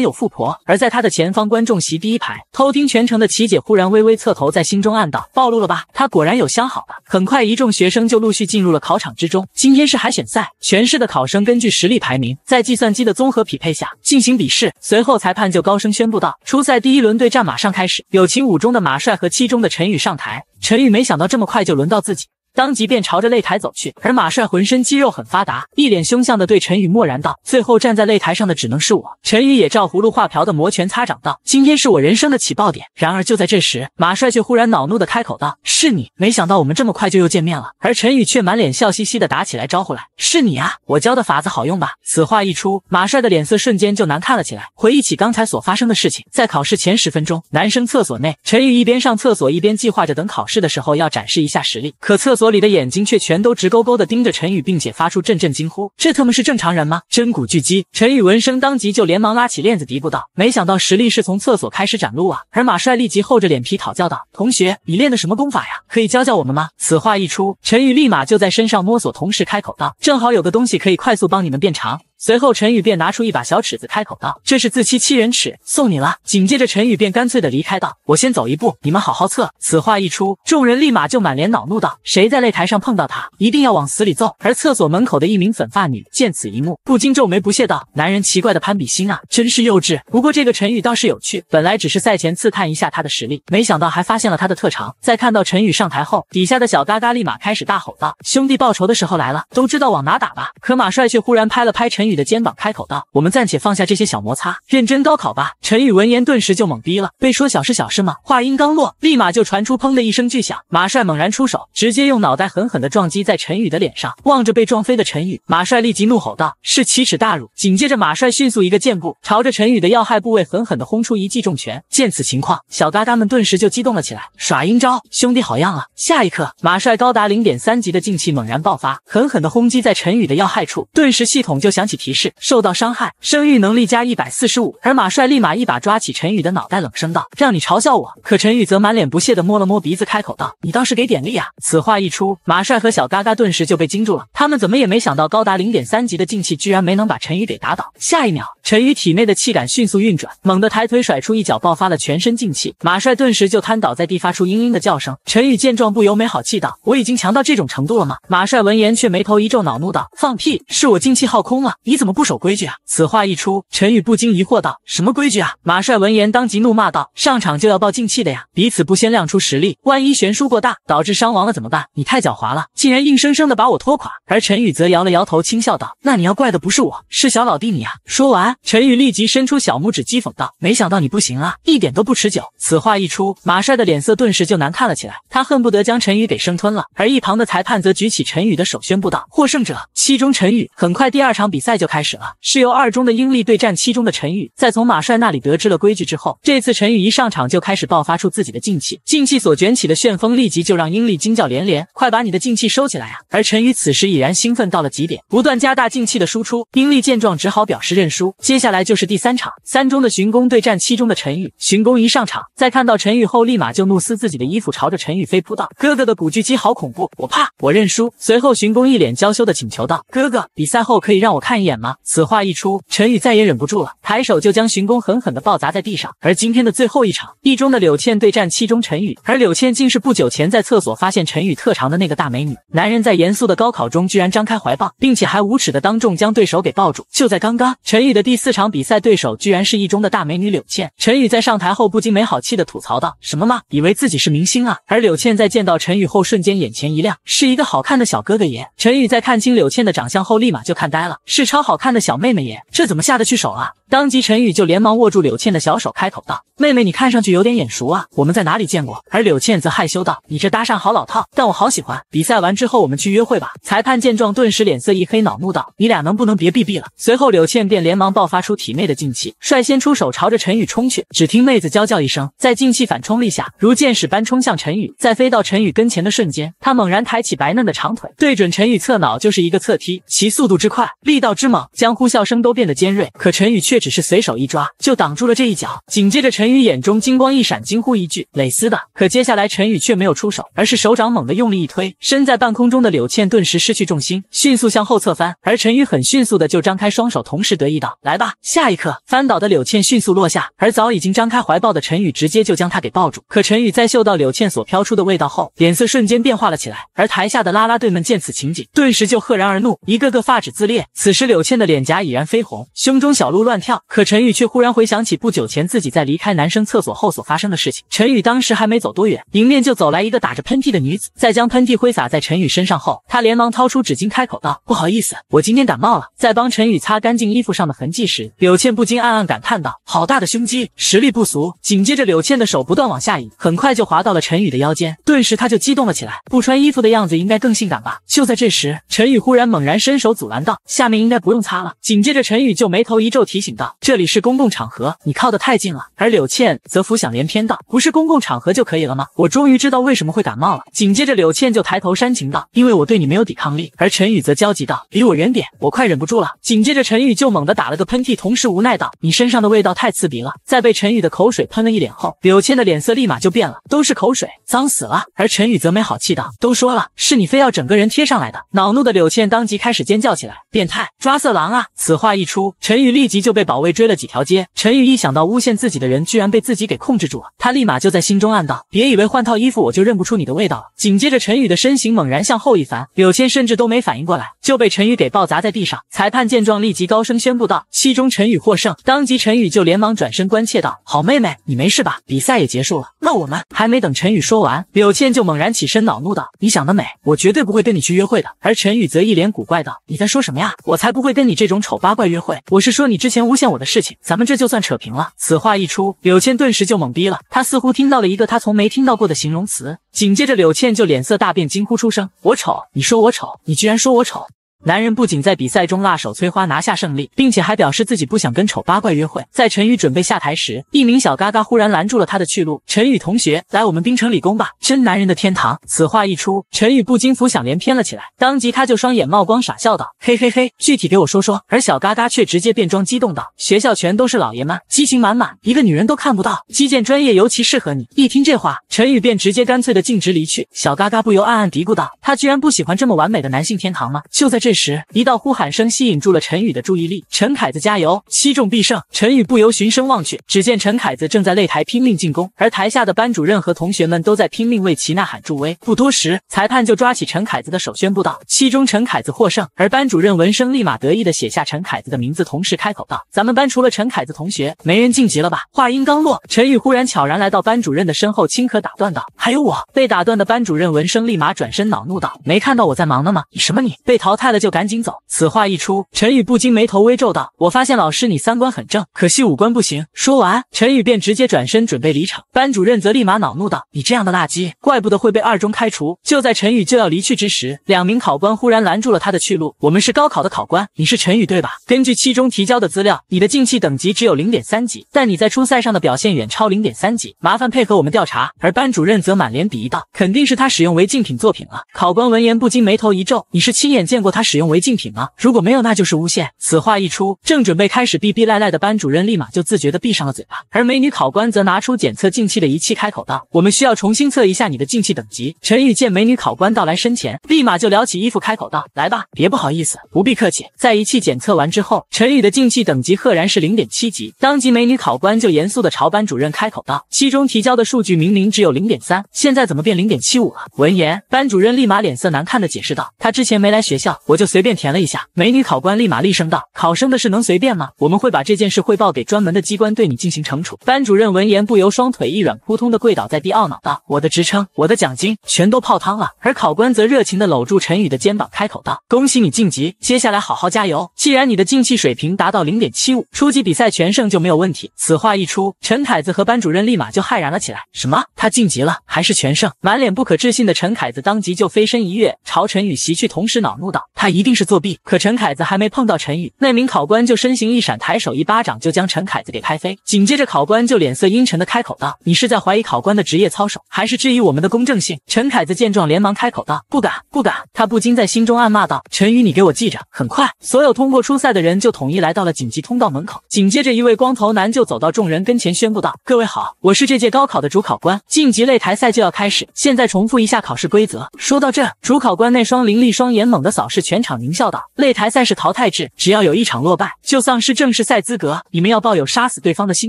有富婆。而在他的前方，观众席第一排偷听全程的琪姐忽然微微侧头，在心中暗道：暴露了吧？他果然有相好的。很快，一众学生就陆续进入了考场之中。今天是海选赛，全市的考生根据实力排名，在计算机的综合匹配下进行笔试。随后，裁判就高声宣布道：“初赛第一轮对战马上开始，有情五中的马帅和七中的陈宇上台。”陈宇没想到这么快就轮到自己。当即便朝着擂台走去，而马帅浑身肌肉很发达，一脸凶相的对陈宇默然道：“最后站在擂台上的只能是我。”陈宇也照葫芦画瓢的摩拳擦掌道：“今天是我人生的起爆点。”然而就在这时，马帅却忽然恼怒的开口道：“是你！”没想到我们这么快就又见面了。而陈宇却满脸笑嘻嘻的打起来招呼来：“是你啊，我教的法子好用吧？”此话一出，马帅的脸色瞬间就难看了起来。回忆起刚才所发生的事情，在考试前十分钟，男生厕所内，陈宇一边上厕所一边计划着等考试的时候要展示一下实力，可厕所。所里的眼睛却全都直勾勾的盯着陈宇，并且发出阵阵惊呼：“这特么是正常人吗？”真骨巨击，陈宇闻声当即就连忙拉起链子，嘀咕道：“没想到实力是从厕所开始展露啊！”而马帅立即厚着脸皮讨教道：“同学，你练的什么功法呀？可以教教我们吗？”此话一出，陈宇立马就在身上摸索，同时开口道：“正好有个东西可以快速帮你们变长。”随后，陈宇便拿出一把小尺子，开口道：“这是自欺欺人尺，送你了。”紧接着，陈宇便干脆的离开道：“我先走一步，你们好好测。”此话一出，众人立马就满脸恼怒道：“谁在擂台上碰到他，一定要往死里揍！”而厕所门口的一名粉发女见此一幕，不禁皱眉不屑道：“男人奇怪的攀比心啊，真是幼稚。不过这个陈宇倒是有趣，本来只是赛前刺探一下他的实力，没想到还发现了他的特长。”在看到陈宇上台后，底下的小嘎嘎立马开始大吼道：“兄弟报仇的时候来了，都知道往哪打吧？”可马帅却忽然拍了拍陈宇。的肩膀开口道：“我们暂且放下这些小摩擦，认真高考吧。”陈宇闻言顿时就懵逼了，被说小是小事吗？话音刚落，立马就传出砰的一声巨响，马帅猛然出手，直接用脑袋狠狠的撞击在陈宇的脸上。望着被撞飞的陈宇，马帅立即怒吼道：“是奇耻大辱！”紧接着，马帅迅速一个箭步，朝着陈宇的要害部位狠狠的轰出一记重拳。见此情况，小嘎嘎们顿时就激动了起来，耍阴招，兄弟好样啊！下一刻，马帅高达零点三级的劲气猛然爆发，狠狠的轰击在陈宇的要害处，顿时系统就响起。提示受到伤害，生育能力加一百四十五。而马帅立马一把抓起陈宇的脑袋，冷声道：“让你嘲笑我。”可陈宇则满脸不屑地摸了摸鼻子，开口道：“你倒是给点力啊！”此话一出，马帅和小嘎嘎顿时就被惊住了。他们怎么也没想到，高达零点三级的静气居然没能把陈宇给打倒。下一秒，陈宇体内的气感迅速运转，猛地抬腿甩出一脚，爆发了全身静气。马帅顿时就瘫倒在地，发出嘤嘤的叫声。陈宇见状，不由没好气道：“我已经强到这种程度了吗？”马帅闻言却眉头一皱，恼怒道：“放屁，是我静气耗空了。”你怎么不守规矩啊？此话一出，陈宇不禁疑惑道：“什么规矩啊？”马帅闻言，当即怒骂道：“上场就要报进气的呀，彼此不先亮出实力，万一悬殊过大，导致伤亡了怎么办？你太狡猾了，竟然硬生生的把我拖垮。”而陈宇则摇了摇头，轻笑道：“那你要怪的不是我，是小老弟你啊。”说完，陈宇立即伸出小拇指，讥讽道：“没想到你不行啊，一点都不持久。”此话一出，马帅的脸色顿时就难看了起来，他恨不得将陈宇给生吞了。而一旁的裁判则举起陈宇的手，宣布道：“获胜者七中陈宇。”很快，第二场比赛。就开始了，是由二中的英力对战七中的陈宇。在从马帅那里得知了规矩之后，这次陈宇一上场就开始爆发出自己的劲气，劲气所卷起的旋风立即就让英力惊叫连连，快把你的劲气收起来啊！而陈宇此时已然兴奋到了极点，不断加大劲气的输出。英力见状只好表示认输。接下来就是第三场，三中的寻攻对战七中的陈宇。寻攻一上场，在看到陈宇后立马就怒撕自己的衣服，朝着陈宇飞扑道：“哥哥的古巨基好恐怖，我怕，我认输。”随后寻攻一脸娇羞的请求道：“哥哥，比赛后可以让我看一？”演吗？此话一出，陈宇再也忍不住了，抬手就将巡宫狠狠地暴砸在地上。而今天的最后一场，一中的柳倩对战七中陈宇，而柳倩竟是不久前在厕所发现陈宇特长的那个大美女。男人在严肃的高考中，居然张开怀抱，并且还无耻的当众将对手给抱住。就在刚刚，陈宇的第四场比赛对手居然是一中的大美女柳倩。陈宇在上台后不禁没好气的吐槽道：“什么吗？以为自己是明星啊？”而柳倩在见到陈宇后，瞬间眼前一亮，是一个好看的小哥哥爷。陈宇在看清柳倩的长相后，立马就看呆了，是陈。超好看的小妹妹耶，这怎么下得去手啊？当即，陈宇就连忙握住柳倩的小手，开口道：“妹妹，你看上去有点眼熟啊，我们在哪里见过？”而柳倩则害羞道：“你这搭讪好老套，但我好喜欢。比赛完之后，我们去约会吧。”裁判见状，顿时脸色一黑，恼怒道：“你俩能不能别逼逼了？”随后，柳倩便连忙爆发出体内的劲气，率先出手朝着陈宇冲去。只听妹子娇叫一声，在劲气反冲力下，如箭矢般冲向陈宇。在飞到陈宇跟前的瞬间，她猛然抬起白嫩的长腿，对准陈宇侧脑就是一个侧踢，其速度之快，力道之猛，将呼啸声都变得尖锐。可陈宇却。只是随手一抓就挡住了这一脚，紧接着陈宇眼中金光一闪，惊呼一句：“蕾丝的！”可接下来陈宇却没有出手，而是手掌猛地用力一推，身在半空中的柳倩顿时失去重心，迅速向后侧翻。而陈宇很迅速的就张开双手，同时得意道：“来吧，下一刻翻倒的柳倩迅速落下，而早已经张开怀抱的陈宇直接就将她给抱住。”可陈宇在嗅到柳倩所飘出的味道后，脸色瞬间变化了起来。而台下的啦啦队们见此情景，顿时就赫然而怒，一个个发指自裂。此时柳倩的脸颊已然绯红，胸中小鹿乱。跳。可陈宇却忽然回想起不久前自己在离开男生厕所后所发生的事情。陈宇当时还没走多远，迎面就走来一个打着喷嚏的女子，在将喷嚏挥洒在陈宇身上后，他连忙掏出纸巾，开口道：“不好意思，我今天感冒了。”在帮陈宇擦干净衣服上的痕迹时，柳倩不禁暗暗感叹道：“好大的胸肌，实力不俗。”紧接着，柳倩的手不断往下移，很快就滑到了陈宇的腰间，顿时他就激动了起来。不穿衣服的样子应该更性感吧？就在这时，陈宇忽然猛然伸手阻拦道：“下面应该不用擦了。”紧接着，陈宇就眉头一皱，提醒。道：“这里是公共场合，你靠得太近了。而柳倩则浮想联翩道：“不是公共场合就可以了吗？”我终于知道为什么会感冒了。紧接着，柳倩就抬头煽情道：“因为我对你没有抵抗力。”而陈宇则焦急道：“离我远点，我快忍不住了。”紧接着，陈宇就猛地打了个喷嚏，同时无奈道：“你身上的味道太刺鼻了。”在被陈宇的口水喷了一脸后，柳倩的脸色立马就变了，都是口水，脏死了。而陈宇则没好气道：“都说了，是你非要整个人贴上来的。”恼怒的柳倩当即开始尖叫起来：“变态，抓色狼啊！”此话一出，陈宇立即就被。保卫追了几条街，陈宇一想到诬陷自己的人居然被自己给控制住了，他立马就在心中暗道：别以为换套衣服我就认不出你的味道了。紧接着，陈宇的身形猛然向后一翻，柳倩甚至都没反应过来，就被陈宇给抱砸在地上。裁判见状，立即高声宣布道：“其中陈宇获胜。”当即，陈宇就连忙转身关切道：“好妹妹，你没事吧？”比赛也结束了，那我们……还没等陈宇说完，柳倩就猛然起身，恼怒道：“你想得美，我绝对不会跟你去约会的。”而陈宇则一脸古怪道：“你在说什么呀？我才不会跟你这种丑八怪约会。我是说你之前无。”出现我的事情，咱们这就算扯平了。此话一出，柳倩顿时就懵逼了，她似乎听到了一个她从没听到过的形容词。紧接着，柳倩就脸色大变，惊呼出声：“我丑？你说我丑？你居然说我丑！”男人不仅在比赛中辣手摧花拿下胜利，并且还表示自己不想跟丑八怪约会。在陈宇准备下台时，一名小嘎嘎忽然拦住了他的去路。陈宇同学，来我们冰城理工吧，真男人的天堂。此话一出，陈宇不禁浮想联翩了起来。当即他就双眼冒光，傻笑道：“嘿嘿嘿，具体给我说说。”而小嘎嘎却直接变装，激动道：“学校全都是老爷们，激情满满，一个女人都看不到。击剑专业尤其适合你。”一听这话，陈宇便直接干脆的径直离去。小嘎嘎不由暗暗嘀咕道：“他居然不喜欢这么完美的男性天堂吗？”就在这。时，一道呼喊声吸引住了陈宇的注意力。陈凯子加油，七中必胜！陈宇不由循声望去，只见陈凯子正在擂台拼命进攻，而台下的班主任和同学们都在拼命为其呐喊助威。不多时，裁判就抓起陈凯子的手，宣布道：“七中陈凯子获胜。”而班主任闻声立马得意地写下陈凯子的名字，同时开口道：“咱们班除了陈凯子同学，没人晋级了吧？”话音刚落，陈宇忽然悄然来到班主任的身后，轻咳打断道：“还有我！”被打断的班主任闻声立马转身，恼怒道：“没看到我在忙呢吗？你什么你被淘汰了？”就赶紧走。此话一出，陈宇不禁眉头微皱道：“我发现老师你三观很正，可惜五官不行。”说完，陈宇便直接转身准备离场。班主任则立马恼怒道：“你这样的垃圾，怪不得会被二中开除。”就在陈宇就要离去之时，两名考官忽然拦住了他的去路：“我们是高考的考官，你是陈宇对吧？根据期中提交的资料，你的进气等级只有零点三级，但你在初赛上的表现远超零点三级，麻烦配合我们调查。”而班主任则满脸鄙夷道：“肯定是他使用违禁品作品了。”考官闻言不禁眉头一皱：“你是亲眼见过他使？”使用违禁品吗？如果没有，那就是诬陷。此话一出，正准备开始逼逼赖赖的班主任立马就自觉的闭上了嘴巴，而美女考官则拿出检测进气的仪器，开口道：“我们需要重新测一下你的进气等级。”陈宇见美女考官到来身前，立马就撩起衣服，开口道：“来吧，别不好意思，不必客气。”在仪器检测完之后，陈宇的进气等级赫然是零点七级。当即，美女考官就严肃的朝班主任开口道：“期中提交的数据明明只有零点三，现在怎么变零点七五了？”闻言，班主任立马脸色难看的解释道：“他之前没来学校，我就……”随便填了一下，美女考官立马厉声道：“考生的事能随便吗？我们会把这件事汇报给专门的机关，对你进行惩处。”班主任闻言不由双腿一软，扑通的跪倒在地，懊恼道：“我的职称，我的奖金，全都泡汤了。”而考官则热情的搂住陈宇的肩膀，开口道：“恭喜你晋级，接下来好好加油。既然你的进气水平达到零点七五，初级比赛全胜就没有问题。”此话一出，陈凯子和班主任立马就骇然了起来：“什么？他晋级了，还是全胜？”满脸不可置信的陈凯子当即就飞身一跃朝陈宇袭去，同时恼怒道。他一定是作弊，可陈凯子还没碰到陈宇，那名考官就身形一闪，抬手一巴掌就将陈凯子给拍飞。紧接着，考官就脸色阴沉的开口道：“你是在怀疑考官的职业操守，还是质疑我们的公正性？”陈凯子见状，连忙开口道：“不敢，不敢。”他不禁在心中暗骂道：“陈宇，你给我记着。”很快，所有通过初赛的人就统一来到了紧急通道门口。紧接着，一位光头男就走到众人跟前，宣布道：“各位好，我是这届高考的主考官，晋级擂台赛就要开始。现在重复一下考试规则。”说到这，主考官那双凌厉双眼猛地扫视全。全场狞笑道：“擂台赛是淘汰制，只要有一场落败，就丧失正式赛资格。你们要抱有杀死对方的心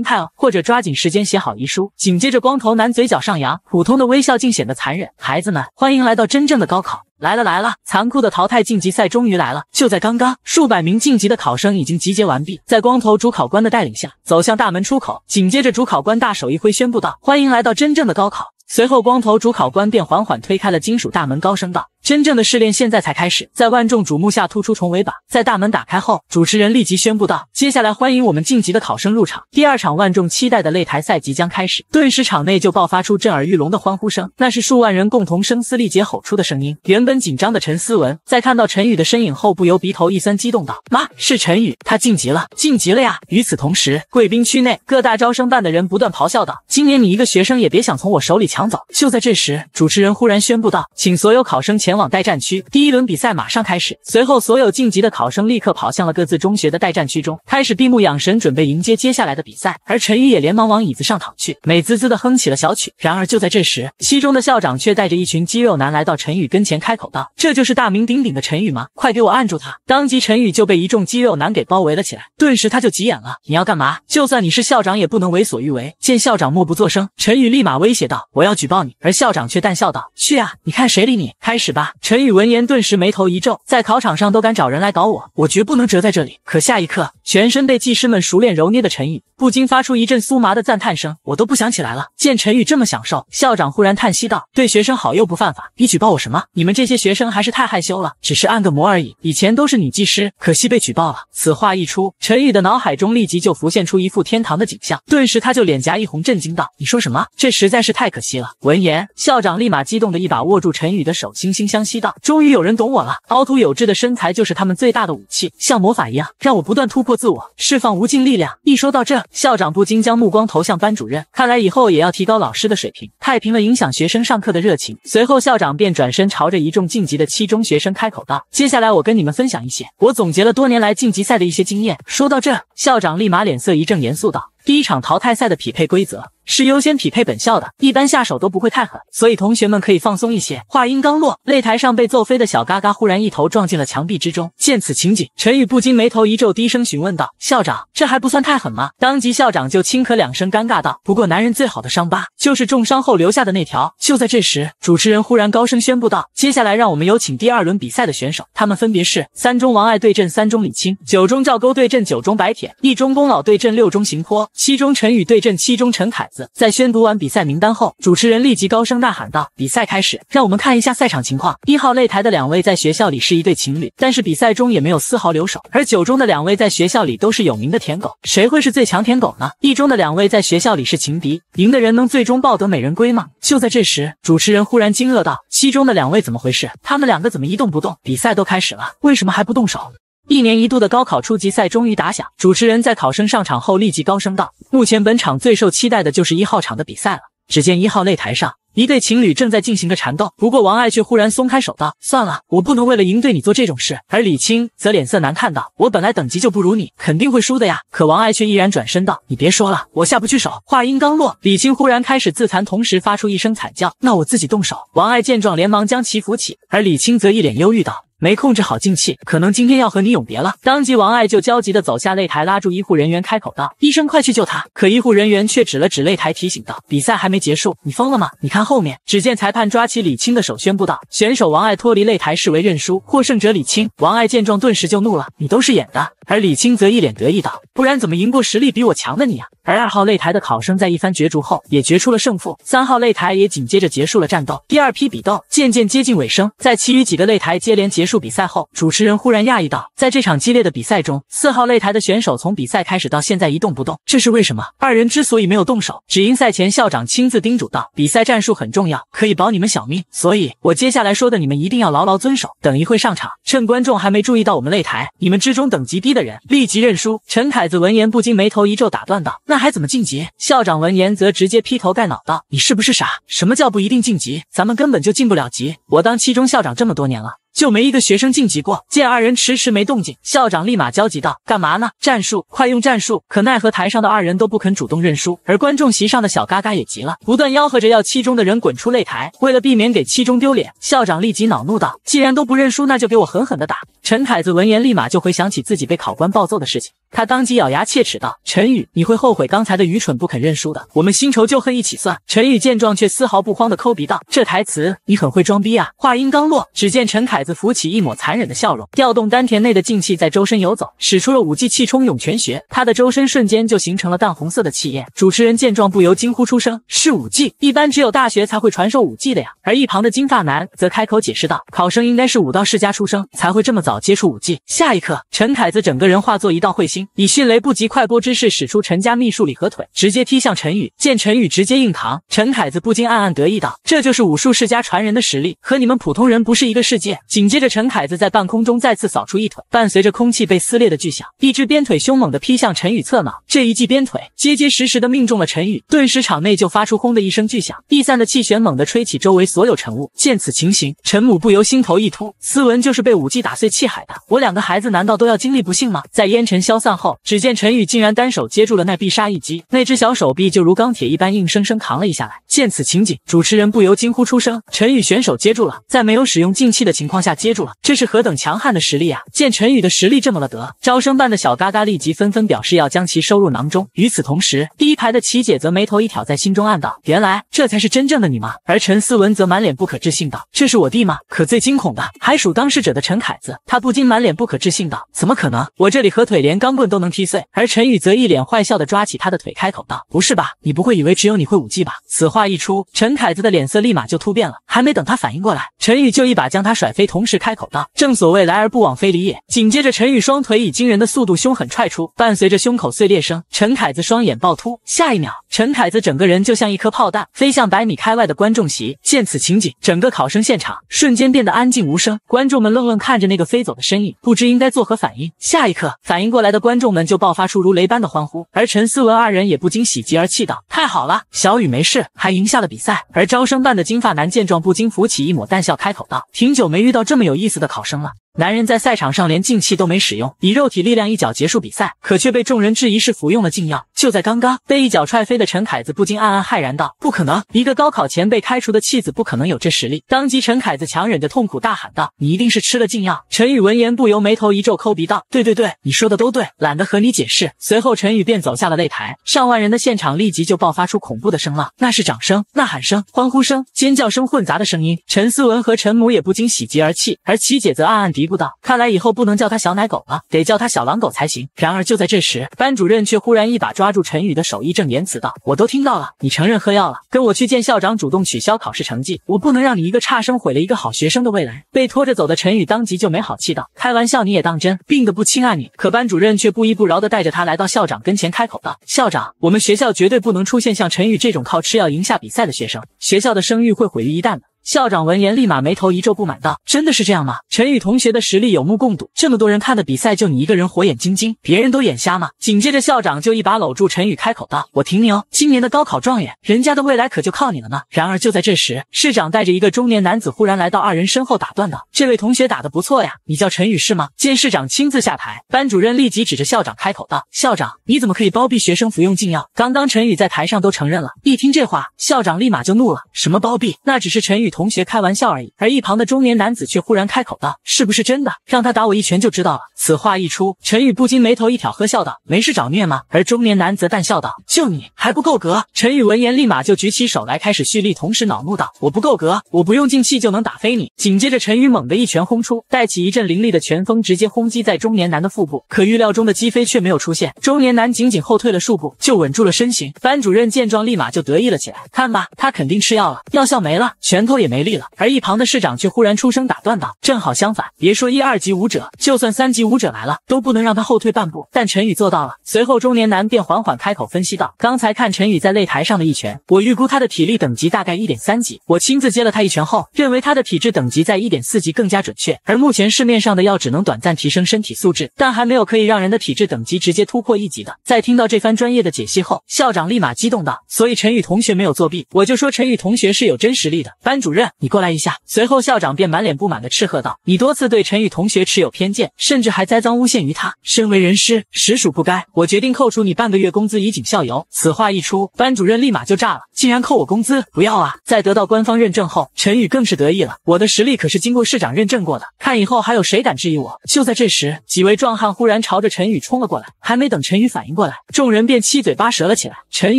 态哦，或者抓紧时间写好遗书。”紧接着，光头男嘴角上扬，普通的微笑竟显得残忍。孩子们，欢迎来到真正的高考！来了来了，残酷的淘汰晋级赛终于来了！就在刚刚，数百名晋级的考生已经集结完毕，在光头主考官的带领下走向大门出口。紧接着，主考官大手一挥，宣布道：“欢迎来到真正的高考！”随后，光头主考官便缓缓推开了金属大门，高声道：“真正的试炼现在才开始，在万众瞩目下突出重围吧！”在大门打开后，主持人立即宣布道：“接下来欢迎我们晋级的考生入场，第二场万众期待的擂台赛即将开始！”顿时，场内就爆发出震耳欲聋的欢呼声，那是数万人共同声嘶力竭吼出的声音。原本紧张的陈思文，在看到陈宇的身影后，不由鼻头一酸，激动道：“妈，是陈宇，他晋级了，晋级了呀！”与此同时，贵宾区内各大招生办的人不断咆哮道：“今年你一个学生也别想从我手里抢！”抢走！就在这时，主持人忽然宣布道：“请所有考生前往待战区，第一轮比赛马上开始。”随后，所有晋级的考生立刻跑向了各自中学的待战区中，开始闭目养神，准备迎接接下来的比赛。而陈宇也连忙往椅子上躺去，美滋滋的哼起了小曲。然而，就在这时，七中的校长却带着一群肌肉男来到陈宇跟前，开口道：“这就是大名鼎鼎的陈宇吗？快给我按住他！”当即，陈宇就被一众肌肉男给包围了起来。顿时，他就急眼了：“你要干嘛？就算你是校长，也不能为所欲为！”见校长默不作声，陈宇立马威胁道：“我。”要举报你，而校长却淡笑道：“去啊，你看谁理你，开始吧。”陈宇闻言顿时眉头一皱，在考场上都敢找人来搞我，我绝不能折在这里。可下一刻，全身被技师们熟练揉捏的陈宇不禁发出一阵酥麻的赞叹声，我都不想起来了。见陈宇这么享受，校长忽然叹息道：“对学生好又不犯法，你举报我什么？你们这些学生还是太害羞了，只是按个摩而已。以前都是女技师，可惜被举报了。”此话一出，陈宇的脑海中立即就浮现出一副天堂的景象，顿时他就脸颊一红，震惊道：“你说什么？这实在是太可惜。”闻言，校长立马激动的一把握住陈宇的手，惺惺相惜道：“终于有人懂我了！凹凸有致的身材就是他们最大的武器，像魔法一样，让我不断突破自我，释放无尽力量。”一说到这，校长不禁将目光投向班主任，看来以后也要提高老师的水平，太平了影响学生上课的热情。随后，校长便转身朝着一众晋级的七中学生开口道：“接下来我跟你们分享一些我总结了多年来晋级赛的一些经验。”说到这，校长立马脸色一正，严肃道。第一场淘汰赛的匹配规则是优先匹配本校的，一般下手都不会太狠，所以同学们可以放松一些。话音刚落，擂台上被揍飞的小嘎嘎忽然一头撞进了墙壁之中。见此情景，陈宇不禁眉头一皱，低声询问道：“校长，这还不算太狠吗？”当即，校长就轻咳两声，尴尬道：“不过，男人最好的伤疤就是重伤后留下的那条。”就在这时，主持人忽然高声宣布道：“接下来，让我们有请第二轮比赛的选手，他们分别是三中王爱对阵三中李青，九中赵沟对阵九中白铁，一中宫老对阵六中邢坡。”七中陈宇对阵七中陈凯子，在宣读完比赛名单后，主持人立即高声呐喊道：“比赛开始！让我们看一下赛场情况。”一号擂台的两位在学校里是一对情侣，但是比赛中也没有丝毫留手。而九中的两位在学校里都是有名的舔狗，谁会是最强舔狗呢？一中的两位在学校里是情敌，赢的人能最终抱得美人归吗？就在这时，主持人忽然惊愕道：“七中的两位怎么回事？他们两个怎么一动不动？比赛都开始了，为什么还不动手？”一年一度的高考初级赛终于打响，主持人在考生上场后立即高声道：“目前本场最受期待的就是一号场的比赛了。”只见一号擂台上，一对情侣正在进行着缠斗，不过王爱却忽然松开手道：“算了，我不能为了赢对你做这种事。”而李青则脸色难看道：“我本来等级就不如你，肯定会输的呀。”可王爱却毅然转身道：“你别说了，我下不去手。”话音刚落，李青忽然开始自残，同时发出一声惨叫：“那我自己动手！”王爱见状连忙将其扶起，而李青则一脸忧郁道。没控制好静气，可能今天要和你永别了。当即，王爱就焦急地走下擂台，拉住医护人员，开口道：“医生，快去救他！”可医护人员却指了指擂台，提醒道：“比赛还没结束，你疯了吗？你看后面。”只见裁判抓起李青的手，宣布道：“选手王爱脱离擂台，视为认输，获胜者李青。”王爱见状，顿时就怒了：“你都是演的！”而李青则一脸得意道：“不然怎么赢过实力比我强的你啊？”而二号擂台的考生在一番角逐后，也决出了胜负。三号擂台也紧接着结束了战斗。第二批比斗渐渐接近尾声，在其余几个擂台接连结。束比赛后，主持人忽然讶异道：“在这场激烈的比赛中，四号擂台的选手从比赛开始到现在一动不动，这是为什么？”二人之所以没有动手，只因赛前校长亲自叮嘱道：“比赛战术很重要，可以保你们小命，所以我接下来说的你们一定要牢牢遵守。等一会上场，趁观众还没注意到我们擂台，你们之中等级低的人立即认输。”陈凯子闻言不禁眉头一皱，打断道：“那还怎么晋级？”校长闻言则直接劈头盖脑道：“你是不是傻？什么叫不一定晋级？咱们根本就进不了级。我当七中校长这么多年了。”就没一个学生晋级过。见二人迟迟没动静，校长立马焦急道：“干嘛呢？战术，快用战术！”可奈何台上的二人都不肯主动认输，而观众席上的小嘎嘎也急了，不断吆喝着要七中的人滚出擂台。为了避免给七中丢脸，校长立即恼怒道：“既然都不认输，那就给我狠狠的打！”陈凯子闻言立马就回想起自己被考官暴揍的事情，他当即咬牙切齿道：“陈宇，你会后悔刚才的愚蠢不肯认输的。我们新仇旧恨一起算。”陈宇见状却丝毫不慌的抠鼻道：“这台词你很会装逼啊！”话音刚落，只见陈凯。子浮起一抹残忍的笑容，调动丹田内的静气在周身游走，使出了武技气冲涌泉穴。他的周身瞬间就形成了淡红色的气焰。主持人见状不由惊呼出声：“是武技，一般只有大学才会传授武技的呀。”而一旁的金发男则开口解释道：“考生应该是武道世家出生，才会这么早接触武技。”下一刻，陈凯子整个人化作一道彗星，以迅雷不及快播之势使出陈家秘术礼盒腿，直接踢向陈宇。见陈宇直接硬扛，陈凯子不禁暗暗得意道：“这就是武术世家传人的实力，和你们普通人不是一个世界。”紧接着，陈凯子在半空中再次扫出一腿，伴随着空气被撕裂的巨响，一只鞭腿凶猛地劈向陈宇侧脑。这一记鞭腿结结实实的命中了陈宇，顿时场内就发出轰的一声巨响，地散的气旋猛地吹起周围所有尘雾。见此情形，陈母不由心头一突：斯文就是被武器打碎气海的，我两个孩子难道都要经历不幸吗？在烟尘消散后，只见陈宇竟然单手接住了那必杀一击，那只小手臂就如钢铁一般硬生生扛了下来。见此情景，主持人不由惊呼出声：陈宇选手接住了，在没有使用静气的情况下。下接住了，这是何等强悍的实力啊！见陈宇的实力这么了得，招生办的小嘎嘎立即纷纷表示要将其收入囊中。与此同时，第一排的琪姐则眉头一挑，在心中暗道：原来这才是真正的你吗？而陈思文则满脸不可置信道：这是我弟吗？可最惊恐的还属当事者的陈凯子，他不禁满脸不可置信道：怎么可能？我这里和腿连钢棍都能踢碎。而陈宇则一脸坏笑的抓起他的腿，开口道：不是吧？你不会以为只有你会武技吧？此话一出，陈凯子的脸色立马就突变了。还没等他反应过来，陈宇就一把将他甩飞。同时开口道：“正所谓来而不往非礼也。”紧接着，陈宇双腿以惊人的速度凶狠踹出，伴随着胸口碎裂声，陈凯子双眼暴突。下一秒，陈凯子整个人就像一颗炮弹飞向百米开外的观众席。见此情景，整个考生现场瞬间变得安静无声。观众们愣愣看着那个飞走的身影，不知应该作何反应。下一刻，反应过来的观众们就爆发出如雷般的欢呼，而陈思文二人也不禁喜极而泣道：“太好了，小雨没事，还赢下了比赛。”而招生办的金发男见状，不禁浮起一抹淡笑，开口道：“挺久没遇到。”到这么有意思的考生了。男人在赛场上连静气都没使用，以肉体力量一脚结束比赛，可却被众人质疑是服用了禁药。就在刚刚被一脚踹飞的陈凯子不禁暗暗骇然道：“不可能，一个高考前被开除的弃子不可能有这实力。”当即，陈凯子强忍着痛苦大喊道：“你一定是吃了禁药！”陈宇闻言不由眉头一皱，抠鼻道：“对对对，你说的都对，懒得和你解释。”随后，陈宇便走下了擂台。上万人的现场立即就爆发出恐怖的声浪，那是掌声、呐喊声、欢呼声、尖叫声混杂的声音。陈思文和陈母也不禁喜极而泣，而齐姐则暗暗嘀。一步道，看来以后不能叫他小奶狗了，得叫他小狼狗才行。然而就在这时，班主任却忽然一把抓住陈宇的手，义正言辞道：“我都听到了，你承认喝药了，跟我去见校长，主动取消考试成绩。我不能让你一个差生毁了一个好学生的未来。”被拖着走的陈宇当即就没好气道：“开玩笑你也当真，病得不轻啊你！”可班主任却不依不饶的带着他来到校长跟前，开口道：“校长，我们学校绝对不能出现像陈宇这种靠吃药赢下比赛的学生，学校的声誉会毁于一旦的。”校长闻言立马眉头一皱，不满道：“真的是这样吗？陈宇同学的实力有目共睹，这么多人看的比赛，就你一个人火眼金睛，别人都眼瞎吗？”紧接着，校长就一把搂住陈宇，开口道：“我挺你哦，今年的高考状元，人家的未来可就靠你了呢。”然而就在这时，市长带着一个中年男子忽然来到二人身后，打断道：“这位同学打的不错呀，你叫陈宇是吗？”见市长亲自下台，班主任立即指着校长开口道：“校长，你怎么可以包庇学生服用禁药？刚刚陈宇在台上都承认了。”一听这话，校长立马就怒了：“什么包庇？那只是陈宇。”同学开玩笑而已，而一旁的中年男子却忽然开口道：“是不是真的？让他打我一拳就知道了。”此话一出，陈宇不禁眉头一挑，呵笑道：“没事找虐吗？”而中年男则淡笑道：“就你还不够格。”陈宇闻言，立马就举起手来开始蓄力，同时恼怒道：“我不够格，我不用进气就能打飞你！”紧接着，陈宇猛地一拳轰出，带起一阵凌厉的拳风，直接轰击在中年男的腹部。可预料中的击飞却没有出现，中年男仅仅后退了数步，就稳住了身形。班主任见状，立马就得意了起来：“看吧，他肯定吃药了，药效没了，拳头也。”没力了，而一旁的市长却忽然出声打断道：“正好相反，别说一二级武者，就算三级武者来了，都不能让他后退半步。”但陈宇做到了。随后，中年男便缓缓开口分析道：“刚才看陈宇在擂台上的一拳，我预估他的体力等级大概一点三级。我亲自接了他一拳后，认为他的体质等级在一点四级更加准确。而目前市面上的药只能短暂提升身体素质，但还没有可以让人的体质等级直接突破一级的。”在听到这番专业的解析后，校长立马激动道：“所以陈宇同学没有作弊，我就说陈宇同学是有真实力的。”班主任。任你过来一下。随后，校长便满脸不满的斥喝道：“你多次对陈宇同学持有偏见，甚至还栽赃诬陷于他。身为人师，实属不该。我决定扣除你半个月工资，以儆效尤。”此话一出，班主任立马就炸了：“竟然扣我工资！不要啊！”在得到官方认证后，陈宇更是得意了：“我的实力可是经过市长认证过的，看以后还有谁敢质疑我！”就在这时，几位壮汉忽然朝着陈宇冲了过来。还没等陈宇反应过来，众人便七嘴八舌了起来：“陈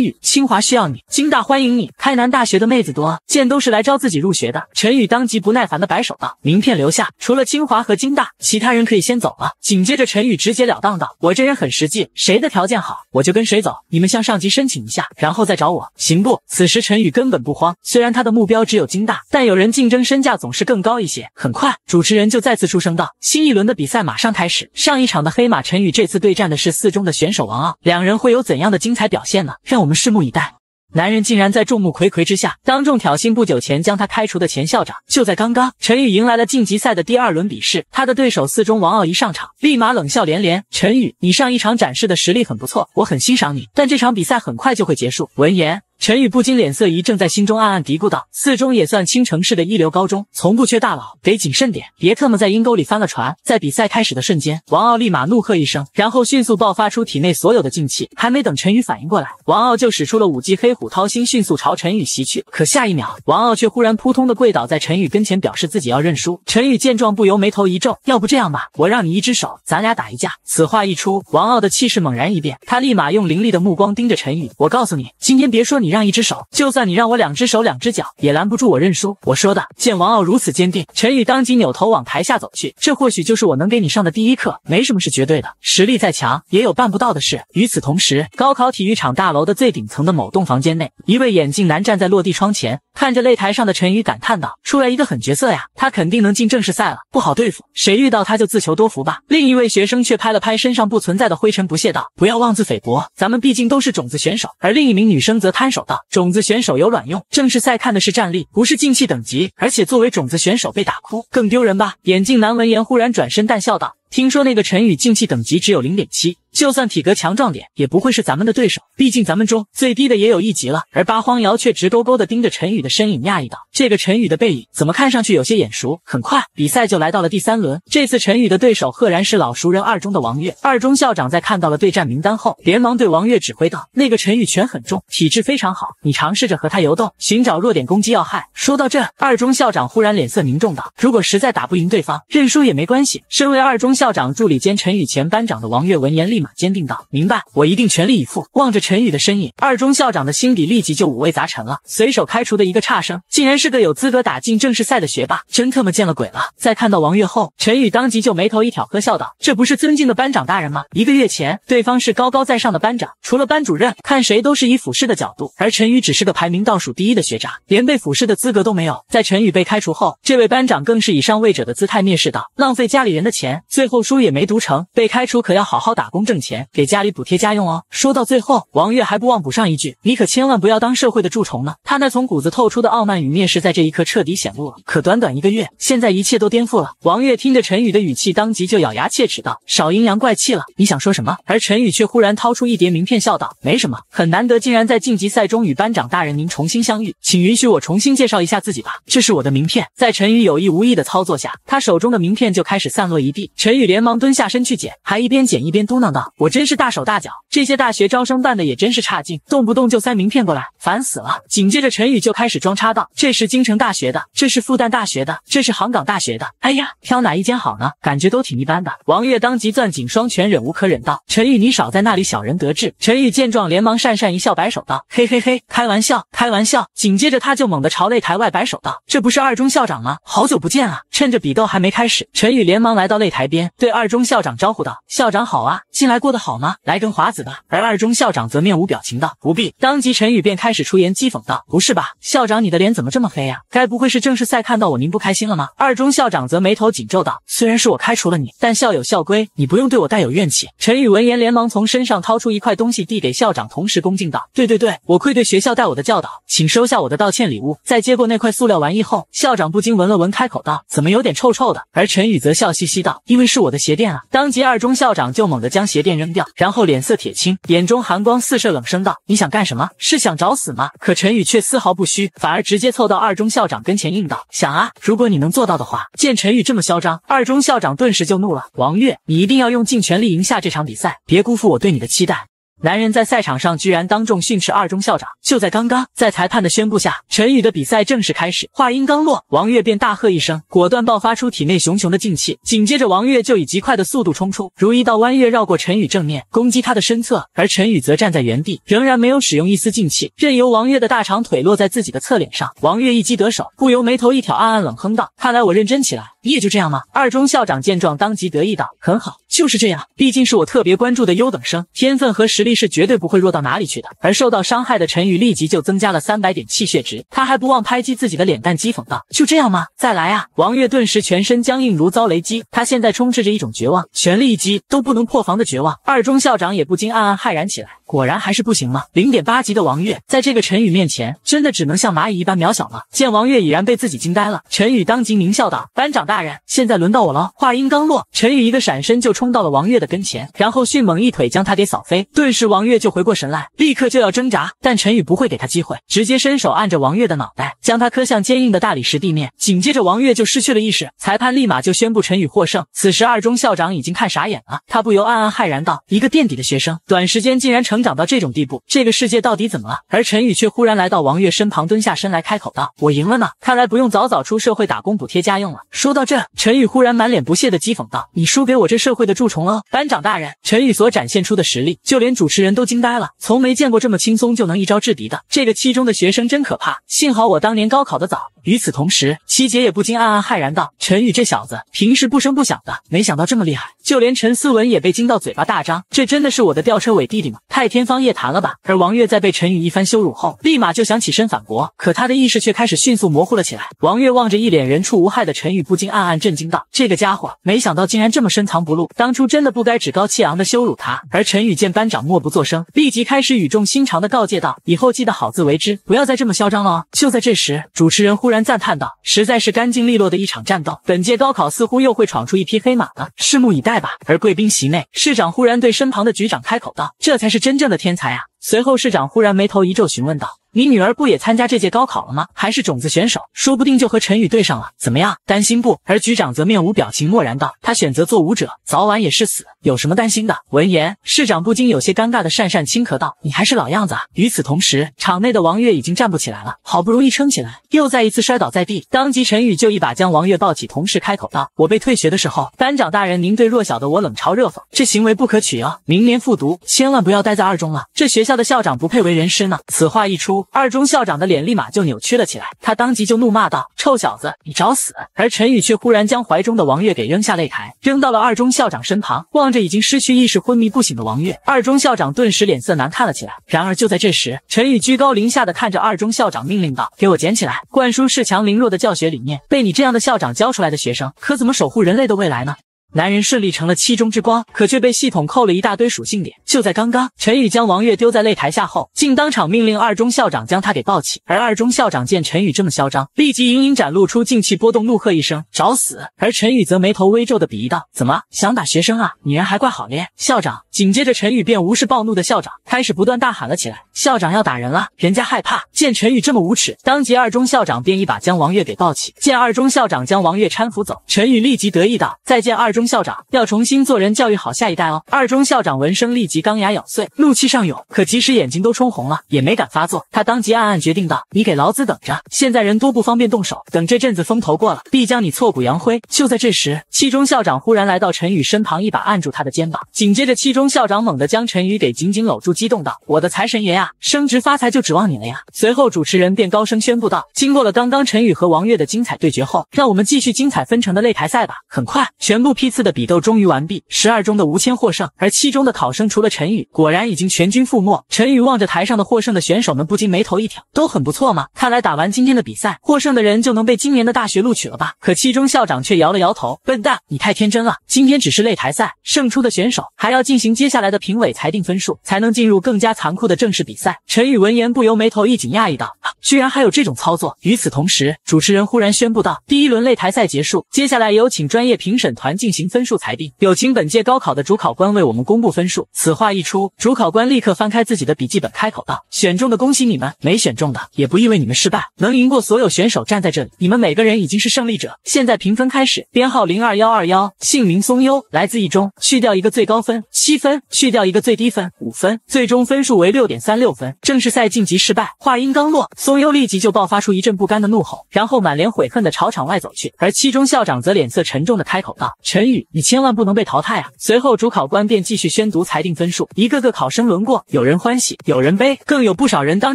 宇，清华需要你，京大欢迎你，开南大学的妹子多，见都是来招自己。”入学的陈宇当即不耐烦的摆手道：“名片留下，除了清华和京大，其他人可以先走了。”紧接着，陈宇直截了当道：“我这人很实际，谁的条件好，我就跟谁走。你们向上级申请一下，然后再找我，行不？”此时，陈宇根本不慌，虽然他的目标只有京大，但有人竞争身价总是更高一些。很快，主持人就再次出声道：“新一轮的比赛马上开始，上一场的黑马陈宇这次对战的是四中的选手王傲，两人会有怎样的精彩表现呢？让我们拭目以待。”男人竟然在众目睽睽之下当众挑衅不久前将他开除的前校长。就在刚刚，陈宇迎来了晋级赛的第二轮比试，他的对手四中王傲一上场，立马冷笑连连：“陈宇，你上一场展示的实力很不错，我很欣赏你，但这场比赛很快就会结束。”闻言。陈宇不禁脸色一正，在心中暗暗嘀咕道：“四中也算青城市的一流高中，从不缺大佬，得谨慎点，别特么在阴沟里翻了船。”在比赛开始的瞬间，王傲立马怒喝一声，然后迅速爆发出体内所有的劲气。还没等陈宇反应过来，王傲就使出了五级黑虎掏心，迅速朝陈宇袭去。可下一秒，王傲却忽然扑通的跪倒在陈宇跟前，表示自己要认输。陈宇见状，不由眉头一皱：“要不这样吧，我让你一只手，咱俩打一架。”此话一出，王傲的气势猛然一变，他立马用凌厉的目光盯着陈宇：“我告诉你，今天别说你。”你让一只手，就算你让我两只手、两只脚，也拦不住我认输。我说的。见王傲如此坚定，陈宇当即扭头往台下走去。这或许就是我能给你上的第一课，没什么是绝对的。实力再强，也有办不到的事。与此同时，高考体育场大楼的最顶层的某栋房间内，一位眼镜男站在落地窗前。看着擂台上的陈宇，感叹道：“出来一个狠角色呀，他肯定能进正式赛了，不好对付，谁遇到他就自求多福吧。”另一位学生却拍了拍身上不存在的灰尘，不屑道：“不要妄自菲薄，咱们毕竟都是种子选手。”而另一名女生则摊手道：“种子选手有卵用，正式赛看的是战力，不是竞技等级，而且作为种子选手被打哭更丢人吧？”眼镜男闻言，忽然转身淡笑道。听说那个陈宇静气等级只有零点七，就算体格强壮点，也不会是咱们的对手。毕竟咱们中最低的也有一级了。而八荒瑶却直勾勾的盯着陈宇的身影，讶异道：“这个陈宇的背影怎么看上去有些眼熟？”很快，比赛就来到了第三轮。这次陈宇的对手赫然是老熟人二中的王月。二中校长在看到了对战名单后，连忙对王月指挥道：“那个陈宇拳很重，体质非常好，你尝试着和他游动，寻找弱点攻击要害。”说到这，二中校长忽然脸色凝重道：“如果实在打不赢对方，认输也没关系。身为二中。”校长助理兼陈宇前班长的王月闻言立马坚定道：“明白，我一定全力以赴。”望着陈宇的身影，二中校长的心底立即就五味杂陈了。随手开除的一个差生，竟然是个有资格打进正式赛的学霸，真特么见了鬼了！在看到王月后，陈宇当即就眉头一挑，呵笑道：“这不是尊敬的班长大人吗？”一个月前，对方是高高在上的班长，除了班主任，看谁都是以俯视的角度，而陈宇只是个排名倒数第一的学渣，连被俯视的资格都没有。在陈宇被开除后，这位班长更是以上位者的姿态蔑视道：“浪费家里人的钱，最。”后书也没读成，被开除可要好好打工挣钱，给家里补贴家用哦。说到最后，王月还不忘补上一句：“你可千万不要当社会的蛀虫呢。”他那从骨子透出的傲慢与蔑视，在这一刻彻底显露了。可短短一个月，现在一切都颠覆了。王月听着陈宇的语气，当即就咬牙切齿道：“少阴阳怪气了，你想说什么？”而陈宇却忽然掏出一叠名片，笑道：“没什么，很难得，竟然在晋级赛中与班长大人您重新相遇，请允许我重新介绍一下自己吧。这是我的名片。”在陈宇有意无意的操作下，他手中的名片就开始散落一地。陈。玉宇连忙蹲下身去捡，还一边捡一边嘟囔道：“我真是大手大脚，这些大学招生办的也真是差劲，动不动就塞名片过来，烦死了。”紧接着，陈宇就开始装叉道：“这是京城大学的，这是复旦大学的，这是杭港大学的。哎呀，挑哪一间好呢？感觉都挺一般的。”王月当即攥紧双拳，忍无可忍道：“陈宇，你少在那里小人得志！”陈宇见状，连忙讪讪一笑，摆手道：“嘿嘿嘿，开玩笑，开玩笑。”紧接着，他就猛地朝擂台外摆手道：“这不是二中校长吗？好久不见啊！”趁着比斗还没开始，陈宇连忙来到擂台边。对二中校长招呼道：“校长好啊，近来过得好吗？来跟华子吧。”而二中校长则面无表情道：“不必。”当即陈宇便开始出言讥讽道：“不是吧，校长，你的脸怎么这么黑呀？该不会是正式赛看到我您不开心了吗？”二中校长则眉头紧皱道：“虽然是我开除了你，但校有校规，你不用对我带有怨气。”陈宇闻言连忙从身上掏出一块东西递给校长，同时恭敬道：“对对对，我愧对学校对我的教导，请收下我的道歉礼物。”在接过那块塑料玩意后，校长不禁闻了闻，开口道：“怎么有点臭臭的？”而陈宇则笑嘻嘻道：“因为是。”是我的鞋垫啊！当即二中校长就猛地将鞋垫扔掉，然后脸色铁青，眼中寒光四射，冷声道：“你想干什么？是想找死吗？”可陈宇却丝毫不虚，反而直接凑到二中校长跟前，应道：“想啊！如果你能做到的话。”见陈宇这么嚣张，二中校长顿时就怒了：“王月，你一定要用尽全力赢下这场比赛，别辜负我对你的期待。”男人在赛场上居然当众训斥二中校长。就在刚刚，在裁判的宣布下，陈宇的比赛正式开始。话音刚落，王月便大喝一声，果断爆发出体内熊熊的劲气。紧接着，王月就以极快的速度冲出，如一道弯月绕过陈宇正面，攻击他的身侧。而陈宇则站在原地，仍然没有使用一丝劲气，任由王月的大长腿落在自己的侧脸上。王月一击得手，不由眉头一挑，暗暗冷哼道：“看来我认真起来，你也就这样吗？”二中校长见状，当即得意道：“很好，就是这样。毕竟是我特别关注的优等生，天分和实力。”力是绝对不会弱到哪里去的，而受到伤害的陈宇立即就增加了三百点气血值，他还不忘拍击自己的脸蛋，讥讽道：“就这样吗？再来啊！”王月顿时全身僵硬如遭雷击，他现在充斥着一种绝望，全力一击都不能破防的绝望。二中校长也不禁暗暗骇然起来。果然还是不行吗？零点八级的王月，在这个陈宇面前，真的只能像蚂蚁一般渺小了。见王月已然被自己惊呆了，陈宇当即狞笑道：“班长大人，现在轮到我了。”话音刚落，陈宇一个闪身就冲到了王月的跟前，然后迅猛一腿将他给扫飞。顿时，王月就回过神来，立刻就要挣扎，但陈宇不会给他机会，直接伸手按着王月的脑袋，将他磕向坚硬的大理石地面。紧接着，王月就失去了意识。裁判立马就宣布陈宇获胜。此时，二中校长已经看傻眼了，他不由暗暗骇然道：“一个垫底的学生，短时间竟然成……”成长到这种地步，这个世界到底怎么了？而陈宇却忽然来到王月身旁，蹲下身来，开口道：“我赢了呢，看来不用早早出社会打工补贴家用了。”说到这，陈宇忽然满脸不屑的讥讽道：“你输给我这社会的蛀虫哦，班长大人。”陈宇所展现出的实力，就连主持人都惊呆了，从没见过这么轻松就能一招制敌的这个七中的学生真可怕，幸好我当年高考的早。与此同时，七姐也不禁暗暗骇然道：“陈宇这小子平时不声不响的，没想到这么厉害。”就连陈思文也被惊到，嘴巴大张：“这真的是我的吊车尾弟弟吗？太天方夜谭了吧！”而王月在被陈宇一番羞辱后，立马就想起身反驳，可他的意识却开始迅速模糊了起来。王月望着一脸人畜无害的陈宇，不禁暗暗震惊道：“这个家伙，没想到竟然这么深藏不露，当初真的不该趾高气昂的羞辱他。”而陈宇见班长默不作声，立即开始语重心长的告诫道：“以后记得好自为之，不要再这么嚣张了哦。”就在这时，主持人忽然。赞叹道：“实在是干净利落的一场战斗，本届高考似乎又会闯出一匹黑马呢，拭目以待吧。”而贵宾席内，市长忽然对身旁的局长开口道：“这才是真正的天才啊！”随后，市长忽然眉头一皱，询问道。你女儿不也参加这届高考了吗？还是种子选手，说不定就和陈宇对上了。怎么样？担心不？而局长则面无表情，默然道：“他选择做舞者，早晚也是死，有什么担心的？”闻言，市长不禁有些尴尬的讪讪轻咳道：“你还是老样子。”与此同时，场内的王月已经站不起来了，好不容易撑起来，又再一次摔倒在地。当即，陈宇就一把将王月抱起，同时开口道：“我被退学的时候，班长大人您对弱小的我冷嘲热讽，这行为不可取哦。明年复读，千万不要待在二中了，这学校的校长不配为人师呢。”此话一出。二中校长的脸立马就扭曲了起来，他当即就怒骂道：“臭小子，你找死！”而陈宇却忽然将怀中的王月给扔下擂台，扔到了二中校长身旁。望着已经失去意识、昏迷不醒的王月，二中校长顿时脸色难看了起来。然而就在这时，陈宇居高临下的看着二中校长，命令道：“给我捡起来！”灌输恃强凌弱的教学理念，被你这样的校长教出来的学生，可怎么守护人类的未来呢？男人顺利成了七中之光，可却被系统扣了一大堆属性点。就在刚刚，陈宇将王月丢在擂台下后，竟当场命令二中校长将他给抱起。而二中校长见陈宇这么嚣张，立即隐隐展露出静气波动，怒喝一声：“找死！”而陈宇则眉头微皱的鄙夷道：“怎么想打学生啊？你人还怪好咧，校长。”紧接着，陈宇便无视暴怒的校长，开始不断大喊了起来：“校长要打人了，人家害怕！”见陈宇这么无耻，当即二中校长便一把将王月给抱起。见二中校长将王月搀扶走，陈宇立即得意道：“再见二中。”中校长要重新做人，教育好下一代哦。二中校长闻声立即钢牙咬碎，怒气上涌，可即使眼睛都冲红了，也没敢发作。他当即暗暗决定道：“你给老子等着！现在人多不方便动手，等这阵子风头过了，必将你挫骨扬灰。”就在这时，七中校长忽然来到陈宇身旁，一把按住他的肩膀，紧接着七中校长猛地将陈宇给紧紧搂住，激动道：“我的财神爷啊，升职发财就指望你了呀！”随后主持人便高声宣布道：“经过了刚刚陈宇和王月的精彩对决后，让我们继续精彩纷呈的擂台赛吧！”很快，全部 P 一次的比斗终于完毕，十二中的吴谦获胜，而七中的考生除了陈宇，果然已经全军覆没。陈宇望着台上的获胜的选手们，不禁眉头一挑，都很不错嘛。看来打完今天的比赛，获胜的人就能被今年的大学录取了吧？可七中校长却摇了摇头：“笨蛋，你太天真了。今天只是擂台赛，胜出的选手还要进行接下来的评委裁定分数，才能进入更加残酷的正式比赛。”陈宇闻言不由眉头一紧，讶异道：“居然还有这种操作？”与此同时，主持人忽然宣布道：“第一轮擂台赛结束，接下来有请专业评审团进行。”行分数裁定，有请本届高考的主考官为我们公布分数。此话一出，主考官立刻翻开自己的笔记本，开口道：“选中的恭喜你们，没选中的也不意味你们失败。能赢过所有选手站在这里，你们每个人已经是胜利者。现在评分开始，编号零二幺二幺，姓名松优，来自一中。去掉一个最高分七分，去掉一个最低分五分，最终分数为六点三六分。正式赛晋级失败。”话音刚落，松优立即就爆发出一阵不甘的怒吼，然后满脸悔恨的朝场外走去。而七中校长则脸色沉重的开口道：“陈。”你千万不能被淘汰啊！随后，主考官便继续宣读裁定分数，一个个考生轮过，有人欢喜，有人悲，更有不少人当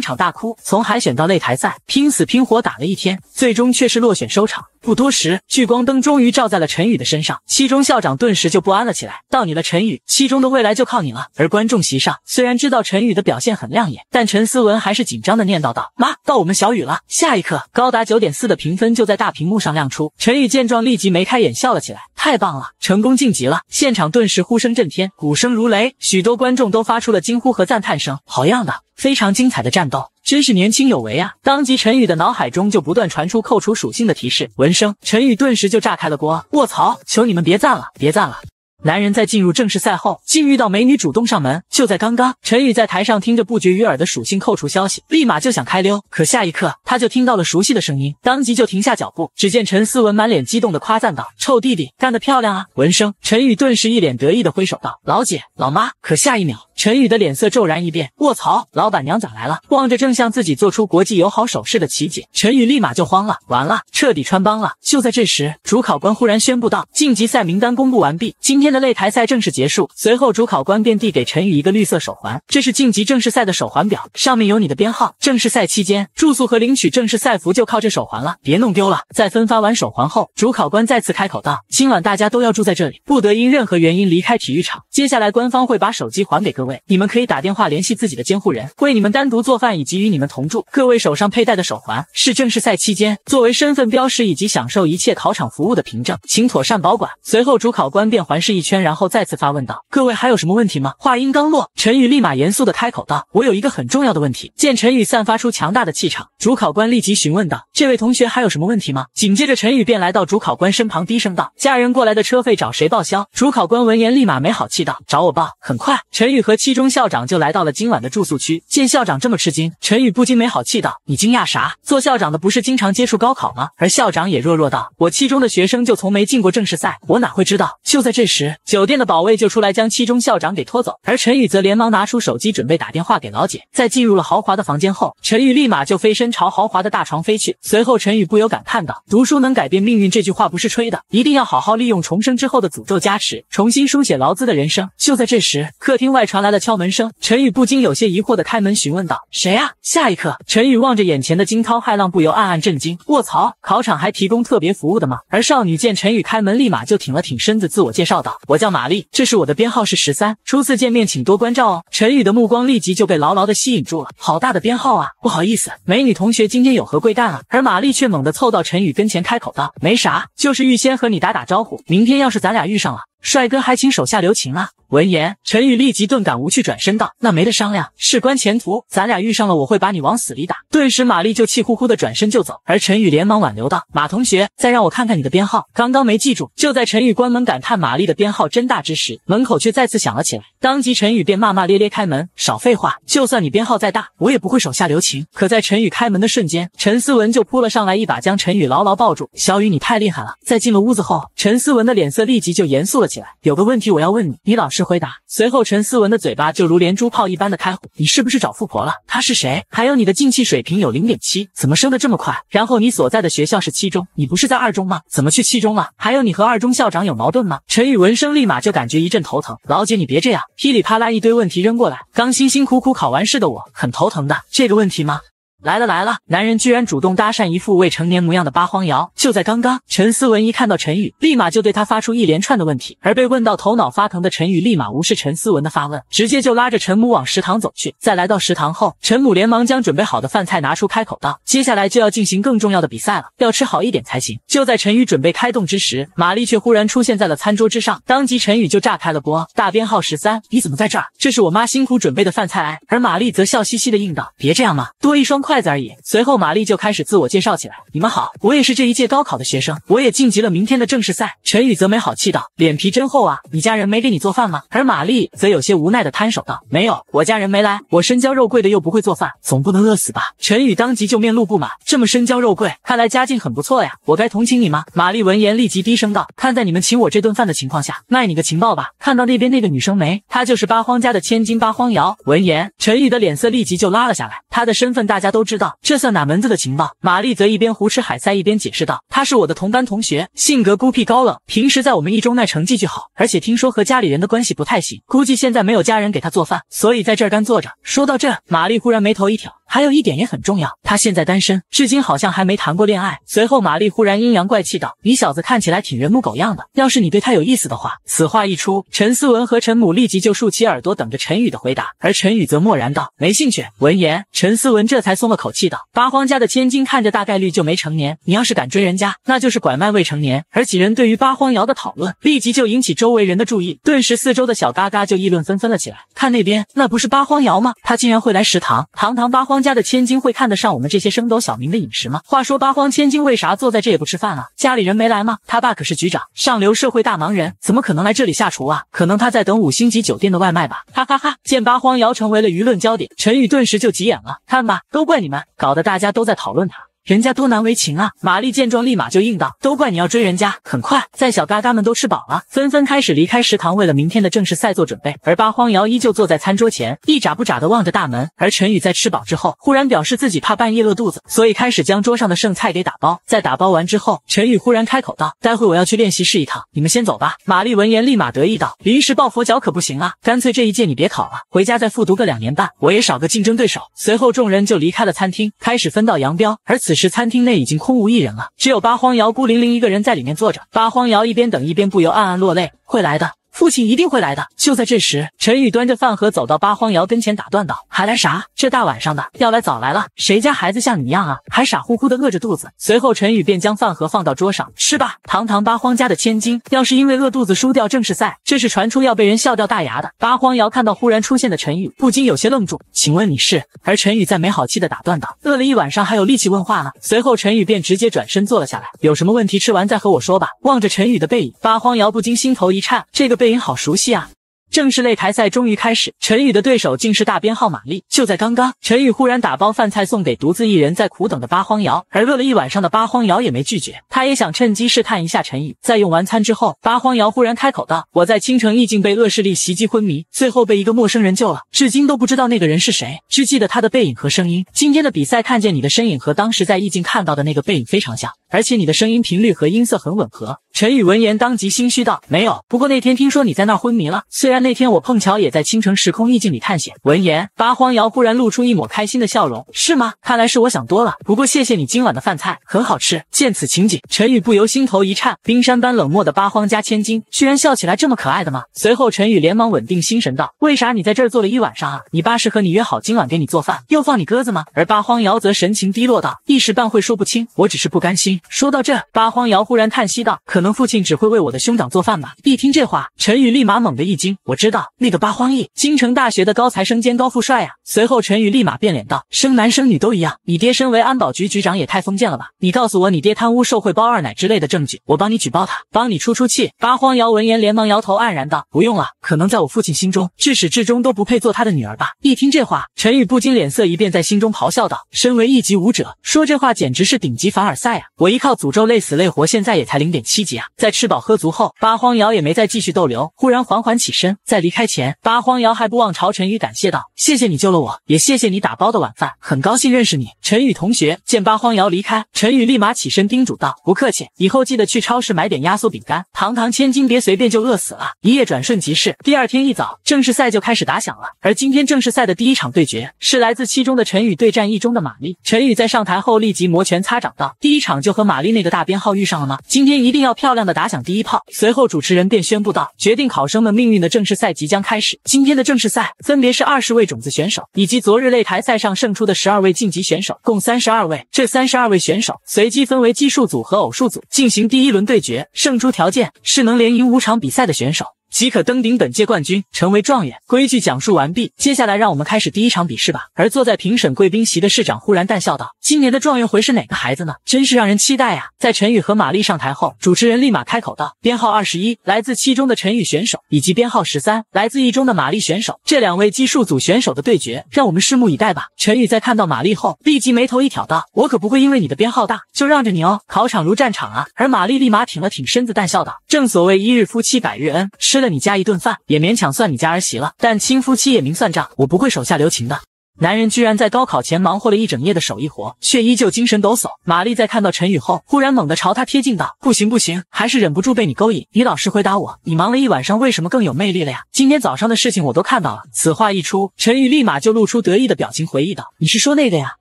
场大哭。从海选到擂台赛，拼死拼活打了一天，最终却是落选收场。不多时，聚光灯终于照在了陈宇的身上，七中校长顿时就不安了起来。到你了，陈宇，七中的未来就靠你了。而观众席上，虽然知道陈宇的表现很亮眼，但陈思文还是紧张的念叨道：“妈，到我们小雨了。”下一刻，高达九点四的评分就在大屏幕上亮出。陈宇见状，立即眉开眼笑了起来：“太棒了，成功晋级了！”现场顿时呼声震天，鼓声如雷，许多观众都发出了惊呼和赞叹声：“好样的！”非常精彩的战斗，真是年轻有为啊！当即陈宇的脑海中就不断传出扣除属性的提示。闻声，陈宇顿时就炸开了锅。卧槽！求你们别赞了，别赞了！男人在进入正式赛后，竟遇到美女主动上门。就在刚刚，陈宇在台上听着不绝于耳的属性扣除消息，立马就想开溜。可下一刻，他就听到了熟悉的声音，当即就停下脚步。只见陈思文满脸激动的夸赞道：“臭弟弟，干得漂亮啊！”闻声，陈宇顿时一脸得意的挥手道：“老姐，老妈。”可下一秒，陈宇的脸色骤然一变：“卧槽，老板娘咋来了？”望着正向自己做出国际友好手势的琪姐，陈宇立马就慌了：“完了，彻底穿帮了！”就在这时，主考官忽然宣布道：“晋级赛名单公布完毕，今天。”的擂台赛正式结束，随后主考官便递给陈宇一个绿色手环，这是晋级正式赛的手环表，上面有你的编号。正式赛期间，住宿和领取正式赛服就靠这手环了，别弄丢了。在分发完手环后，主考官再次开口道：“今晚大家都要住在这里，不得因任何原因离开体育场。接下来，官方会把手机还给各位，你们可以打电话联系自己的监护人，为你们单独做饭以及与你们同住。各位手上佩戴的手环是正式赛期间作为身份标识以及享受一切考场服务的凭证，请妥善保管。”随后，主考官便环视。一圈，然后再次发问道：“各位还有什么问题吗？”话音刚落，陈宇立马严肃的开口道：“我有一个很重要的问题。”见陈宇散发出强大的气场，主考官立即询问道：“这位同学还有什么问题吗？”紧接着，陈宇便来到主考官身旁，低声道：“家人过来的车费找谁报销？”主考官闻言立马没好气道：“找我报。”很快，陈宇和七中校长就来到了今晚的住宿区。见校长这么吃惊，陈宇不禁没好气道：“你惊讶啥？做校长的不是经常接触高考吗？”而校长也弱弱道：“我七中的学生就从没进过正式赛，我哪会知道？”就在这时，酒店的保卫就出来将七中校长给拖走，而陈宇则连忙拿出手机准备打电话给老姐。在进入了豪华的房间后，陈宇立马就飞身朝豪华的大床飞去。随后，陈宇不由感叹道：“读书能改变命运，这句话不是吹的，一定要好好利用重生之后的诅咒加持，重新书写劳资的人生。”就在这时，客厅外传来了敲门声，陈宇不禁有些疑惑的开门询问道：“谁啊？”下一刻，陈宇望着眼前的惊涛骇浪，不由暗暗震惊：“卧槽，考场还提供特别服务的吗？”而少女见陈宇开门，立马就挺了挺身子，自我介绍道。我叫玛丽，这是我的编号是十三。初次见面，请多关照哦。陈宇的目光立即就被牢牢的吸引住了。好大的编号啊！不好意思，美女同学，今天有何贵干啊？而玛丽却猛地凑到陈宇跟前，开口道：“没啥，就是预先和你打打招呼。明天要是咱俩遇上了，帅哥还请手下留情啊。”闻言，陈宇立即顿感无趣，转身道：“那没得商量，事关前途，咱俩遇上了，我会把你往死里打。”顿时，玛丽就气呼呼的转身就走，而陈宇连忙挽留道：“马同学，再让我看看你的编号，刚刚没记住。”就在陈宇关门感叹玛丽的编号真大之时，门口却再次响了起来。当即，陈宇便骂骂咧咧开门：“少废话，就算你编号再大，我也不会手下留情。”可在陈宇开门的瞬间，陈思文就扑了上来，一把将陈宇牢牢抱住：“小雨，你太厉害了！”在进了屋子后，陈思文的脸色立即就严肃了起来：“有个问题我要问你，你老实。”回答。随后，陈思文的嘴巴就如连珠炮一般的开火。你是不是找富婆了？她是谁？还有你的进气水平有零点七，怎么升的这么快？然后你所在的学校是七中，你不是在二中吗？怎么去七中了？还有你和二中校长有矛盾吗？陈宇闻声立马就感觉一阵头疼。老姐，你别这样，噼里啪啦一堆问题扔过来。刚辛辛苦苦考完试的，我很头疼的。这个问题吗？来了来了，男人居然主动搭讪一副未成年模样的八荒瑶。就在刚刚，陈思文一看到陈宇，立马就对他发出一连串的问题，而被问到头脑发疼的陈宇，立马无视陈思文的发问，直接就拉着陈母往食堂走去。在来到食堂后，陈母连忙将准备好的饭菜拿出，开口道：“接下来就要进行更重要的比赛了，要吃好一点才行。”就在陈宇准备开动之时，玛丽却忽然出现在了餐桌之上，当即陈宇就炸开了锅：“大编号十三，你怎么在这儿？这是我妈辛苦准备的饭菜。”而玛丽则笑嘻嘻的应道：“别这样嘛，多一双筷。”筷子而已。随后，玛丽就开始自我介绍起来：“你们好，我也是这一届高考的学生，我也晋级了明天的正式赛。”陈宇则没好气道：“脸皮真厚啊，你家人没给你做饭吗？”而玛丽则有些无奈的摊手道：“没有，我家人没来，我身娇肉贵的又不会做饭，总不能饿死吧？”陈宇当即就面露不满：“这么身娇肉贵，看来家境很不错呀，我该同情你吗？”玛丽闻言立即低声道：“看在你们请我这顿饭的情况下，卖你个情报吧。看到那边那个女生没？她就是八荒家的千金八荒瑶。”闻言，陈宇的脸色立即就拉了下来。她的身份大家都。不知道这算哪门子的情报？玛丽则一边胡吃海塞，一边解释道：“他是我的同班同学，性格孤僻高冷，平时在我们一中那成绩就好，而且听说和家里人的关系不太行，估计现在没有家人给他做饭，所以在这儿干坐着。”说到这，玛丽忽然眉头一挑。还有一点也很重要，他现在单身，至今好像还没谈过恋爱。随后，玛丽忽然阴阳怪气道：“你小子看起来挺人模狗样的，要是你对他有意思的话。”此话一出，陈思文和陈母立即就竖起耳朵等着陈宇的回答，而陈宇则默然道：“没兴趣。”闻言，陈思文这才松了口气道：“八荒家的千金看着大概率就没成年，你要是敢追人家，那就是拐卖未成年。”而几人对于八荒瑶的讨论，立即就引起周围人的注意，顿时四周的小嘎嘎就议论纷纷了起来。看那边，那不是八荒瑶吗？他竟然会来食堂，堂堂八荒。家的千金会看得上我们这些升斗小民的饮食吗？话说八荒千金为啥坐在这也不吃饭啊？家里人没来吗？他爸可是局长，上流社会大忙人，怎么可能来这里下厨啊？可能他在等五星级酒店的外卖吧。哈哈哈！见八荒瑶成为了舆论焦点，陈宇顿时就急眼了。看吧，都怪你们，搞得大家都在讨论他。人家多难为情啊！玛丽见状，立马就应道：“都怪你要追人家。”很快，在小嘎嘎们都吃饱了，纷纷开始离开食堂，为了明天的正式赛做准备。而八荒瑶依旧坐在餐桌前，一眨不眨地望着大门。而陈宇在吃饱之后，忽然表示自己怕半夜饿肚子，所以开始将桌上的剩菜给打包。在打包完之后，陈宇忽然开口道：“待会我要去练习室一趟，你们先走吧。”玛丽闻言，立马得意道：“临时抱佛脚可不行啊，干脆这一届你别考了，回家再复读个两年半，我也少个竞争对手。”随后，众人就离开了餐厅，开始分道扬镳。而此。此时餐厅内已经空无一人了，只有八荒瑶孤零零一个人在里面坐着。八荒瑶一边等一边不由暗暗落泪，会来的。父亲一定会来的。就在这时，陈宇端着饭盒走到八荒瑶跟前，打断道：“还来啥？这大晚上的要来早来了。谁家孩子像你一样啊，还傻乎乎的饿着肚子？”随后，陈宇便将饭盒放到桌上，吃吧。堂堂八荒家的千金，要是因为饿肚子输掉正式赛，这是传出要被人笑掉大牙的。八荒瑶看到忽然出现的陈宇，不禁有些愣住。请问你是？而陈宇在没好气的打断道：“饿了一晚上还有力气问话呢？”随后，陈宇便直接转身坐了下来。有什么问题吃完再和我说吧。望着陈宇的背影，八荒瑶不禁心头一颤。这个背。背影好熟悉啊！正式擂台赛终于开始，陈宇的对手竟是大编号玛丽。就在刚刚，陈宇忽然打包饭菜送给独自一人在苦等的八荒瑶，而饿了一晚上的八荒瑶也没拒绝。他也想趁机试探一下陈宇。在用完餐之后，八荒瑶忽然开口道：“我在青城意境被恶势力袭击昏迷，最后被一个陌生人救了，至今都不知道那个人是谁，只记得他的背影和声音。今天的比赛看见你的身影和当时在意境看到的那个背影非常像。”而且你的声音频率和音色很吻合。陈宇闻言，当即心虚道：“没有，不过那天听说你在那儿昏迷了。虽然那天我碰巧也在倾城时空秘境里探险。”闻言，八荒瑶忽然露出一抹开心的笑容：“是吗？看来是我想多了。不过谢谢你今晚的饭菜，很好吃。”见此情景，陈宇不由心头一颤，冰山般冷漠的八荒家千金，居然笑起来这么可爱的吗？随后，陈宇连忙稳定心神道：“为啥你在这儿坐了一晚上啊？你爸是和你约好今晚给你做饭，又放你鸽子吗？”而八荒瑶则神情低落道：“一时半会说不清，我只是不甘心。”说到这，八荒瑶忽然叹息道：“可能父亲只会为我的兄长做饭吧。”一听这话，陈宇立马猛地一惊。我知道那个八荒易，京城大学的高材生兼高富帅啊。随后，陈宇立马变脸道：“生男生女都一样，你爹身为安保局局长也太封建了吧？你告诉我你爹贪污受贿包二奶之类的证据，我帮你举报他，帮你出出气。”八荒瑶闻言连忙摇头，黯然道：“不用了，可能在我父亲心中，至始至终都不配做他的女儿吧。”一听这话，陈宇不禁脸色一变，在心中咆哮道：“身为一级武者，说这话简直是顶级凡尔赛啊！”我。依靠诅咒累死累活，现在也才零点七级啊！在吃饱喝足后，八荒瑶也没再继续逗留，忽然缓缓起身，在离开前，八荒瑶还不忘朝陈宇感谢道：“谢谢你救了我，也谢谢你打包的晚饭，很高兴认识你，陈宇同学。”见八荒瑶离开，陈宇立马起身叮嘱道：“不客气，以后记得去超市买点压缩饼干，堂堂千金别随便就饿死了。”一夜转瞬即逝，第二天一早，正式赛就开始打响了。而今天正式赛的第一场对决是来自七中的陈宇对战一中的玛丽。陈宇在上台后立即摩拳擦掌道：“第一场就。”和玛丽那个大编号遇上了吗？今天一定要漂亮的打响第一炮。随后，主持人便宣布道：“决定考生们命运的正式赛即将开始。今天的正式赛分别是二十位种子选手以及昨日擂台赛上胜出的十二位晋级选手，共三十二位。这三十二位选手随机分为奇数组和偶数组进行第一轮对决。胜出条件是能连赢五场比赛的选手。”即可登顶本届冠军，成为状元。规矩讲述完毕，接下来让我们开始第一场比试吧。而坐在评审贵宾席的市长忽然淡笑道：“今年的状元会是哪个孩子呢？真是让人期待呀！”在陈宇和玛丽上台后，主持人立马开口道：“编号二十一，来自七中的陈宇选手，以及编号十三，来自一中的玛丽选手，这两位计数组选手的对决，让我们拭目以待吧。”陈宇在看到玛丽后，立即眉头一挑道：“我可不会因为你的编号大就让着你哦，考场如战场啊！”而玛丽立马挺了挺身子，淡笑道：“正所谓一日夫妻百日恩，身。了你家一顿饭也勉强算你家儿媳了，但亲夫妻也明算账，我不会手下留情的。男人居然在高考前忙活了一整夜的手艺活，却依旧精神抖擞。玛丽在看到陈宇后，忽然猛地朝他贴近道：“不行不行，还是忍不住被你勾引。”你老实回答我，你忙了一晚上，为什么更有魅力了呀？今天早上的事情我都看到了。此话一出，陈宇立马就露出得意的表情，回忆道：“你是说那个呀？”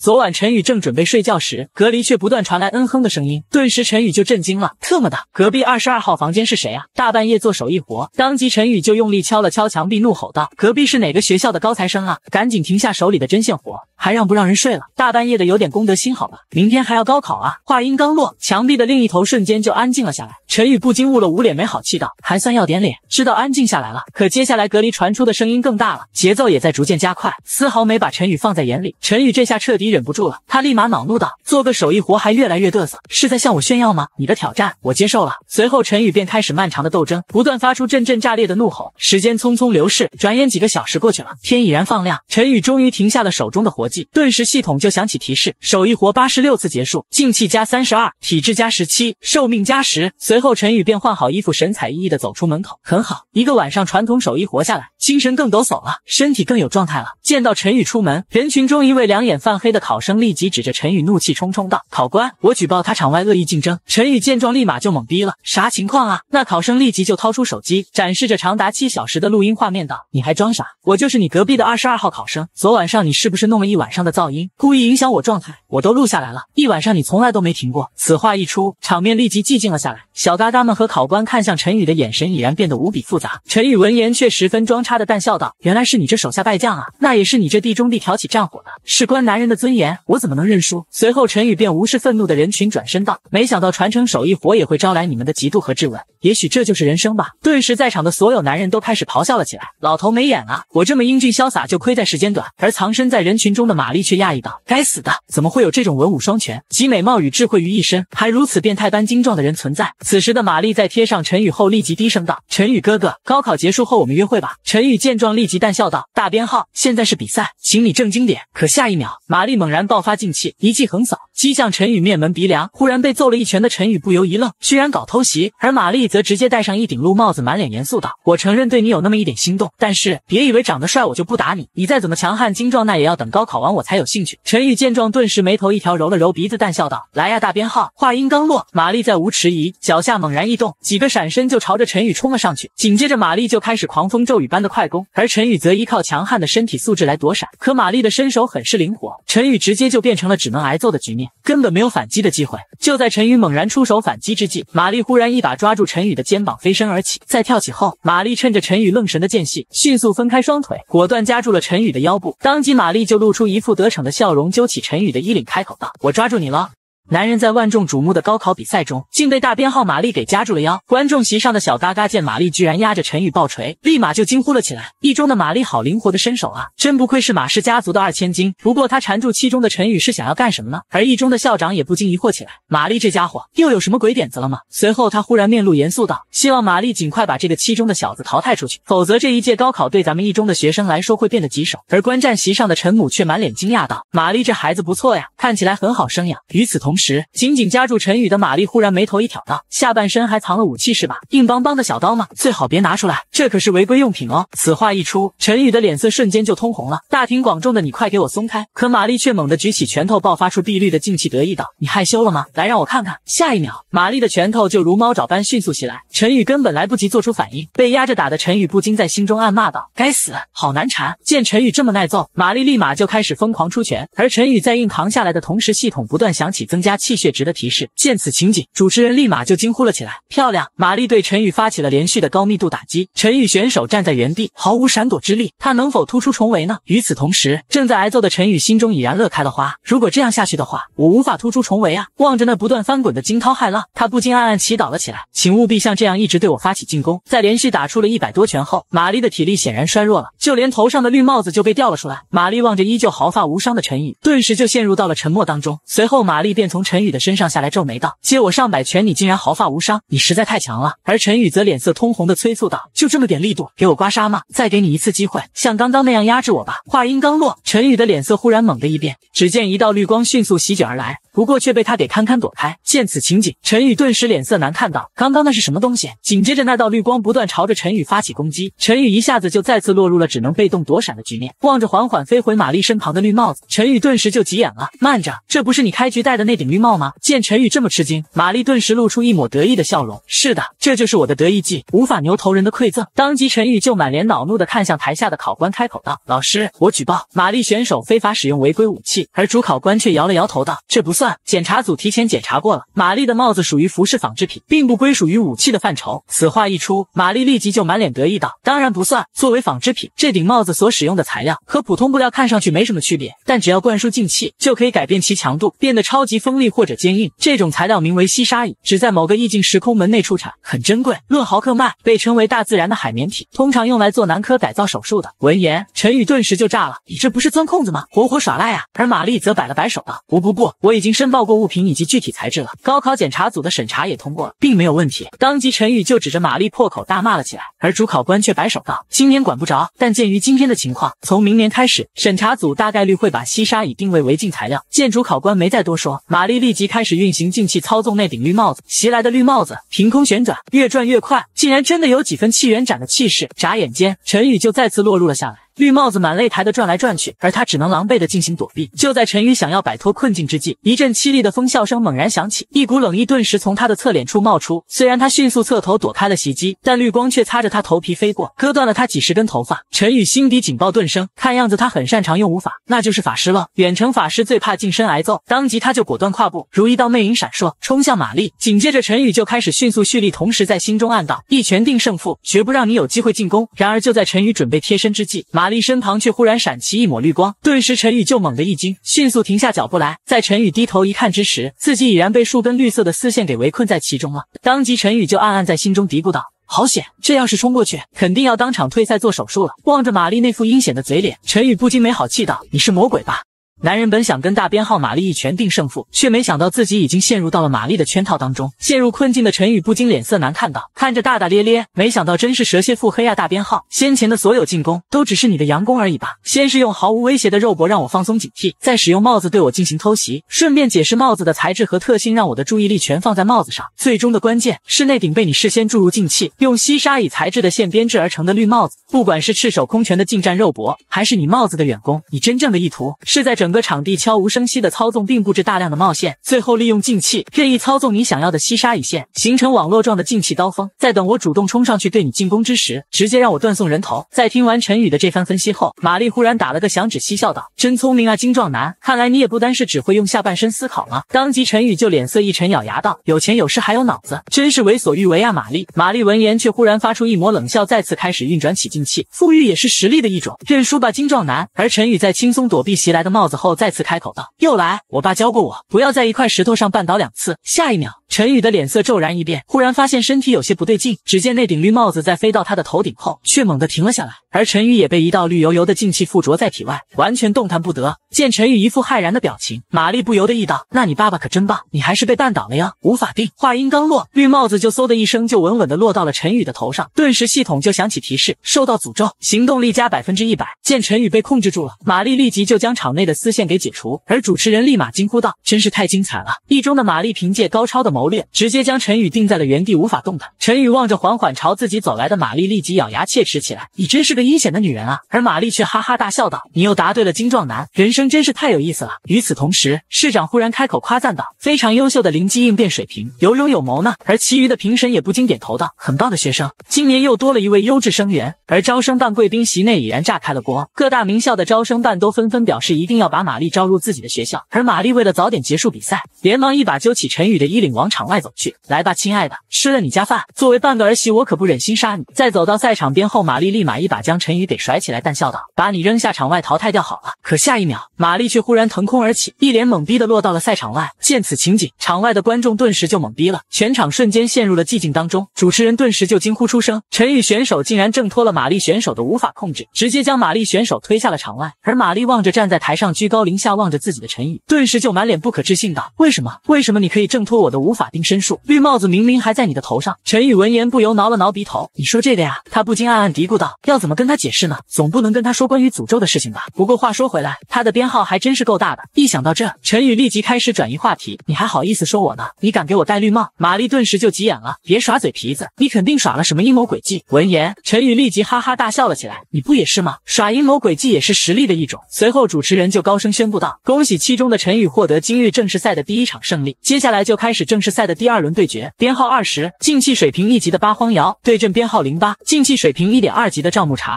昨晚陈宇正准备睡觉时，隔离却不断传来嗯哼的声音，顿时陈宇就震惊了。特么的，隔壁二十二号房间是谁啊？大半夜做手艺活，当即陈宇就用力敲了敲墙壁，怒吼道：“隔壁是哪个学校的高材生啊？赶紧停下手里！”你的针线活。还让不让人睡了？大半夜的，有点公德心好吧？明天还要高考啊！话音刚落，墙壁的另一头瞬间就安静了下来。陈宇不禁捂了捂脸，没好气道：“还算要点脸，知道安静下来了。”可接下来隔离传出的声音更大了，节奏也在逐渐加快，丝毫没把陈宇放在眼里。陈宇这下彻底忍不住了，他立马恼怒道：“做个手艺活还越来越嘚瑟，是在向我炫耀吗？你的挑战我接受了。”随后，陈宇便开始漫长的斗争，不断发出阵阵炸裂的怒吼。时间匆匆流逝，转眼几个小时过去了，天已然放亮。陈宇终于停下了手中的活。顿时，系统就响起提示：手艺活八十六次结束，进气加三十二，体质加十七，寿命加十。随后，陈宇便换好衣服，神采奕奕的走出门口。很好，一个晚上传统手艺活下来，精神更抖擞了，身体更有状态了。见到陈宇出门，人群中一位两眼泛黑的考生立即指着陈宇，怒气冲冲道：“考官，我举报他场外恶意竞争。”陈宇见状，立马就懵逼了：“啥情况啊？”那考生立即就掏出手机，展示着长达七小时的录音画面，道：“你还装傻？我就是你隔壁的二十二号考生。昨晚上你是不是弄了一晚上的噪音，故意影响我状态？我都录下来了，一晚上你从来都没停过。”此话一出，场面立即寂静了下来。小嘎嘎们和考官看向陈宇的眼神已然变得无比复杂。陈宇闻言却十分装叉的淡笑道：“原来是你这手下败将啊？那也。”也是你这地中地挑起战火的，事关男人的尊严，我怎么能认输？随后，陈宇便无视愤怒的人群，转身道：“没想到传承手艺活也会招来你们的嫉妒和质问。”也许这就是人生吧。顿时，在场的所有男人都开始咆哮了起来。老头没眼啊！我这么英俊潇洒，就亏在时间短。而藏身在人群中的玛丽却讶异道：“该死的，怎么会有这种文武双全、集美貌与智慧于一身，还如此变态般精壮的人存在？”此时的玛丽在贴上陈宇后，立即低声道：“陈宇哥哥，高考结束后我们约会吧。”陈宇见状，立即淡笑道：“大编号，现在是比赛，请你正经点。”可下一秒，玛丽猛然爆发劲气，一记横扫。击向陈宇面门鼻梁，忽然被揍了一拳的陈宇不由一愣，居然搞偷袭。而玛丽则直接戴上一顶鹿帽子，满脸严肃道：“我承认对你有那么一点心动，但是别以为长得帅我就不打你。你再怎么强悍精壮，那也要等高考完我才有兴趣。”陈宇见状，顿时眉头一条，揉了揉鼻子，淡笑道：“来呀，大编号。”话音刚落，玛丽再无迟疑，脚下猛然一动，几个闪身就朝着陈宇冲了上去。紧接着，玛丽就开始狂风骤雨般的快攻，而陈宇则依靠强悍的身体素质来躲闪。可玛丽的身手很是灵活，陈宇直接就变成了只能挨揍的局面。根本没有反击的机会。就在陈宇猛然出手反击之际，玛丽忽然一把抓住陈宇的肩膀，飞身而起。在跳起后，玛丽趁着陈宇愣神的间隙，迅速分开双腿，果断夹住了陈宇的腰部。当即，玛丽就露出一副得逞的笑容，揪起陈宇的衣领，开口道：“我抓住你了。”男人在万众瞩目的高考比赛中，竟被大编号玛丽给夹住了腰。观众席上的小嘎嘎见玛丽居然压着陈宇爆锤，立马就惊呼了起来：“一中的玛丽好灵活的身手啊，真不愧是马氏家族的二千金。”不过他缠住七中的陈宇是想要干什么呢？而一中的校长也不禁疑惑起来：“玛丽这家伙又有什么鬼点子了吗？”随后他忽然面露严肃道：“希望玛丽尽快把这个七中的小子淘汰出去，否则这一届高考对咱们一中的学生来说会变得棘手。”而观战席上的陈母却满脸惊讶道：“玛丽这孩子不错呀，看起来很好生养。”与此同时。时，紧紧夹住陈宇的玛丽忽然眉头一挑道：“下半身还藏了武器是吧？硬邦邦的小刀吗？最好别拿出来，这可是违规用品哦。”此话一出，陈宇的脸色瞬间就通红了。大庭广众的你，快给我松开！可玛丽却猛地举起拳头，爆发出碧绿的劲气，得意道：“你害羞了吗？来，让我看看。”下一秒，玛丽的拳头就如猫爪般迅速袭来，陈宇根本来不及做出反应，被压着打的陈宇不禁在心中暗骂道：“该死，好难缠！”见陈宇这么耐揍，玛丽立马就开始疯狂出拳，而陈宇在硬扛下来的同时，系统不断响起增加。加气血值的提示，见此情景，主持人立马就惊呼了起来。漂亮！玛丽对陈宇发起了连续的高密度打击，陈宇选手站在原地，毫无闪躲之力。他能否突出重围呢？与此同时，正在挨揍的陈宇心中已然乐开了花。如果这样下去的话，我无法突出重围啊！望着那不断翻滚的惊涛骇浪，他不禁暗暗祈祷了起来：请务必像这样一直对我发起进攻。在连续打出了一百多拳后，玛丽的体力显然衰弱了，就连头上的绿帽子就被掉了出来。玛丽望着依旧毫发无伤的陈宇，顿时就陷入到了沉默当中。随后，玛丽便从从陈宇的身上下来，皱眉道：“接我上百拳，你竟然毫发无伤，你实在太强了。”而陈宇则脸色通红的催促道：“就这么点力度，给我刮痧吗？再给你一次机会，像刚刚那样压制我吧。”话音刚落，陈宇的脸色忽然猛地一变，只见一道绿光迅速席卷而来。不过却被他给堪堪躲开。见此情景，陈宇顿时脸色难看。到刚刚那是什么东西？紧接着那道绿光不断朝着陈宇发起攻击，陈宇一下子就再次落入了只能被动躲闪的局面。望着缓缓飞回玛丽身旁的绿帽子，陈宇顿时就急眼了。慢着，这不是你开局戴的那顶绿帽吗？见陈宇这么吃惊，玛丽顿时露出一抹得意的笑容。是的，这就是我的得意技——无法牛头人的馈赠。当即，陈宇就满脸恼怒的看向台下的考官，开口道：“老师，我举报玛丽选手非法使用违规武器。”而主考官却摇了摇头道：“这不算。”检查组提前检查过了，玛丽的帽子属于服饰纺织品，并不归属于武器的范畴。此话一出，玛丽立即就满脸得意道：“当然不算，作为纺织品，这顶帽子所使用的材料和普通布料看上去没什么区别，但只要灌输进气，就可以改变其强度，变得超级锋利或者坚硬。这种材料名为西沙蚁，只在某个异境时空门内出产，很珍贵。论毫克卖，被称为大自然的海绵体，通常用来做男科改造手术的。”闻言，陈宇顿时就炸了：“你这不是钻空子吗？活活耍赖啊！”而玛丽则摆了摆手道：“不不不，我已经。”申报过物品以及具体材质了，高考检查组的审查也通过了，并没有问题。当即陈宇就指着玛丽破口大骂了起来，而主考官却摆手道：“今年管不着，但鉴于今天的情况，从明年开始，审查组大概率会把西沙乙定位违禁材料。”见主考官没再多说，玛丽立即开始运行静气，操纵那顶绿帽子。袭来的绿帽子凭空旋转，越转越快，竟然真的有几分气元斩的气势。眨眼间，陈宇就再次落入了下来。绿帽子满擂台的转来转去，而他只能狼狈的进行躲避。就在陈宇想要摆脱困境之际，一阵凄厉的风啸声猛然响起，一股冷意顿时从他的侧脸处冒出。虽然他迅速侧头躲开了袭击，但绿光却擦着他头皮飞过，割断了他几十根头发。陈宇心底警报顿生，看样子他很擅长用武法，那就是法师了。远程法师最怕近身挨揍，当即他就果断跨步，如一道魅影闪烁，冲向玛丽。紧接着，陈宇就开始迅速蓄力，同时在心中暗道：一拳定胜负，绝不让你有机会进攻。然而就在陈宇准备贴身之际，马。玛丽身旁却忽然闪起一抹绿光，顿时陈宇就猛地一惊，迅速停下脚步来。在陈宇低头一看之时，自己已然被数根绿色的丝线给围困在其中了。当即陈宇就暗暗在心中嘀咕道：“好险，这要是冲过去，肯定要当场退赛做手术了。”望着玛丽那副阴险的嘴脸，陈宇不禁没好气道：“你是魔鬼吧？”男人本想跟大编号玛丽一拳定胜负，却没想到自己已经陷入到了玛丽的圈套当中。陷入困境的陈宇不禁脸色难看道：“看着大大咧咧，没想到真是蛇蝎腹黑啊！大编号，先前的所有进攻都只是你的佯攻而已吧？先是用毫无威胁的肉搏让我放松警惕，再使用帽子对我进行偷袭，顺便解释帽子的材质和特性，让我的注意力全放在帽子上。最终的关键是那顶被你事先注入静气，用西沙蚁材质的线编织而成的绿帽子。不管是赤手空拳的近战肉搏，还是你帽子的远攻，你真正的意图是在整。”整个场地悄无声息的操纵，并布置大量的冒线，最后利用进气任意操纵你想要的吸沙一线，形成网络状的进气刀锋。在等我主动冲上去对你进攻之时，直接让我断送人头。在听完陈宇的这番分析后，玛丽忽然打了个响指，嬉笑道：“真聪明啊，精壮男，看来你也不单是只会用下半身思考了。当即陈宇就脸色一沉，咬牙道：“有钱有势还有脑子，真是为所欲为啊，玛丽！”玛丽闻言却忽然发出一抹冷笑，再次开始运转起静气。富裕也是实力的一种，认输吧，精壮男。而陈宇在轻松躲避袭来的帽子。后再次开口道：“又来！我爸教过我，不要在一块石头上绊倒两次。”下一秒，陈宇的脸色骤然一变，忽然发现身体有些不对劲。只见那顶绿帽子在飞到他的头顶后，却猛地停了下来。而陈宇也被一道绿油油的劲气附着在体外，完全动弹不得。见陈宇一副骇然的表情，玛丽不由得意道：“那你爸爸可真棒，你还是被绊倒了呀，无法定。”话音刚落，绿帽子就嗖的一声就稳稳的落到了陈宇的头上，顿时系统就响起提示：受到诅咒，行动力加百分之一百。见陈宇被控制住了，玛丽立即就将场内的丝线给解除。而主持人立马惊呼道：“真是太精彩了！”一中的玛丽凭借高超的谋略，直接将陈宇定在了原地，无法动弹。陈宇望着缓缓朝自己走来的玛丽，立即咬牙切齿起来：“你真是……”阴险的女人啊！而玛丽却哈哈大笑道：“你又答对了。”精壮男，人生真是太有意思了。与此同时，市长忽然开口夸赞道：“非常优秀的灵机应变水平，有勇有谋呢。”而其余的评审也不禁点头道：“很棒的学生，今年又多了一位优质生源。”而招生办贵宾席内已然炸开了锅，各大名校的招生办都纷纷表示一定要把玛丽招入自己的学校。而玛丽为了早点结束比赛，连忙一把揪起陈宇的衣领往场外走去：“来吧，亲爱的，吃了你家饭。作为半个儿媳，我可不忍心杀你。”在走到赛场边后，玛丽立马一把。将陈宇给甩起来，淡笑道：“把你扔下场外淘汰掉好了。”可下一秒，玛丽却忽然腾空而起，一脸懵逼的落到了赛场外。见此情景，场外的观众顿时就懵逼了，全场瞬间陷入了寂静当中。主持人顿时就惊呼出声：“陈宇选手竟然挣脱了玛丽选手的无法控制，直接将玛丽选手推下了场外。”而玛丽望着站在台上居高临下望着自己的陈宇，顿时就满脸不可置信道：“为什么？为什么你可以挣脱我的无法定身术？绿帽子明明还在你的头上。”陈宇闻言不由挠了挠鼻头：“你说这个呀？”他不禁暗暗嘀咕道：“要怎么？”跟他解释呢，总不能跟他说关于诅咒的事情吧。不过话说回来，他的编号还真是够大的。一想到这，陈宇立即开始转移话题。你还好意思说我呢？你敢给我戴绿帽？玛丽顿时就急眼了，别耍嘴皮子，你肯定耍了什么阴谋诡计。闻言，陈宇立即哈哈大笑了起来。你不也是吗？耍阴谋诡计也是实力的一种。随后，主持人就高声宣布道：“恭喜七中的陈宇获得今日正式赛的第一场胜利。接下来就开始正式赛的第二轮对决。编号二十，竞气水平一级的八荒窑对阵编号零八，竞气水平一点二级的赵牧茶。”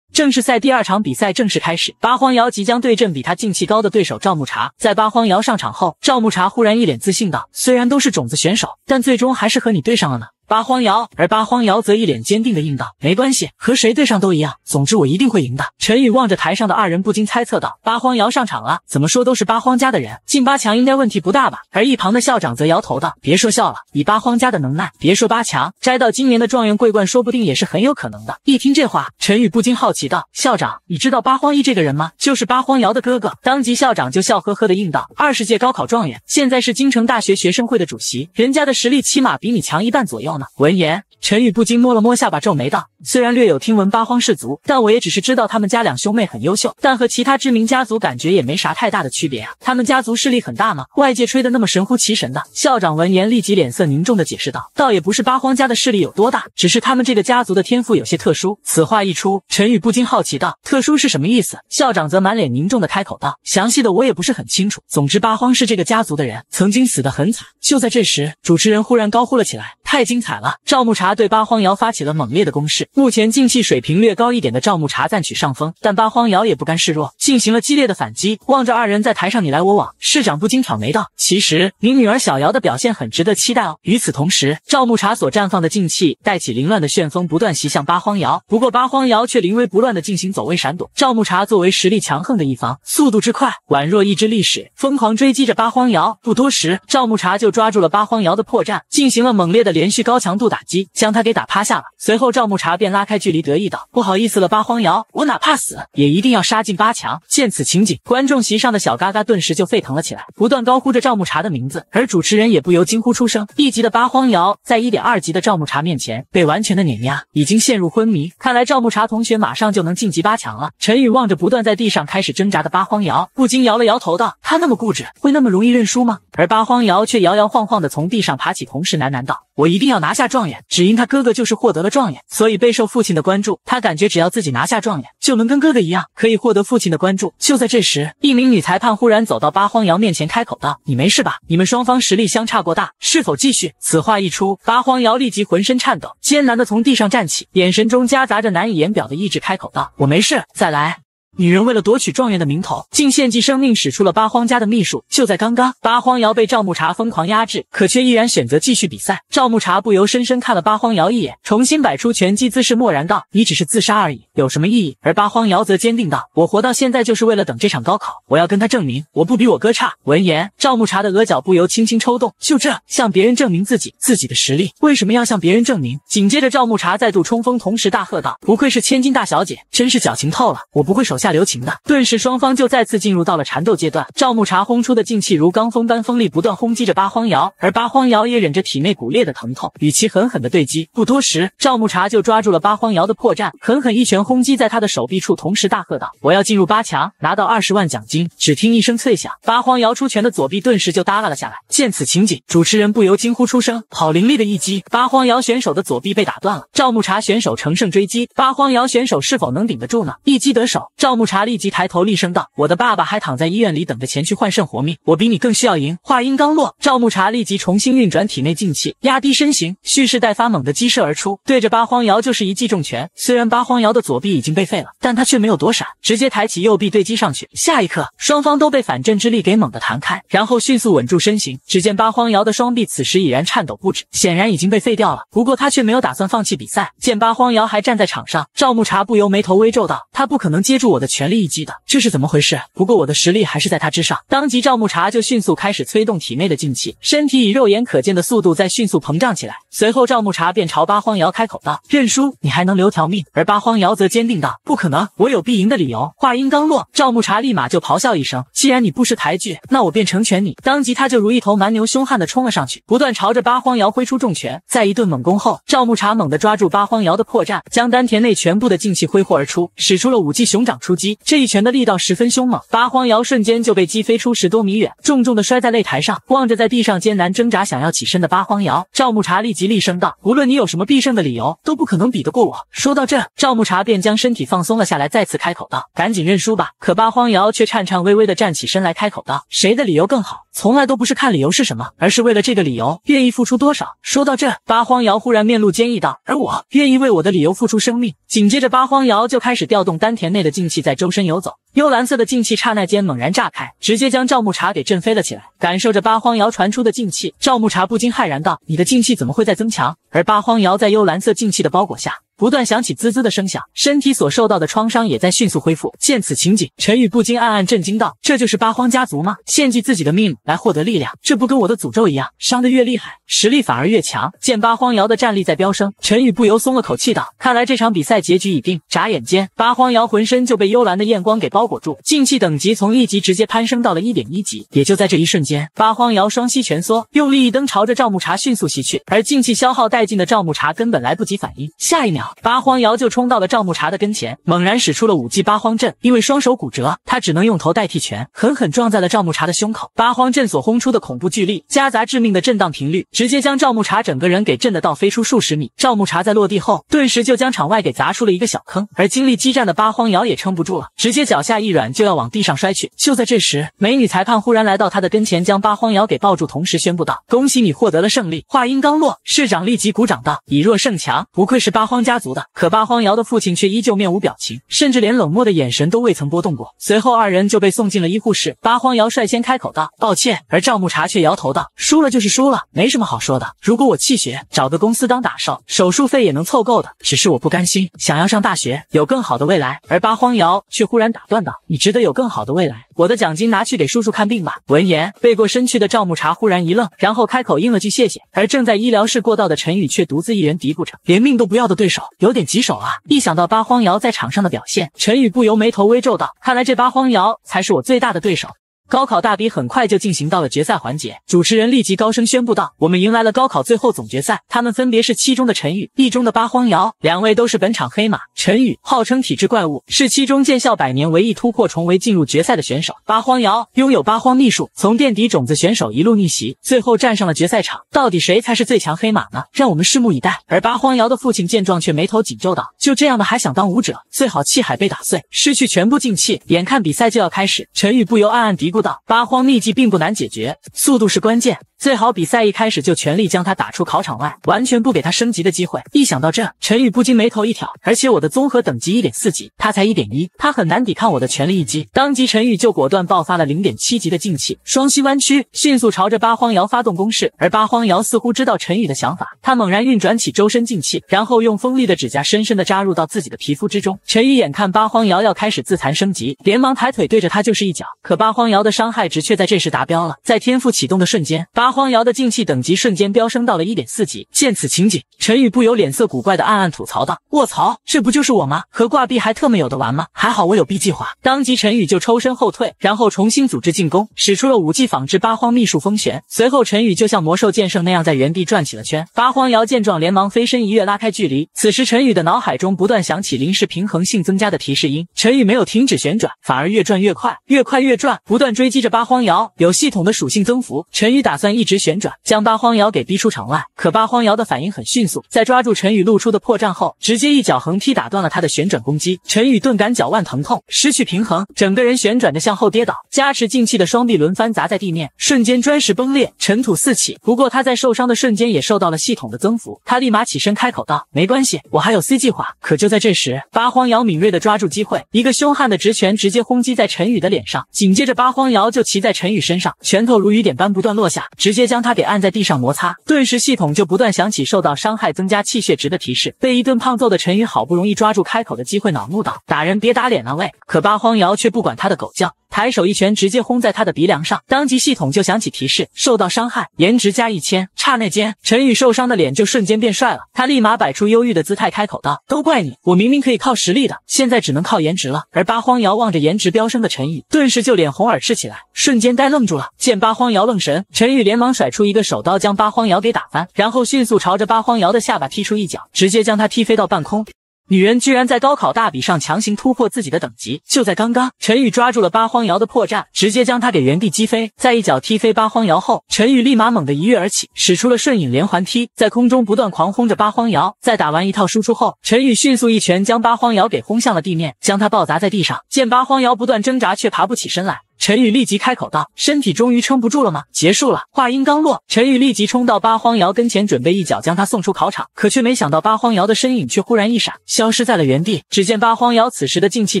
正式赛第二场比赛正式开始，八荒瑶即将对阵比他进气高的对手赵木茶。在八荒瑶上场后，赵木茶忽然一脸自信道：“虽然都是种子选手，但最终还是和你对上了呢。”八荒瑶，而八荒瑶则一脸坚定地应道：“没关系，和谁对上都一样。总之我一定会赢的。”陈宇望着台上的二人，不禁猜测道：“八荒瑶上场了，怎么说都是八荒家的人，进八强应该问题不大吧？”而一旁的校长则摇头道：“别说笑了，以八荒家的能耐，别说八强，摘到今年的状元桂冠说不定也是很有可能的。”一听这话，陈宇不禁好奇道：“校长，你知道八荒一这个人吗？就是八荒瑶的哥哥。”当即校长就笑呵呵地应道：“二十届高考状元，现在是京城大学学生会的主席，人家的实力起码比你强一半左右。”闻言，陈宇不禁摸了摸下巴，皱眉道：“虽然略有听闻八荒氏族，但我也只是知道他们家两兄妹很优秀，但和其他知名家族感觉也没啥太大的区别啊。他们家族势力很大吗？外界吹得那么神乎其神的。”校长闻言，立即脸色凝重的解释道：“倒也不是八荒家的势力有多大，只是他们这个家族的天赋有些特殊。”此话一出，陈宇不禁好奇道：“特殊是什么意思？”校长则满脸凝重的开口道：“详细的我也不是很清楚，总之八荒是这个家族的人，曾经死得很惨。”就在这时，主持人忽然高呼了起来。太精彩了！赵木茶对八荒瑶发起了猛烈的攻势，目前静气水平略高一点的赵木茶暂取上风，但八荒瑶也不甘示弱，进行了激烈的反击。望着二人在台上你来我往，市长不禁挑眉道：“其实您女儿小瑶的表现很值得期待哦。”与此同时，赵木茶所绽放的静气带起凌乱的旋风，不断袭向八荒瑶。不过八荒瑶却临危不乱的进行走位闪躲。赵木茶作为实力强横的一方，速度之快，宛若一只历史，疯狂追击着八荒瑶。不多时，赵木茶就抓住了八荒瑶的破绽，进行了猛烈的连。连续高强度打击将他给打趴下了。随后赵木茶便拉开距离，得意道：“不好意思了，八荒瑶，我哪怕死也一定要杀进八强。”见此情景，观众席上的小嘎嘎顿时就沸腾了起来，不断高呼着赵木茶的名字。而主持人也不由惊呼出声：“一级的八荒瑶在一点二级的赵木茶面前被完全的碾压，已经陷入昏迷。看来赵木茶同学马上就能晋级八强了。”陈宇望着不断在地上开始挣扎的八荒瑶，不禁摇了摇头道：“他那么固执，会那么容易认输吗？”而八荒瑶却摇摇晃晃的从地上爬起，同时喃喃道：“我。”一定要拿下状元，只因他哥哥就是获得了状元，所以备受父亲的关注。他感觉只要自己拿下状元，就能跟哥哥一样，可以获得父亲的关注。就在这时，一名女裁判忽然走到八荒瑶面前，开口道：“你没事吧？你们双方实力相差过大，是否继续？”此话一出，八荒瑶立即浑身颤抖，艰难的从地上站起，眼神中夹杂着难以言表的意志，开口道：“我没事，再来。”女人为了夺取状元的名头，竟献祭生命，使出了八荒家的秘术。就在刚刚，八荒瑶被赵木茶疯狂压制，可却依然选择继续比赛。赵木茶不由深深看了八荒瑶一眼，重新摆出拳击姿势，默然道：“你只是自杀而已，有什么意义？”而八荒瑶则坚定道：“我活到现在就是为了等这场高考，我要跟他证明我不比我哥差。”闻言，赵木茶的额角不由轻轻抽动。就这，向别人证明自己自己的实力，为什么要向别人证明？紧接着，赵木茶再度冲锋，同时大喝道：“不愧是千金大小姐，真是矫情透了！我不会手。”下留情的，顿时双方就再次进入到了缠斗阶段。赵木茶轰出的劲气如罡风般锋利，不断轰击着八荒瑶，而八荒瑶也忍着体内骨裂的疼痛，与其狠狠的对击。不多时，赵木茶就抓住了八荒瑶的破绽，狠狠一拳轰击在他的手臂处，同时大喝道：“我要进入八强，拿到二十万奖金！”只听一声脆响，八荒瑶出拳的左臂顿时就耷拉了下来。见此情景，主持人不由惊呼出声：“好凌厉的一击！”八荒瑶选手的左臂被打断了。赵木茶选手乘胜追击，八荒瑶选手是否能顶得住呢？一击得手，赵。赵木茶立即抬头厉声道：“我的爸爸还躺在医院里，等着钱去换肾活命。我比你更需要赢。”话音刚落，赵木茶立即重新运转体内静气，压低身形，蓄势待发，猛地激射而出，对着八荒瑶就是一记重拳。虽然八荒瑶的左臂已经被废了，但他却没有躲闪，直接抬起右臂对击上去。下一刻，双方都被反震之力给猛地弹开，然后迅速稳住身形。只见八荒瑶的双臂此时已然颤抖不止，显然已经被废掉了。不过他却没有打算放弃比赛。见八荒瑶还站在场上，赵木茶不由眉头微皱道：“他不可能接住我。”的全力一击的，这是怎么回事？不过我的实力还是在他之上。当即赵木茶就迅速开始催动体内的劲气，身体以肉眼可见的速度在迅速膨胀起来。随后赵木茶便朝八荒瑶开口道：“认输，你还能留条命。”而八荒瑶则坚定道：“不可能，我有必赢的理由。”话音刚落，赵木茶立马就咆哮一声：“既然你不识抬举，那我便成全你。”当即他就如一头蛮牛，凶悍的冲了上去，不断朝着八荒瑶挥出重拳。在一顿猛攻后，赵木茶猛地抓住八荒瑶的破绽，将丹田内全部的劲气挥霍而出，使出了五技熊掌出。出击这一拳的力道十分凶猛，八荒瑶瞬间就被击飞出十多米远，重重的摔在擂台上。望着在地上艰难挣扎、想要起身的八荒瑶，赵木茶立即厉声道：“无论你有什么必胜的理由，都不可能比得过我。”说到这，赵木茶便将身体放松了下来，再次开口道：“赶紧认输吧。”可八荒瑶却颤颤巍巍的站起身来，开口道：“谁的理由更好，从来都不是看理由是什么，而是为了这个理由愿意付出多少。”说到这，八荒瑶忽然面露坚毅道：“而我愿意为我的理由付出生命。”紧接着，八荒瑶就开始调动丹田内的静气。在周身游走，幽蓝色的静气刹那间猛然炸开，直接将赵木茶给震飞了起来。感受着八荒窑传出的静气，赵木茶不禁骇然道：“你的静气怎么会在增强？”而八荒窑在幽蓝色静气的包裹下。不断响起滋滋的声响，身体所受到的创伤也在迅速恢复。见此情景，陈宇不禁暗暗震惊道：“这就是八荒家族吗？献祭自己的命来获得力量，这不跟我的诅咒一样，伤得越厉害，实力反而越强。”见八荒瑶的战力在飙升，陈宇不由松了口气道：“看来这场比赛结局已定。”眨眼间，八荒瑶浑身就被幽蓝的焰光给包裹住，静气等级从一级直接攀升到了一点一级。也就在这一瞬间，八荒瑶双膝蜷缩，用力一蹬，朝着赵木茶迅速袭去。而静气消耗殆尽的赵木茶根本来不及反应，下一秒。八荒瑶就冲到了赵木茶的跟前，猛然使出了五技八荒阵。因为双手骨折，他只能用头代替拳，狠狠撞在了赵木茶的胸口。八荒阵所轰出的恐怖巨力，夹杂致命的震荡频率，直接将赵木茶整个人给震的倒飞出数十米。赵木茶在落地后，顿时就将场外给砸出了一个小坑。而经历激战的八荒瑶也撑不住了，直接脚下一软就要往地上摔去。就在这时，美女裁判忽然来到他的跟前，将八荒瑶给抱住，同时宣布道：“恭喜你获得了胜利。”话音刚落，市长立即鼓掌道：“以弱胜强，不愧是八荒家。”族的。可八荒瑶的父亲却依旧面无表情，甚至连冷漠的眼神都未曾波动过。随后二人就被送进了医护室。八荒瑶率先开口道：“抱歉。”而赵木茶却摇头道：“输了就是输了，没什么好说的。如果我弃学，找个公司当打手，手术费也能凑够的。只是我不甘心，想要上大学，有更好的未来。”而八荒瑶却忽然打断道：“你值得有更好的未来。”我的奖金拿去给叔叔看病吧。闻言，背过身去的赵木茶忽然一愣，然后开口应了句谢谢。而正在医疗室过道的陈宇却独自一人嘀咕着：“连命都不要的对手，有点棘手啊！”一想到八荒瑶在场上的表现，陈宇不由眉头微皱道：“看来这八荒瑶才是我最大的对手。”高考大比很快就进行到了决赛环节，主持人立即高声宣布道：“我们迎来了高考最后总决赛，他们分别是七中的陈宇、一中的八荒瑶，两位都是本场黑马。陈宇号称体质怪物，是七中建校百年唯一突破重围进入决赛的选手。八荒瑶拥有八荒秘术，从垫底种子选手一路逆袭，最后站上了决赛场。到底谁才是最强黑马呢？让我们拭目以待。而八荒瑶的父亲见状却眉头紧皱道：‘就这样的还想当舞者，最好气海被打碎，失去全部静气。’眼看比赛就要开始，陈宇不由暗暗嘀咕。”八荒秘技并不难解决，速度是关键。最好比赛一开始就全力将他打出考场外，完全不给他升级的机会。一想到这，陈宇不禁眉头一挑。而且我的综合等级一点四级，他才一点一，他很难抵抗我的全力一击。当即，陈宇就果断爆发了零点七级的静气，双膝弯曲，迅速朝着八荒瑶发动攻势。而八荒瑶似乎知道陈宇的想法，他猛然运转起周身静气，然后用锋利的指甲深深的扎入到自己的皮肤之中。陈宇眼看八荒瑶要开始自残升级，连忙抬腿对着他就是一脚。可八荒瑶的伤害值却在这时达标了，在天赋启动的瞬间，八。八荒瑶的进气等级瞬间飙升到了一点四级，见此情景，陈宇不由脸色古怪的暗暗吐槽道：“卧槽，这不就是我吗？和挂壁还特么有的玩吗？还好我有 B 计划。”当即，陈宇就抽身后退，然后重新组织进攻，使出了武技仿制八荒秘术风旋。随后，陈宇就像魔兽剑圣那样在原地转起了圈。八荒瑶见状，连忙飞身一跃拉开距离。此时，陈宇的脑海中不断响起临时平衡性增加的提示音。陈宇没有停止旋转，反而越转越快，越快越转，不断追击着八荒瑶。有系统的属性增幅，陈宇打算一。一直旋转，将八荒瑶给逼出场外。可八荒瑶的反应很迅速，在抓住陈宇露出的破绽后，直接一脚横踢，打断了他的旋转攻击。陈宇顿感脚腕疼痛，失去平衡，整个人旋转着向后跌倒。加持静气的双臂轮番砸在地面，瞬间砖石崩裂，尘土四起。不过他在受伤的瞬间也受到了系统的增幅，他立马起身开口道：“没关系，我还有 C 计划。”可就在这时，八荒瑶敏锐的抓住机会，一个凶悍的直拳直接轰击在陈宇的脸上。紧接着，八荒瑶就骑在陈宇身上，拳头如雨点般不断落下。直。直接将他给按在地上摩擦，顿时系统就不断响起受到伤害增加气血值的提示。被一顿胖揍的陈宇好不容易抓住开口的机会，恼怒道：“打人别打脸啊喂！”可八荒瑶却不管他的狗叫。抬手一拳直接轰在他的鼻梁上，当即系统就响起提示，受到伤害，颜值加一千。刹那间，陈宇受伤的脸就瞬间变帅了。他立马摆出忧郁的姿态，开口道：“都怪你，我明明可以靠实力的，现在只能靠颜值了。”而八荒瑶望着颜值飙升的陈宇，顿时就脸红耳赤起来，瞬间呆愣住了。见八荒瑶愣神，陈宇连忙甩出一个手刀，将八荒瑶给打翻，然后迅速朝着八荒瑶的下巴踢出一脚，直接将他踢飞到半空。女人居然在高考大比上强行突破自己的等级，就在刚刚，陈宇抓住了八荒瑶的破绽，直接将他给原地击飞。在一脚踢飞八荒瑶后，陈宇立马猛地一跃而起，使出了瞬影连环踢，在空中不断狂轰着八荒瑶。在打完一套输出后，陈宇迅速一拳将八荒瑶给轰向了地面，将他暴砸在地上。见八荒瑶不断挣扎，却爬不起身来。陈宇立即开口道：“身体终于撑不住了吗？结束了。”话音刚落，陈宇立即冲到八荒瑶跟前，准备一脚将他送出考场，可却没想到，八荒瑶的身影却忽然一闪，消失在了原地。只见八荒瑶此时的静气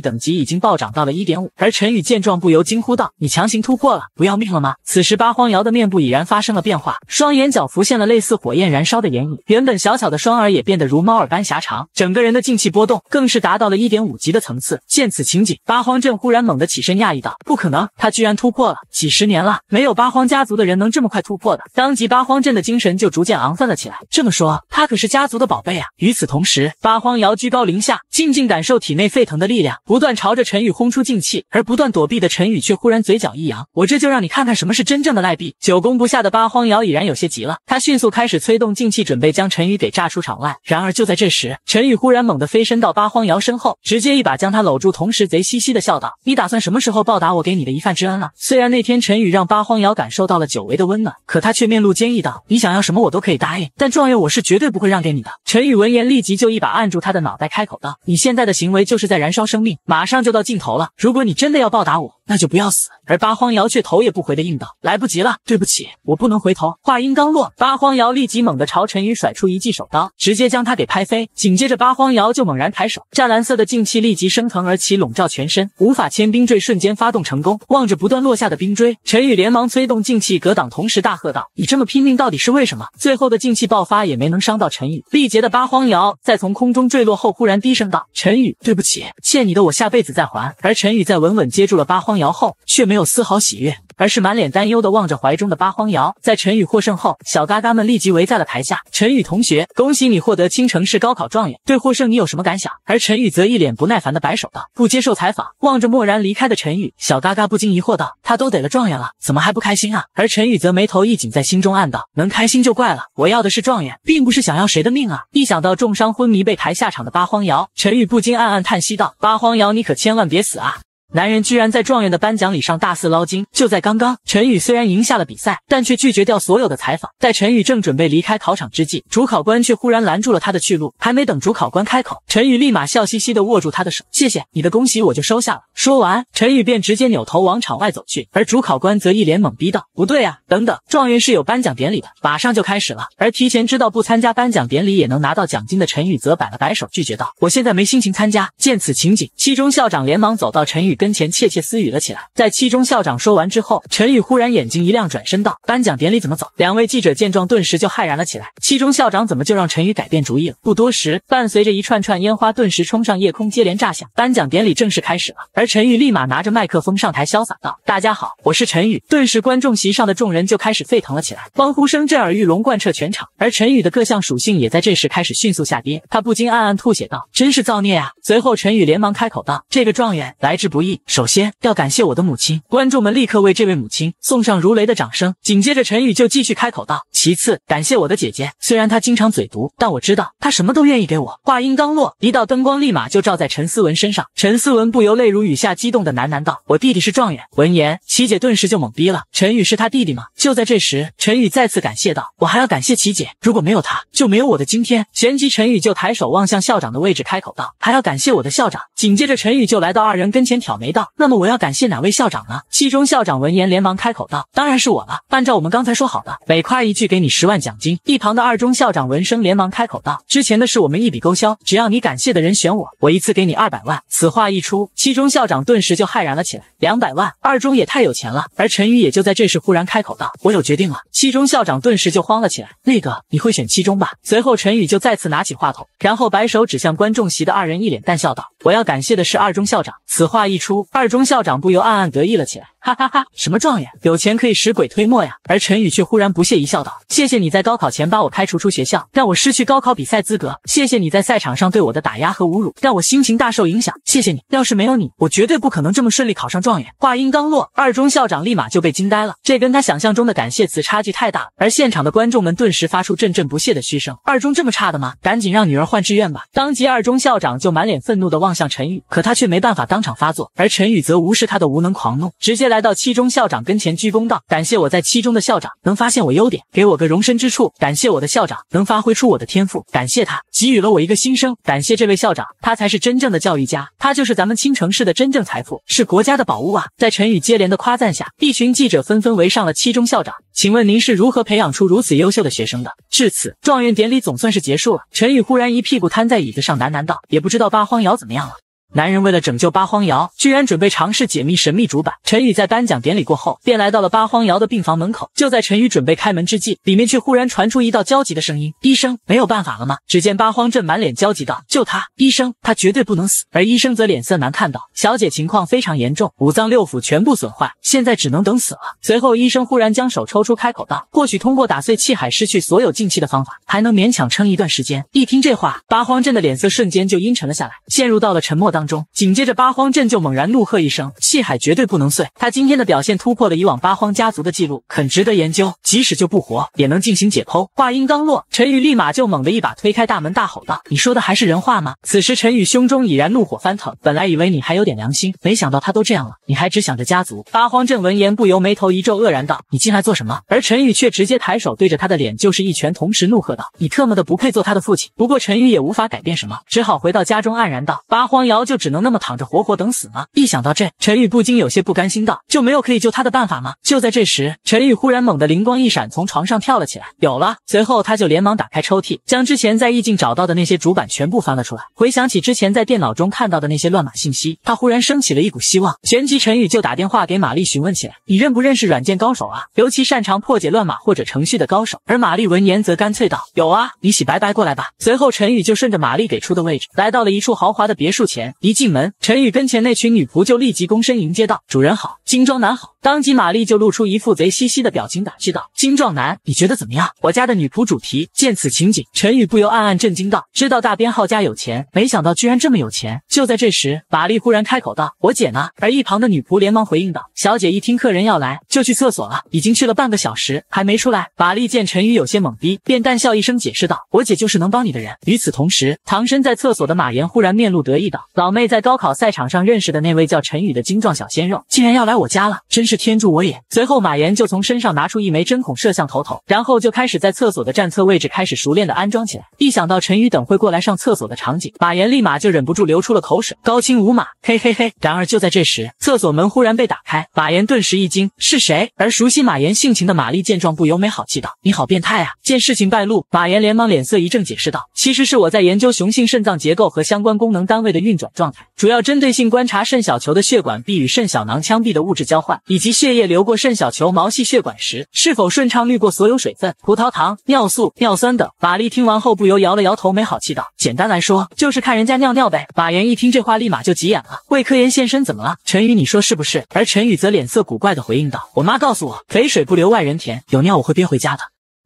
等级已经暴涨到了一点五，而陈宇见状，不由惊呼道：“你强行突破了？不要命了吗？”此时，八荒瑶的面部已然发生了变化，双眼角浮现了类似火焰燃烧的眼影，原本小巧的双耳也变得如猫耳般狭长，整个人的静气波动更是达到了一点五级的层次。见此情景，八荒镇忽然猛地起身，讶异道：“不可能！”他居然突破了！几十年了，没有八荒家族的人能这么快突破的。当即，八荒镇的精神就逐渐昂奋了起来。这么说，他可是家族的宝贝啊！与此同时，八荒瑶居高临下，静静感受体内沸腾的力量，不断朝着陈宇轰出静气，而不断躲避的陈宇却忽然嘴角一扬：“我这就让你看看什么是真正的赖币！”久攻不下的八荒瑶已然有些急了，他迅速开始催动静气，准备将陈宇给炸出场外。然而，就在这时，陈宇忽然猛地飞身到八荒瑶身后，直接一把将他搂住，同时贼兮兮的笑道：“你打算什么时候报答我给你的？”一之恩了。虽然那天陈宇让八荒瑶感受到了久违的温暖，可他却面露坚毅道：“你想要什么，我都可以答应。但状元，我是绝对不会让给你的。”陈宇闻言，立即就一把按住他的脑袋，开口道：“你现在的行为就是在燃烧生命，马上就到尽头了。如果你真的要报答我，那就不要死。”而八荒瑶却头也不回的应道：“来不及了，对不起，我不能回头。”话音刚落，八荒瑶立即猛地朝陈宇甩出一记手刀，直接将他给拍飞。紧接着，八荒瑶就猛然抬手，湛蓝色的劲气立即升腾而起，笼罩全身，无法牵冰坠瞬间发动成功。望着不断落下的冰锥，陈宇连忙催动静气格挡，同时大喝道：“你这么拼命到底是为什么？”最后的静气爆发也没能伤到陈宇。力竭的八荒瑶在从空中坠落后，忽然低声道：“陈宇，对不起，欠你的我下辈子再还。”而陈宇在稳稳接住了八荒瑶后，却没有丝毫喜悦，而是满脸担忧的望着怀中的八荒瑶。在陈宇获胜后，小嘎嘎们立即围在了台下：“陈宇同学，恭喜你获得青城市高考状元，对获胜你有什么感想？”而陈宇则一脸不耐烦的摆手道：“不接受采访。”望着漠然离开的陈宇，小嘎嘎。不禁疑惑道：“他都得了状元了，怎么还不开心啊？”而陈宇则眉头一紧，在心中暗道：“能开心就怪了，我要的是状元，并不是想要谁的命啊！”一想到重伤昏迷被抬下场的八荒瑶，陈宇不禁暗暗叹息道：“八荒瑶，你可千万别死啊！”男人居然在状元的颁奖礼上大肆捞金。就在刚刚，陈宇虽然赢下了比赛，但却拒绝掉所有的采访。在陈宇正准备离开考场之际，主考官却忽然拦住了他的去路。还没等主考官开口，陈宇立马笑嘻嘻的握住他的手：“谢谢你的恭喜，我就收下了。”说完，陈宇便直接扭头往场外走去。而主考官则一脸懵逼道：“不对啊，等等，状元是有颁奖典礼的，马上就开始了。”而提前知道不参加颁奖典礼也能拿到奖金的陈宇则摆了摆手拒绝道：“我现在没心情参加。”见此情景，七中校长连忙走到陈宇。跟前窃窃私语了起来。在七中校长说完之后，陈宇忽然眼睛一亮，转身道：“颁奖典礼怎么走？”两位记者见状，顿时就骇然了起来。七中校长怎么就让陈宇改变主意了？不多时，伴随着一串串烟花，顿时冲上夜空，接连炸响。颁奖典礼正式开始了，而陈宇立马拿着麦克风上台，潇洒道：“大家好，我是陈宇。”顿时，观众席上的众人就开始沸腾了起来，欢呼声震耳欲聋，贯彻全场。而陈宇的各项属性也在这时开始迅速下跌，他不禁暗暗吐血道：“真是造孽啊！”随后，陈宇连忙开口道：“这个状元来之不易。”首先要感谢我的母亲，观众们立刻为这位母亲送上如雷的掌声。紧接着，陈宇就继续开口道：“其次，感谢我的姐姐，虽然她经常嘴毒，但我知道她什么都愿意给我。”话音刚落，一道灯光立马就照在陈思文身上，陈思文不由泪如雨下，激动的喃喃道：“我弟弟是状元。”闻言，琪姐顿时就懵逼了：“陈宇是他弟弟吗？”就在这时，陈宇再次感谢道：“我还要感谢琪姐，如果没有她，就没有我的今天。”旋即，陈宇就抬手望向校长的位置，开口道：“还要感谢我的校长。”紧接着，陈宇就来到二人跟前挑。没到，那么我要感谢哪位校长呢？七中校长闻言连忙开口道：“当然是我了。按照我们刚才说好的，每夸一句给你十万奖金。”一旁的二中校长闻声连忙开口道：“之前的事我们一笔勾销，只要你感谢的人选我，我一次给你二百万。”此话一出，七中校长顿时就骇然了起来。两百万，二中也太有钱了。而陈宇也就在这时忽然开口道：“我有决定了。”七中校长顿时就慌了起来：“那个你会选七中吧？”随后陈宇就再次拿起话筒，然后摆手指向观众席的二人，一脸淡笑道：“我要感谢的是二中校长。”此话一出。二中校长不由暗暗得意了起来。哈哈哈！什么状元？有钱可以使鬼推磨呀！而陈宇却忽然不屑一笑道：“谢谢你在高考前把我开除出学校，让我失去高考比赛资格；谢谢你在赛场上对我的打压和侮辱，让我心情大受影响。谢谢你，要是没有你，我绝对不可能这么顺利考上状元。”话音刚落，二中校长立马就被惊呆了，这跟他想象中的感谢词差距太大。而现场的观众们顿时发出阵阵不屑的嘘声：“二中这么差的吗？赶紧让女儿换志愿吧！”当即，二中校长就满脸愤怒地望向陈宇，可他却没办法当场发作，而陈宇则无视他的无能狂怒，直接。来到七中校长跟前鞠躬道：“感谢我在七中的校长能发现我优点，给我个容身之处。感谢我的校长能发挥出我的天赋，感谢他给予了我一个新生。感谢这位校长，他才是真正的教育家，他就是咱们青城市的真正财富，是国家的宝物啊！”在陈宇接连的夸赞下，一群记者纷纷围上了七中校长。请问您是如何培养出如此优秀的学生的？至此，状元典礼总算是结束了。陈宇忽然一屁股瘫在椅子上，喃喃道：“也不知道八荒瑶怎么样了。”男人为了拯救八荒瑶，居然准备尝试解密神秘主板。陈宇在颁奖典礼过后，便来到了八荒瑶的病房门口。就在陈宇准备开门之际，里面却忽然传出一道焦急的声音：“医生，没有办法了吗？”只见八荒镇满脸焦急道：“救他，医生，他绝对不能死。”而医生则脸色难看道：“小姐情况非常严重，五脏六腑全部损坏，现在只能等死了。”随后，医生忽然将手抽出，开口道：“或许通过打碎气海，失去所有进气的方法，还能勉强撑一段时间。”一听这话，八荒镇的脸色瞬间就阴沉了下来，陷入到了沉默当当中，紧接着八荒镇就猛然怒喝一声：“气海绝对不能碎！”他今天的表现突破了以往八荒家族的记录，很值得研究。即使就不活，也能进行解剖。”话音刚落，陈宇立马就猛地一把推开大门，大吼道：“你说的还是人话吗？”此时陈宇胸中已然怒火翻腾。本来以为你还有点良心，没想到他都这样了，你还只想着家族。八荒镇闻言不由眉头一皱，愕然道：“你进来做什么？”而陈宇却直接抬手对着他的脸就是一拳，同时怒喝道：“你特么的不配做他的父亲！”不过陈宇也无法改变什么，只好回到家中，黯然道：“八荒瑶。”就只能那么躺着活活等死吗？一想到这，陈宇不禁有些不甘心道：“就没有可以救他的办法吗？”就在这时，陈宇忽然猛地灵光一闪，从床上跳了起来。有了，随后他就连忙打开抽屉，将之前在意境找到的那些主板全部翻了出来。回想起之前在电脑中看到的那些乱码信息，他忽然升起了一股希望。旋即，陈宇就打电话给玛丽询问起来：“你认不认识软件高手啊？尤其擅长破解乱码或者程序的高手？”而玛丽闻言则干脆道：“有啊，你洗白白过来吧。”随后，陈宇就顺着玛丽给出的位置，来到了一处豪华的别墅前。一进门，陈宇跟前那群女仆就立即躬身迎接道：“主人好，精装男好。”当即玛丽就露出一副贼兮兮的表情，打趣道：“精装男，你觉得怎么样？我家的女仆主题。”见此情景，陈宇不由暗暗震惊道：“知道大编号家有钱，没想到居然这么有钱。”就在这时，玛丽忽然开口道：“我姐呢？”而一旁的女仆连忙回应道：“小姐一听客人要来，就去厕所了，已经去了半个小时，还没出来。”玛丽见陈宇有些懵逼，便淡笑一声解释道：“我姐就是能帮你的人。”与此同时，藏身在厕所的马岩忽然面露得意道：“老。”妹在高考赛场上认识的那位叫陈宇的精壮小鲜肉，竟然要来我家了，真是天助我也！随后马岩就从身上拿出一枚针孔摄像头头，然后就开始在厕所的站厕位置开始熟练的安装起来。一想到陈宇等会过来上厕所的场景，马岩立马就忍不住流出了口水。高清无码，嘿嘿嘿！然而就在这时，厕所门忽然被打开，马岩顿时一惊，是谁？而熟悉马岩性情的玛丽见状，不由没好气道：“你好变态啊！”见事情败露，马岩连忙脸色一正，解释道：“其实是我在研究雄性肾脏结构和相关功能单位的运转。”状态主要针对性观察肾小球的血管壁与肾小囊腔壁的物质交换，以及血液流过肾小球毛细血管时是否顺畅滤过所有水分、葡萄糖、尿素、尿酸等。玛丽听完后不由摇了摇头，没好气道：“简单来说就是看人家尿尿呗。”马岩一听这话，立马就急眼了：“为科研献身怎么了？陈宇你说是不是？”而陈宇则脸色古怪的回应道：“我妈告诉我，肥水不流外人田，有尿我会憋回家的。”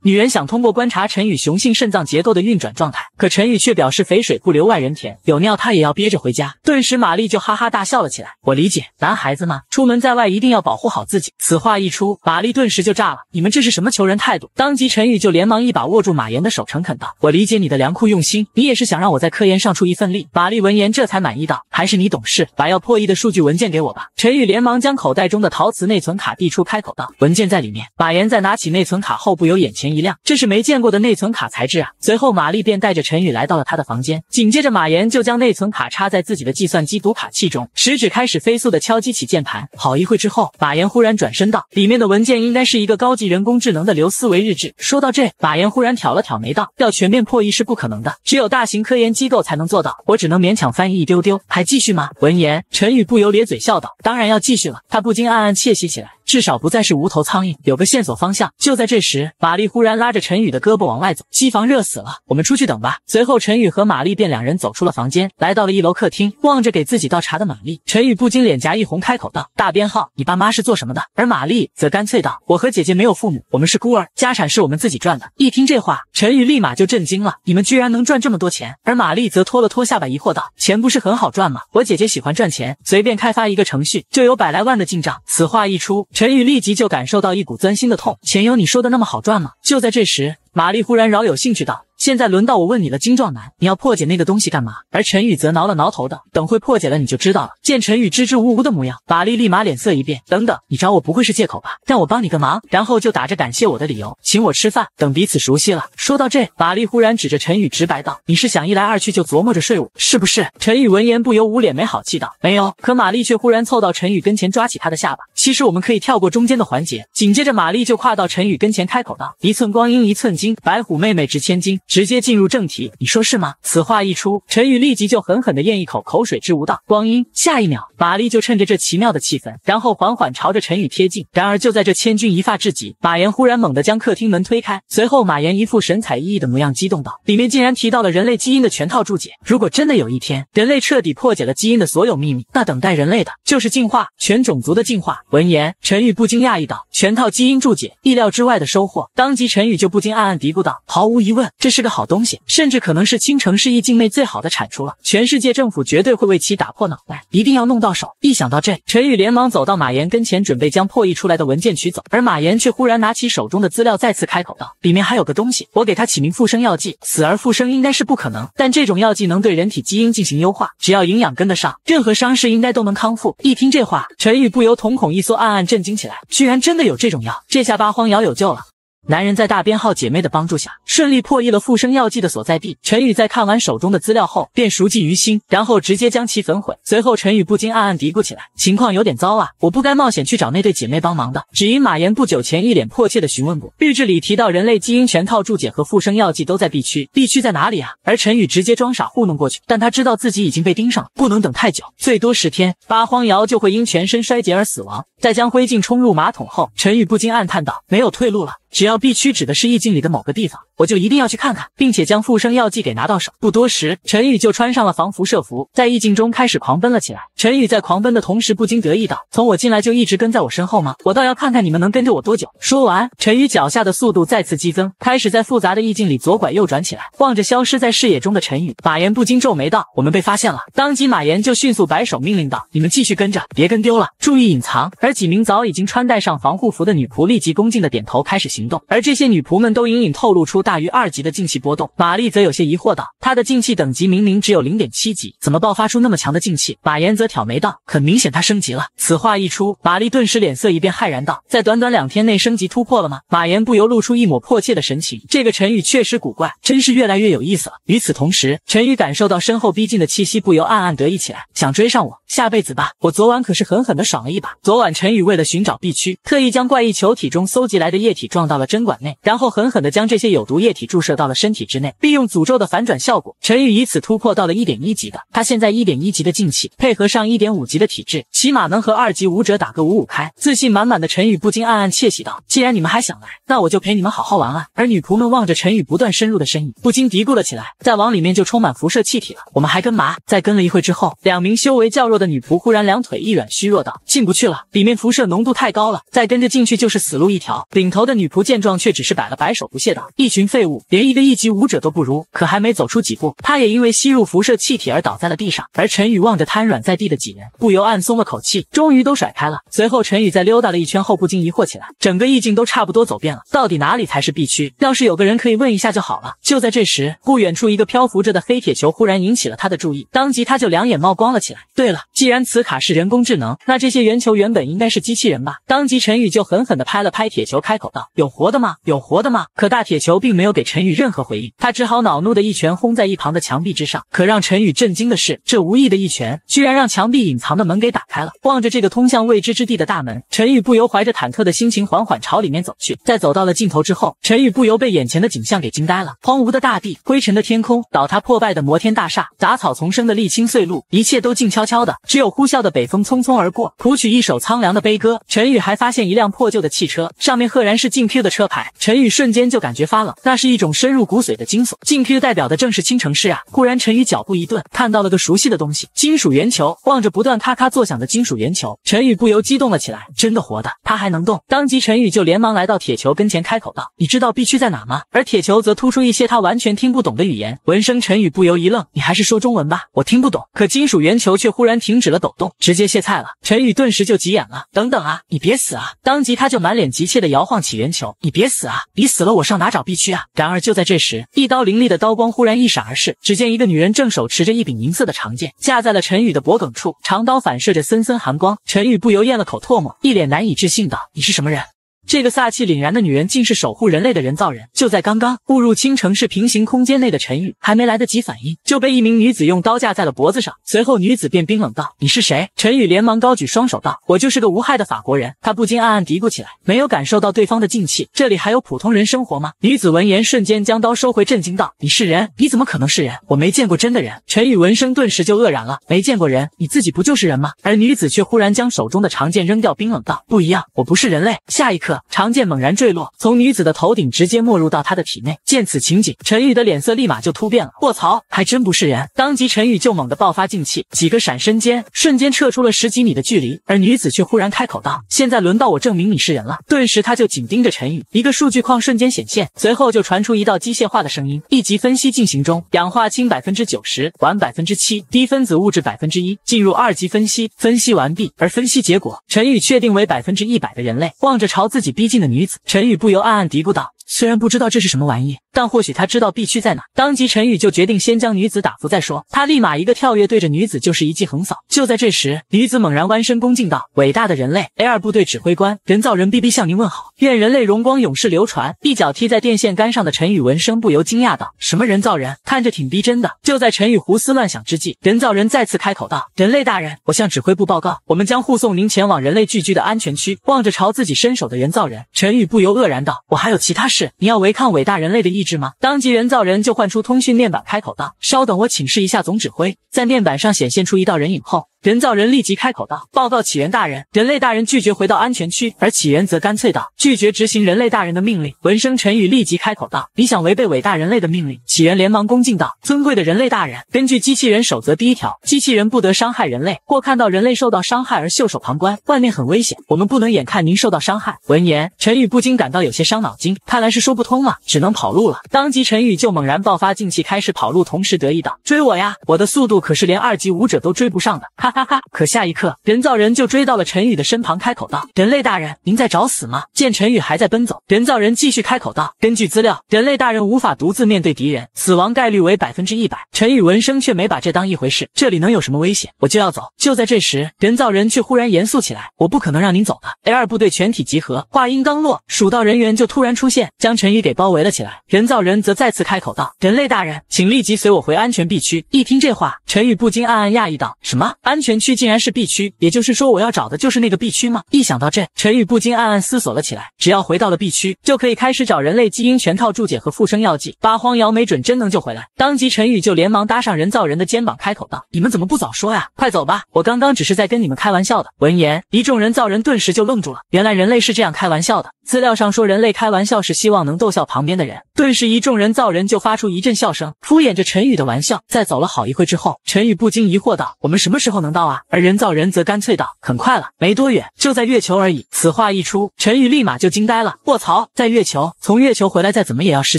女人想通过观察陈宇雄性肾脏结构的运转状态，可陈宇却表示肥水不流外人田，有尿他也要憋着回家。顿时，玛丽就哈哈大笑了起来。我理解，男孩子嘛，出门在外一定要保护好自己。此话一出，玛丽顿时就炸了。你们这是什么求人态度？当即，陈宇就连忙一把握住马岩的手，诚恳道：“我理解你的良苦用心，你也是想让我在科研上出一份力。”玛丽闻言，这才满意道：“还是你懂事，把要破译的数据文件给我吧。”陈宇连忙将口袋中的陶瓷内存卡递出，开口道：“文件在里面。”马岩在拿起内存卡后，不由眼前。一亮，这是没见过的内存卡材质啊！随后，玛丽便带着陈宇来到了他的房间。紧接着，马岩就将内存卡插在自己的计算机读卡器中，食指开始飞速的敲击起键盘。好一会之后，马岩忽然转身道：“里面的文件应该是一个高级人工智能的流思维日志。”说到这，马岩忽然挑了挑眉道：“要全面破译是不可能的，只有大型科研机构才能做到。我只能勉强翻译一丢丢，还继续吗？”闻言，陈宇不由咧嘴笑道：“当然要继续了。”他不禁暗暗窃喜起来，至少不再是无头苍蝇，有个线索方向。就在这时，玛丽忽。然。突然拉着陈宇的胳膊往外走，机房热死了，我们出去等吧。随后，陈宇和玛丽便两人走出了房间，来到了一楼客厅。望着给自己倒茶的玛丽，陈宇不禁脸颊一红，开口道：“大编号，你爸妈是做什么的？”而玛丽则干脆道：“我和姐姐没有父母，我们是孤儿，家产是我们自己赚的。”一听这话，陈宇立马就震惊了：“你们居然能赚这么多钱？”而玛丽则拖了拖下巴，疑惑道：“钱不是很好赚吗？我姐姐喜欢赚钱，随便开发一个程序就有百来万的进账。”此话一出，陈宇立即就感受到一股钻心的痛：“钱有你说的那么好赚吗？”就就在这时，玛丽忽然饶有兴趣道。现在轮到我问你了，精壮男，你要破解那个东西干嘛？而陈宇则挠了挠头道：“等会破解了你就知道了。见陈宇支支吾吾的模样，玛丽立马脸色一变，等等，你找我不会是借口吧？让我帮你个忙，然后就打着感谢我的理由请我吃饭。等彼此熟悉了，说到这，玛丽忽然指着陈宇直白道：“你是想一来二去就琢磨着睡我，是不是？”陈宇闻言不由捂脸没好气道：“没有。”可玛丽却忽然凑到陈宇跟前，抓起他的下巴。其实我们可以跳过中间的环节。紧接着，玛丽就跨到陈宇跟前，开口道：“一寸光阴一寸金，白虎妹妹值千金。”直接进入正题，你说是吗？此话一出，陈宇立即就狠狠地咽一口口水，支吾道：“光阴。”下一秒，玛丽就趁着这奇妙的气氛，然后缓缓朝着陈宇贴近。然而，就在这千钧一发之际，马岩忽然猛地将客厅门推开，随后马岩一副神采奕奕的模样，激动道：“里面竟然提到了人类基因的全套注解！如果真的有一天人类彻底破解了基因的所有秘密，那等待人类的就是进化，全种族的进化。”闻言，陈宇不禁讶异道：“全套基因注解，意料之外的收获。”当即，陈宇就不禁暗暗嘀咕道：“毫无疑问，这是。”是个好东西，甚至可能是青城市域境内最好的产出了。全世界政府绝对会为其打破脑袋，一定要弄到手。一想到这，陈宇连忙走到马岩跟前，准备将破译出来的文件取走。而马岩却忽然拿起手中的资料，再次开口道：“里面还有个东西，我给它起名复生药剂。死而复生应该是不可能，但这种药剂能对人体基因进行优化，只要营养跟得上，任何伤势应该都能康复。”一听这话，陈宇不由瞳孔一缩，暗暗震惊起来：居然真的有这种药！这下八荒瑶有救了。男人在大编号姐妹的帮助下，顺利破译了复生药剂的所在地。陈宇在看完手中的资料后，便熟记于心，然后直接将其焚毁。随后，陈宇不禁暗暗嘀咕起来：“情况有点糟啊，我不该冒险去找那对姐妹帮忙的。”只因马岩不久前一脸迫切地询问过，日志里提到人类基因全套注解和复生药剂都在 B 区，B 区在哪里啊？而陈宇直接装傻糊弄过去，但他知道自己已经被盯上了，不能等太久，最多十天，八荒瑶就会因全身衰竭而死亡。在将灰烬冲入马桶后，陈宇不禁暗叹道：“没有退路了。”只要 B 区指的是意境里的某个地方。我就一定要去看看，并且将复生药剂给拿到手。不多时，陈宇就穿上了防辐射服，在意境中开始狂奔了起来。陈宇在狂奔的同时，不禁得意道：“从我进来就一直跟在我身后吗？我倒要看看你们能跟着我多久。”说完，陈宇脚下的速度再次激增，开始在复杂的意境里左拐右转起来。望着消失在视野中的陈宇，马岩不禁皱眉道：“我们被发现了。”当即，马岩就迅速摆手命令道：“你们继续跟着，别跟丢了，注意隐藏。”而几名早已经穿戴上防护服的女仆立即恭敬的点头，开始行动。而这些女仆们都隐隐透露出。大于二级的进气波动，玛丽则有些疑惑道：“他的进气等级明明只有零点七级，怎么爆发出那么强的进气？”马岩则挑眉道：“很明显，他升级了。”此话一出，玛丽顿时脸色一变，骇然道：“在短短两天内升级突破了吗？”马岩不由露出一抹迫切的神情。这个陈宇确实古怪，真是越来越有意思了。与此同时，陈宇感受到身后逼近的气息，不由暗暗得意起来，想追上我，下辈子吧。我昨晚可是狠狠的爽了一把。昨晚陈宇为了寻找 B 区，特意将怪异球体中搜集来的液体撞到了针管内，然后狠狠的将这些有毒。液体注射到了身体之内，利用诅咒的反转效果，陈宇以此突破到了一点一级的。他现在一点一级的进气，配合上一点五级的体质，起码能和二级武者打个五五开。自信满满的陈宇不禁暗暗窃喜道：“既然你们还想来，那我就陪你们好好玩玩。”而女仆们望着陈宇不断深入的身影，不禁嘀咕了起来：“再往里面就充满辐射气体了，我们还跟麻再跟了一会之后，两名修为较弱的女仆忽然两腿一软，虚弱道：“进不去了，里面辐射浓度太高了，再跟着进去就是死路一条。”领头的女仆见状，却只是摆了摆手，不屑道：“一群。”废物连一个一级武者都不如，可还没走出几步，他也因为吸入辐射气体而倒在了地上。而陈宇望着瘫软在地的几人，不由暗松了口气，终于都甩开了。随后陈宇在溜达了一圈后，不禁疑惑起来，整个意境都差不多走遍了，到底哪里才是 B 区？要是有个人可以问一下就好了。就在这时，不远处一个漂浮着的黑铁球忽然引起了他的注意，当即他就两眼冒光了起来。对了，既然此卡是人工智能，那这些圆球原本应该是机器人吧？当即陈宇就狠狠地拍了拍铁球，开口道：“有活的吗？有活的吗？”可大铁球并。没有给陈宇任何回应，他只好恼怒的一拳轰在一旁的墙壁之上。可让陈宇震惊的是，这无意的一拳居然让墙壁隐藏的门给打开了。望着这个通向未知之地的大门，陈宇不由怀着忐忑的心情缓缓朝里面走去。在走到了尽头之后，陈宇不由被眼前的景象给惊呆了：荒芜的大地，灰尘的天空，倒塌破败的摩天大厦，杂草丛生的沥青碎路，一切都静悄悄的，只有呼啸的北风匆匆而过，谱曲一首苍凉的悲歌。陈宇还发现一辆破旧的汽车，上面赫然是晋 Q 的车牌。陈宇瞬间就感觉发冷。那是一种深入骨髓的惊悚，镜 Q 代表的正是青城市啊！忽然陈宇脚步一顿，看到了个熟悉的东西——金属圆球。望着不断咔咔作响的金属圆球，陈宇不由激动了起来，真的活的，它还能动！当即陈宇就连忙来到铁球跟前，开口道：“你知道 B 区在哪吗？”而铁球则突出一些他完全听不懂的语言。闻声，陈宇不由一愣：“你还是说中文吧，我听不懂。”可金属圆球却忽然停止了抖动，直接卸菜了。陈宇顿时就急眼了：“等等啊，你别死啊！”当即他就满脸急切地摇晃起圆球：“你别死啊，你死了我上哪找 B 区？”然而，就在这时，一刀凌厉的刀光忽然一闪而逝。只见一个女人正手持着一柄银色的长剑，架在了陈宇的脖颈处，长刀反射着森森寒光。陈宇不由咽了口唾沫，一脸难以置信道：“你是什么人？”这个飒气凛然的女人竟是守护人类的人造人。就在刚刚误入青城是平行空间内的陈宇还没来得及反应，就被一名女子用刀架在了脖子上。随后女子便冰冷道：“你是谁？”陈宇连忙高举双手道：“我就是个无害的法国人。”他不禁暗暗嘀咕起来，没有感受到对方的静气，这里还有普通人生活吗？女子闻言瞬间将刀收回，震惊道：“你是人？你怎么可能是人？我没见过真的人。”陈宇闻声顿时就愕然了，没见过人，你自己不就是人吗？而女子却忽然将手中的长剑扔掉，冰冷道：“不一样，我不是人类。”下一刻。长剑猛然坠落，从女子的头顶直接没入到她的体内。见此情景，陈宇的脸色立马就突变了。卧槽，还真不是人！当即陈宇就猛地爆发劲气，几个闪身间，瞬间撤出了十几米的距离。而女子却忽然开口道：“现在轮到我证明你是人了。”顿时，他就紧盯着陈宇，一个数据框瞬间显现，随后就传出一道机械化的声音：“一级分析进行中，氧化氢百分之九十，烷百分之七，低分子物质百分之一，进入二级分析。分析完毕，而分析结果，陈宇确定为百分之一百的人类。”望着朝自己逼近的女子，陈宇不由暗暗嘀咕道。虽然不知道这是什么玩意，但或许他知道 B 区在哪。当即，陈宇就决定先将女子打服再说。他立马一个跳跃，对着女子就是一记横扫。就在这时，女子猛然弯身，恭敬道：“伟大的人类 A 二部队指挥官，人造人 B B 向您问好，愿人类荣光永世流传。”一脚踢在电线杆上的陈宇闻声不由惊讶道：“什么人造人？看着挺逼真的。”就在陈宇胡思乱想之际，人造人再次开口道：“人类大人，我向指挥部报告，我们将护送您前往人类聚居的安全区。”望着朝自己伸手的人造人，陈宇不由愕然道：“我还有其他事。”是你要违抗伟大人类的意志吗？当即人造人就唤出通讯面板，开口道：“稍等，我请示一下总指挥。”在面板上显现出一道人影后。人造人立即开口道：“报告起源大人，人类大人拒绝回到安全区。”而起源则干脆道：“拒绝执行人类大人的命令。”闻声，陈宇立即开口道：“你想违背伟大人类的命令？”起源连忙恭敬道：“尊贵的人类大人，根据机器人守则第一条，机器人不得伤害人类，或看到人类受到伤害而袖手旁观。外面很危险，我们不能眼看您受到伤害。”闻言，陈宇不禁感到有些伤脑筋，看来是说不通了，只能跑路了。当即，陈宇就猛然爆发劲气，开始跑路，同时得意道：“追我呀！我的速度可是连二级武者都追不上的。”哈。哈哈，可下一刻，人造人就追到了陈宇的身旁，开口道：“人类大人，您在找死吗？”见陈宇还在奔走，人造人继续开口道：“根据资料，人类大人无法独自面对敌人，死亡概率为百分之一百。”陈宇闻声却没把这当一回事，这里能有什么危险？我就要走。就在这时，人造人却忽然严肃起来：“我不可能让您走的，A 2部队全体集合。”话音刚落，蜀道人员就突然出现，将陈宇给包围了起来。人造人则再次开口道：“人类大人，请立即随我回安全 B 区。”一听这话，陈宇不禁暗暗讶异道：“什么安？”全区竟然是 B 区，也就是说我要找的就是那个 B 区吗？一想到这，陈宇不禁暗暗思索了起来。只要回到了 B 区，就可以开始找人类基因全套注解和复生药剂，八荒瑶没准真能救回来。当即，陈宇就连忙搭上人造人的肩膀，开口道：“你们怎么不早说呀？快走吧，我刚刚只是在跟你们开玩笑的。”闻言，一众人造人顿时就愣住了。原来人类是这样开玩笑的。资料上说，人类开玩笑是希望能逗笑旁边的人。顿时，一众人造人就发出一阵笑声，敷衍着陈宇的玩笑。在走了好一会之后，陈宇不禁疑惑道：“我们什么时候能？”到啊，而人造人则干脆道：“很快了，没多远，就在月球而已。”此话一出，陈宇立马就惊呆了。卧槽，在月球，从月球回来再怎么也要十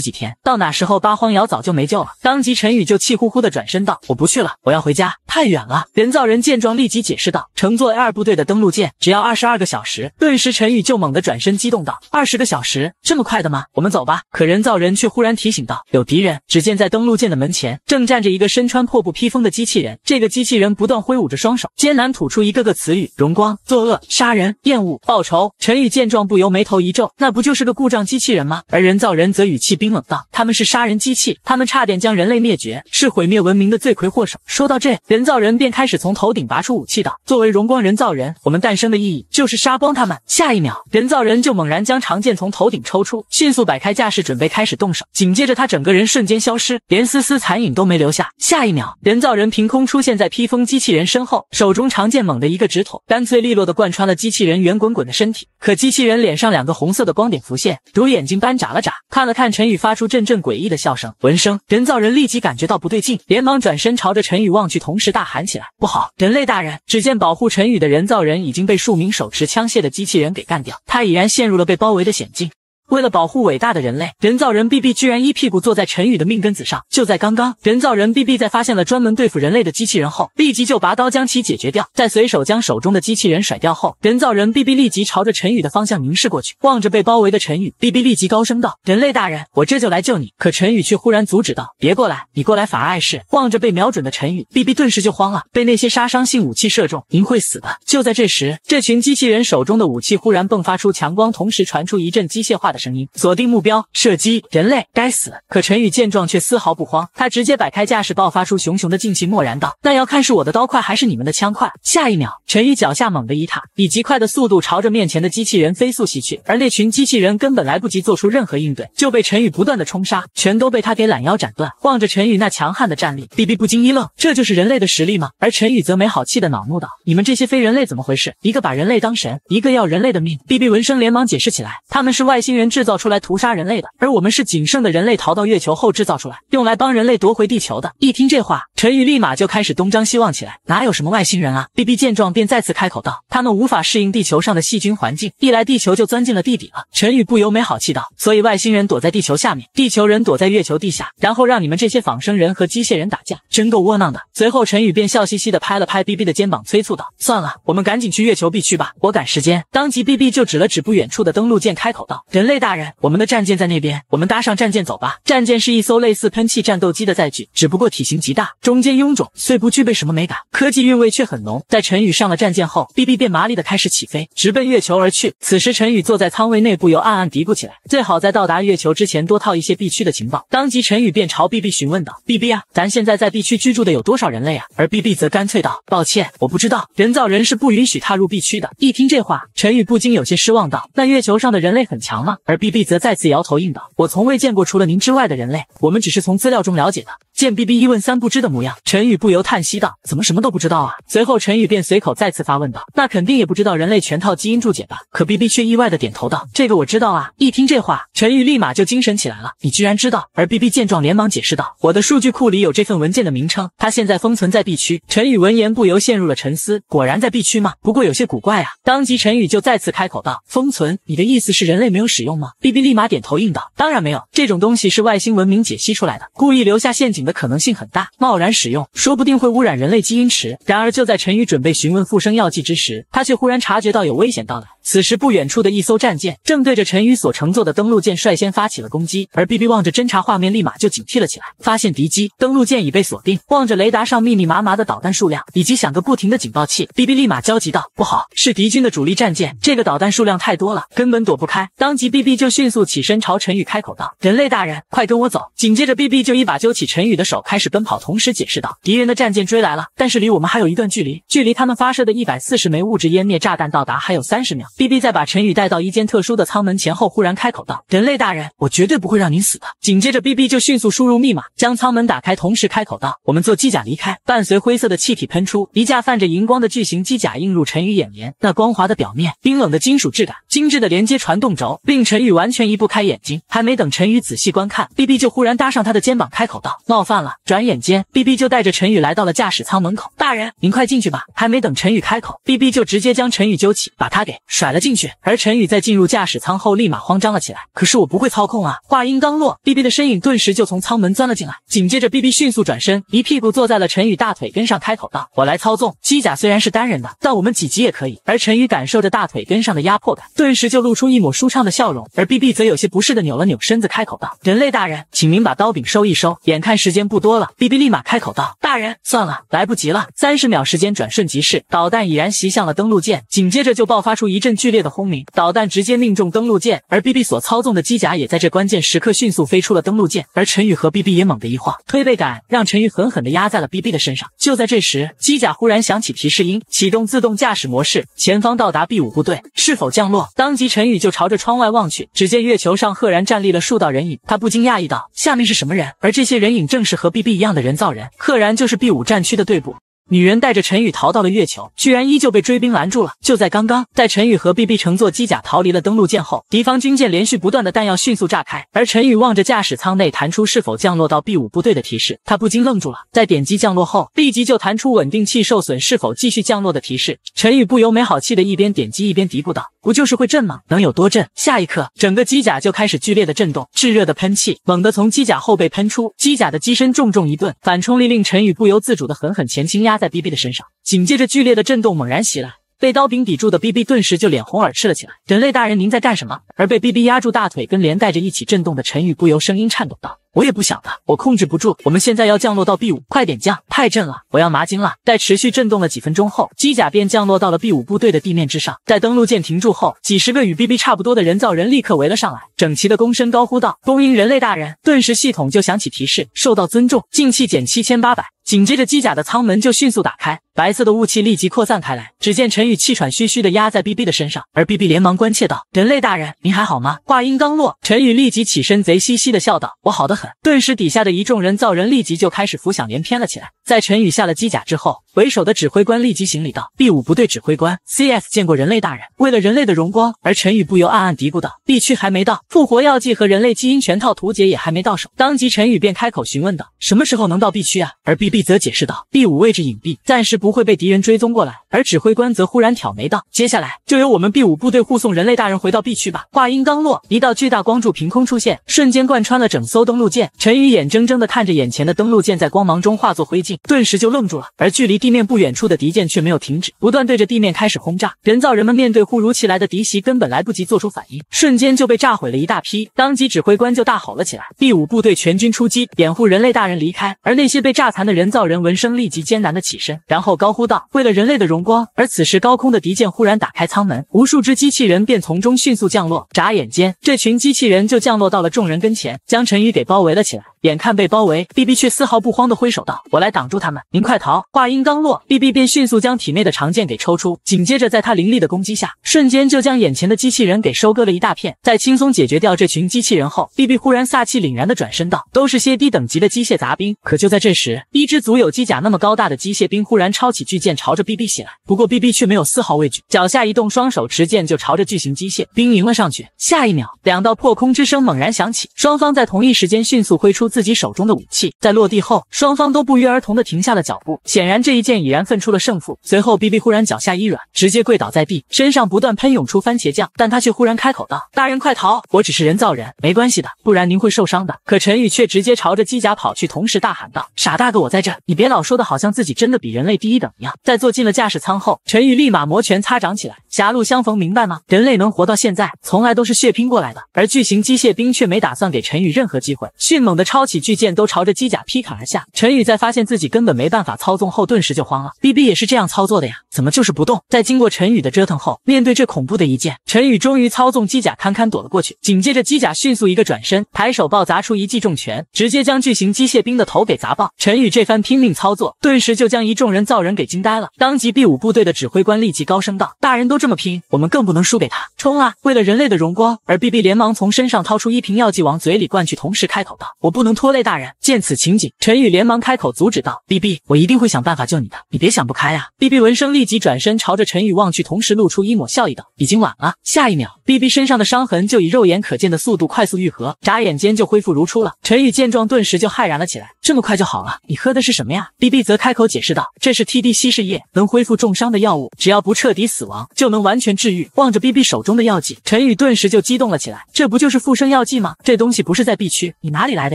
几天，到哪时候八荒窑早就没救了。当即陈宇就气呼呼的转身道：“我不去了，我要回家，太远了。”人造人见状立即解释道：“乘坐二部队的登陆舰，只要二十二个小时。”顿时陈宇就猛地转身，激动道：“二十个小时，这么快的吗？我们走吧。”可人造人却忽然提醒道：“有敌人。”只见在登陆舰的门前正站着一个身穿破布披风的机器人，这个机器人不断挥舞着。双手艰难吐出一个个词语，荣光作恶杀人厌恶报仇。陈宇见状不由眉头一皱，那不就是个故障机器人吗？而人造人则语气冰冷道：“他们是杀人机器，他们差点将人类灭绝，是毁灭文明的罪魁祸首。”说到这，人造人便开始从头顶拔出武器道：“作为荣光人造人，我们诞生的意义就是杀光他们。”下一秒，人造人就猛然将长剑从头顶抽出，迅速摆开架势准备开始动手。紧接着，他整个人瞬间消失，连丝丝残影都没留下。下一秒，人造人凭空出现在披风机器人身。后，手中长剑猛的一个直捅，干脆利落的贯穿了机器人圆滚滚的身体。可机器人脸上两个红色的光点浮现，如眼睛般眨了眨，看了看陈宇，发出阵阵诡异的笑声。闻声，人造人立即感觉到不对劲，连忙转身朝着陈宇望去，同时大喊起来：“不好，人类大人！”只见保护陈宇的人造人已经被数名手持枪械的机器人给干掉，他已然陷入了被包围的险境。为了保护伟大的人类，人造人 B B 居然一屁股坐在陈宇的命根子上。就在刚刚，人造人 B B 在发现了专门对付人类的机器人后，立即就拔刀将其解决掉。在随手将手中的机器人甩掉后，人造人 B B 立即朝着陈宇的方向凝视过去，望着被包围的陈宇，B B 立即高声道：“人类大人，我这就来救你。”可陈宇却忽然阻止道：“别过来，你过来反而碍事。”望着被瞄准的陈宇，B B 顿时就慌了，被那些杀伤性武器射中，您会死的。就在这时，这群机器人手中的武器忽然迸发出强光，同时传出一阵机械化的。声音锁定目标，射击！人类该死！可陈宇见状却丝毫不慌，他直接摆开架势，爆发出熊熊的劲气，漠然道：“那要看是我的刀快，还是你们的枪快。”下一秒，陈宇脚下猛地一踏，以极快的速度朝着面前的机器人飞速袭去，而那群机器人根本来不及做出任何应对，就被陈宇不断的冲杀，全都被他给拦腰斩断。望着陈宇那强悍的战力，B B 不禁一愣：“这就是人类的实力吗？”而陈宇则没好气的恼怒道：“你们这些非人类怎么回事？一个把人类当神，一个要人类的命！”B B 闻声连忙解释起来：“他们是外星人。”制造出来屠杀人类的，而我们是仅剩的人类逃到月球后制造出来，用来帮人类夺回地球的。一听这话，陈宇立马就开始东张西望起来，哪有什么外星人啊？b B 见状便再次开口道：“他们无法适应地球上的细菌环境，一来地球就钻进了地底了。”陈宇不由没好气道：“所以外星人躲在地球下面，地球人躲在月球地下，然后让你们这些仿生人和机械人打架，真够窝囊的。”随后陈宇便笑嘻嘻的拍了拍 B B 的肩膀，催促道：“算了，我们赶紧去月球 B 区吧，我赶时间。”当即 b B 就指了指不远处的登陆舰，开口道：“人类。”大人，我们的战舰在那边，我们搭上战舰走吧。战舰是一艘类似喷气战斗机的载具，只不过体型极大，中间臃肿，虽不具备什么美感，科技韵味却很浓。在陈宇上了战舰后，B B 便麻利的开始起飞，直奔月球而去。此时，陈宇坐在舱位内，不由暗暗嘀咕起来：最好在到达月球之前多套一些 B 区的情报。当即，陈宇便朝 B B 询问道：“B B 啊，咱现在在 B 区居住的有多少人类啊？”而 B B 则干脆道：“抱歉，我不知道，人造人是不允许踏入 B 区的。”一听这话，陈宇不禁有些失望道：“那月球上的人类很强吗？”而 BB 则再次摇头应道：“我从未见过除了您之外的人类，我们只是从资料中了解的。”见 B B 一问三不知的模样，陈宇不由叹息道：“怎么什么都不知道啊？”随后，陈宇便随口再次发问道：“那肯定也不知道人类全套基因注解吧？”可 B B 却意外的点头道：“这个我知道啊！”一听这话，陈宇立马就精神起来了：“你居然知道！”而 B B 见状，连忙解释道：“我的数据库里有这份文件的名称，它现在封存在 B 区。”陈宇闻言不由陷入了沉思：“果然在 B 区吗？不过有些古怪啊！”当即，陈宇就再次开口道：“封存，你的意思是人类没有使用吗？”B B 立马点头应道：“当然没有，这种东西是外星文明解析出来的，故意留下陷阱。”的可能性很大，贸然使用说不定会污染人类基因池。然而就在陈宇准备询问复生药剂之时，他却忽然察觉到有危险到来。此时不远处的一艘战舰正对着陈宇所乘坐的登陆舰率先发起了攻击，而 B B 望着侦察画面，立马就警惕了起来，发现敌机登陆舰已被锁定。望着雷达上密密麻麻的导弹数量以及响个不停的警报器，B B 立马焦急道：“不好，是敌军的主力战舰，这个导弹数量太多了，根本躲不开。”当即 B B 就迅速起身朝陈宇开口道：“人类大人，快跟我走！”紧接着 B B 就一把揪起陈宇。的手开始奔跑，同时解释道：“敌人的战舰追来了，但是离我们还有一段距离，距离他们发射的一百四十枚物质湮灭炸弹到达还有三十秒。” B B 再把陈宇带到一间特殊的舱门前，后忽然开口道：“人类大人，我绝对不会让您死的。”紧接着，B B 就迅速输入密码，将舱门打开，同时开口道：“我们坐机甲离开。”伴随灰色的气体喷出，一架泛着荧光的巨型机甲映入陈宇眼帘，那光滑的表面、冰冷的金属质感、精致的连接传动轴，令陈宇完全移不开眼睛。还没等陈宇仔细观看，B B 就忽然搭上他的肩膀，开口道：“冒。”饭了，转眼间，B B 就带着陈宇来到了驾驶舱门口。大人，您快进去吧。还没等陈宇开口，B B 就直接将陈宇揪起，把他给甩了进去。而陈宇在进入驾驶舱后，立马慌张了起来。可是我不会操控啊！话音刚落，B B 的身影顿时就从舱门钻了进来。紧接着，B B 迅速转身，一屁股坐在了陈宇大腿根上，开口道：“我来操纵机甲，虽然是单人的，但我们几级也可以。”而陈宇感受着大腿根上的压迫感，顿时就露出一抹舒畅的笑容。而 B B 则有些不适的扭了扭身子，开口道：“人类大人，请您把刀柄收一收。”眼看间。”间不多了，B B 立马开口道：“大人，算了，来不及了。”三十秒时间转瞬即逝，导弹已然袭向了登陆舰，紧接着就爆发出一阵剧烈的轰鸣，导弹直接命中登陆舰，而 B B 所操纵的机甲也在这关键时刻迅速飞出了登陆舰，而陈宇和 B B 也猛地一晃，推背感让陈宇狠狠地压在了 B B 的身上。就在这时，机甲忽然响起提示音，启动自动驾驶模式，前方到达 B 五部队，是否降落？当即陈宇就朝着窗外望去，只见月球上赫然站立了数道人影，他不禁讶异道：“下面是什么人？”而这些人影正。正是和 B B 一样的人造人，赫然就是 B 五战区的队部。女人带着陈宇逃到了月球，居然依旧被追兵拦住了。就在刚刚，待陈宇和 B B 乘坐机甲逃离了登陆舰后，敌方军舰连续不断的弹药迅速炸开。而陈宇望着驾驶舱内弹出是否降落到 B 五部队的提示，他不禁愣住了。在点击降落后，立即就弹出稳定器受损，是否继续降落的提示。陈宇不由没好气的一边点击一边嘀咕道。不就是会震吗？能有多震？下一刻，整个机甲就开始剧烈的震动，炙热的喷气猛地从机甲后背喷出，机甲的机身重重一顿，反冲力令陈宇不由自主的狠狠前倾压在 BB 的身上。紧接着剧烈的震动猛然袭来，被刀柄抵住的 BB 顿时就脸红耳赤了起来。人类大人，您在干什么？而被 BB 压住大腿，跟连带着一起震动的陈宇不由声音颤抖道。我也不想的，我控制不住。我们现在要降落到 B 五，快点降！太震了，我要麻筋了。待持续震动了几分钟后，机甲便降落到了 B 五部队的地面之上。待登陆舰停住后，几十个与 B B 差不多的人造人立刻围了上来，整齐的躬身高呼道：“恭迎人类大人！”顿时系统就响起提示：受到尊重，进气减七千八百。紧接着机甲的舱门就迅速打开，白色的雾气立即扩散开来。只见陈宇气喘吁吁的压在 B B 的身上，而 B B 连忙关切道：“人类大人，您还好吗？”话音刚落，陈宇立即起身，贼兮兮的笑道：“我好得很。”顿时，底下的一众人造人立即就开始浮想联翩了起来。在陈宇下了机甲之后，为首的指挥官立即行礼道：“B 五部队指挥官 C S 见过人类大人。为了人类的荣光。”而陈宇不由暗暗嘀咕道：“B 区还没到，复活药剂和人类基因全套图解也还没到手。”当即，陈宇便开口询问道：“什么时候能到 B 区啊？”而 B B 则解释道：“B 五位置隐蔽，暂时不会被敌人追踪过来。”而指挥官则忽然挑眉道：“接下来就由我们 B 五部队护送人类大人回到 B 区吧。”话音刚落，一道巨大光柱凭空出现，瞬间贯穿了整艘登陆舰。陈宇眼睁睁地看着眼前的登陆舰在光芒中化作灰烬，顿时就愣住了。而距离地面不远处的敌舰却没有停止，不断对着地面开始轰炸。人造人们面对忽如其来的敌袭，根本来不及做出反应，瞬间就被炸毁了一大批。当即指挥官就大吼了起来：“第五部队全军出击，掩护人类大人离开！”而那些被炸残的人造人闻声立即艰难的起身，然后高呼道：“为了人类的荣光！”而此时高空的敌舰忽然打开舱门，无数只机器人便从中迅速降落，眨眼间，这群机器人就降落到了众人跟前，将陈宇给包围。围了起来。眼看被包围，B B 却丝毫不慌的挥手道：“我来挡住他们，您快逃！”话音刚落，B B 便迅速将体内的长剑给抽出，紧接着在他凌厉的攻击下，瞬间就将眼前的机器人给收割了一大片。在轻松解决掉这群机器人后，B B 忽然飒气凛然的转身道：“都是些低等级的机械杂兵。”可就在这时，一只足有机甲那么高大的机械兵忽然抄起巨剑朝着 B B 袭来，不过 B B 却没有丝毫畏惧，脚下一动，双手持剑就朝着巨型机械兵迎了上去。下一秒，两道破空之声猛然响起，双方在同一时间迅速挥出。自己手中的武器在落地后，双方都不约而同的停下了脚步。显然这一剑已然分出了胜负。随后，哔哔忽然脚下一软，直接跪倒在地，身上不断喷涌出番茄酱。但他却忽然开口道：“大人快逃！我只是人造人，没关系的，不然您会受伤的。”可陈宇却直接朝着机甲跑去，同时大喊道：“傻大哥，我在这，你别老说的好像自己真的比人类低一等一样。”在坐进了驾驶舱后，陈宇立马摩拳擦掌起来。狭路相逢，明白吗？人类能活到现在，从来都是血拼过来的。而巨型机械兵却没打算给陈宇任何机会，迅猛的超。抄起巨剑，都朝着机甲劈砍而下。陈宇在发现自己根本没办法操纵后，顿时就慌了。B B 也是这样操作的呀，怎么就是不动？在经过陈宇的折腾后，面对这恐怖的一剑，陈宇终于操纵机甲堪堪躲了过去。紧接着，机甲迅速一个转身，抬手暴砸出一记重拳，直接将巨型机械兵的头给砸爆。陈宇这番拼命操作，顿时就将一众人造人给惊呆了。当即，B 五部队的指挥官立即高声道：“大人都这么拼，我们更不能输给他，冲啊！为了人类的荣光！”而 B B 连忙从身上掏出一瓶药剂，往嘴里灌去，同时开口道：“我不。”能拖累大人。见此情景，陈宇连忙开口阻止道：“B B，我一定会想办法救你的，你别想不开啊！” B B 闻声立即转身朝着陈宇望去，同时露出一抹笑意道：“已经晚了。”下一秒，B B 身上的伤痕就以肉眼可见的速度快速愈合，眨眼间就恢复如初了。陈宇见状顿时就骇然了起来：“这么快就好了？你喝的是什么呀？” B B 则开口解释道：“这是 T D 稀释液，能恢复重伤的药物，只要不彻底死亡，就能完全治愈。”望着 B B 手中的药剂，陈宇顿时就激动了起来：“这不就是复生药剂吗？这东西不是在 B 区，你哪里来的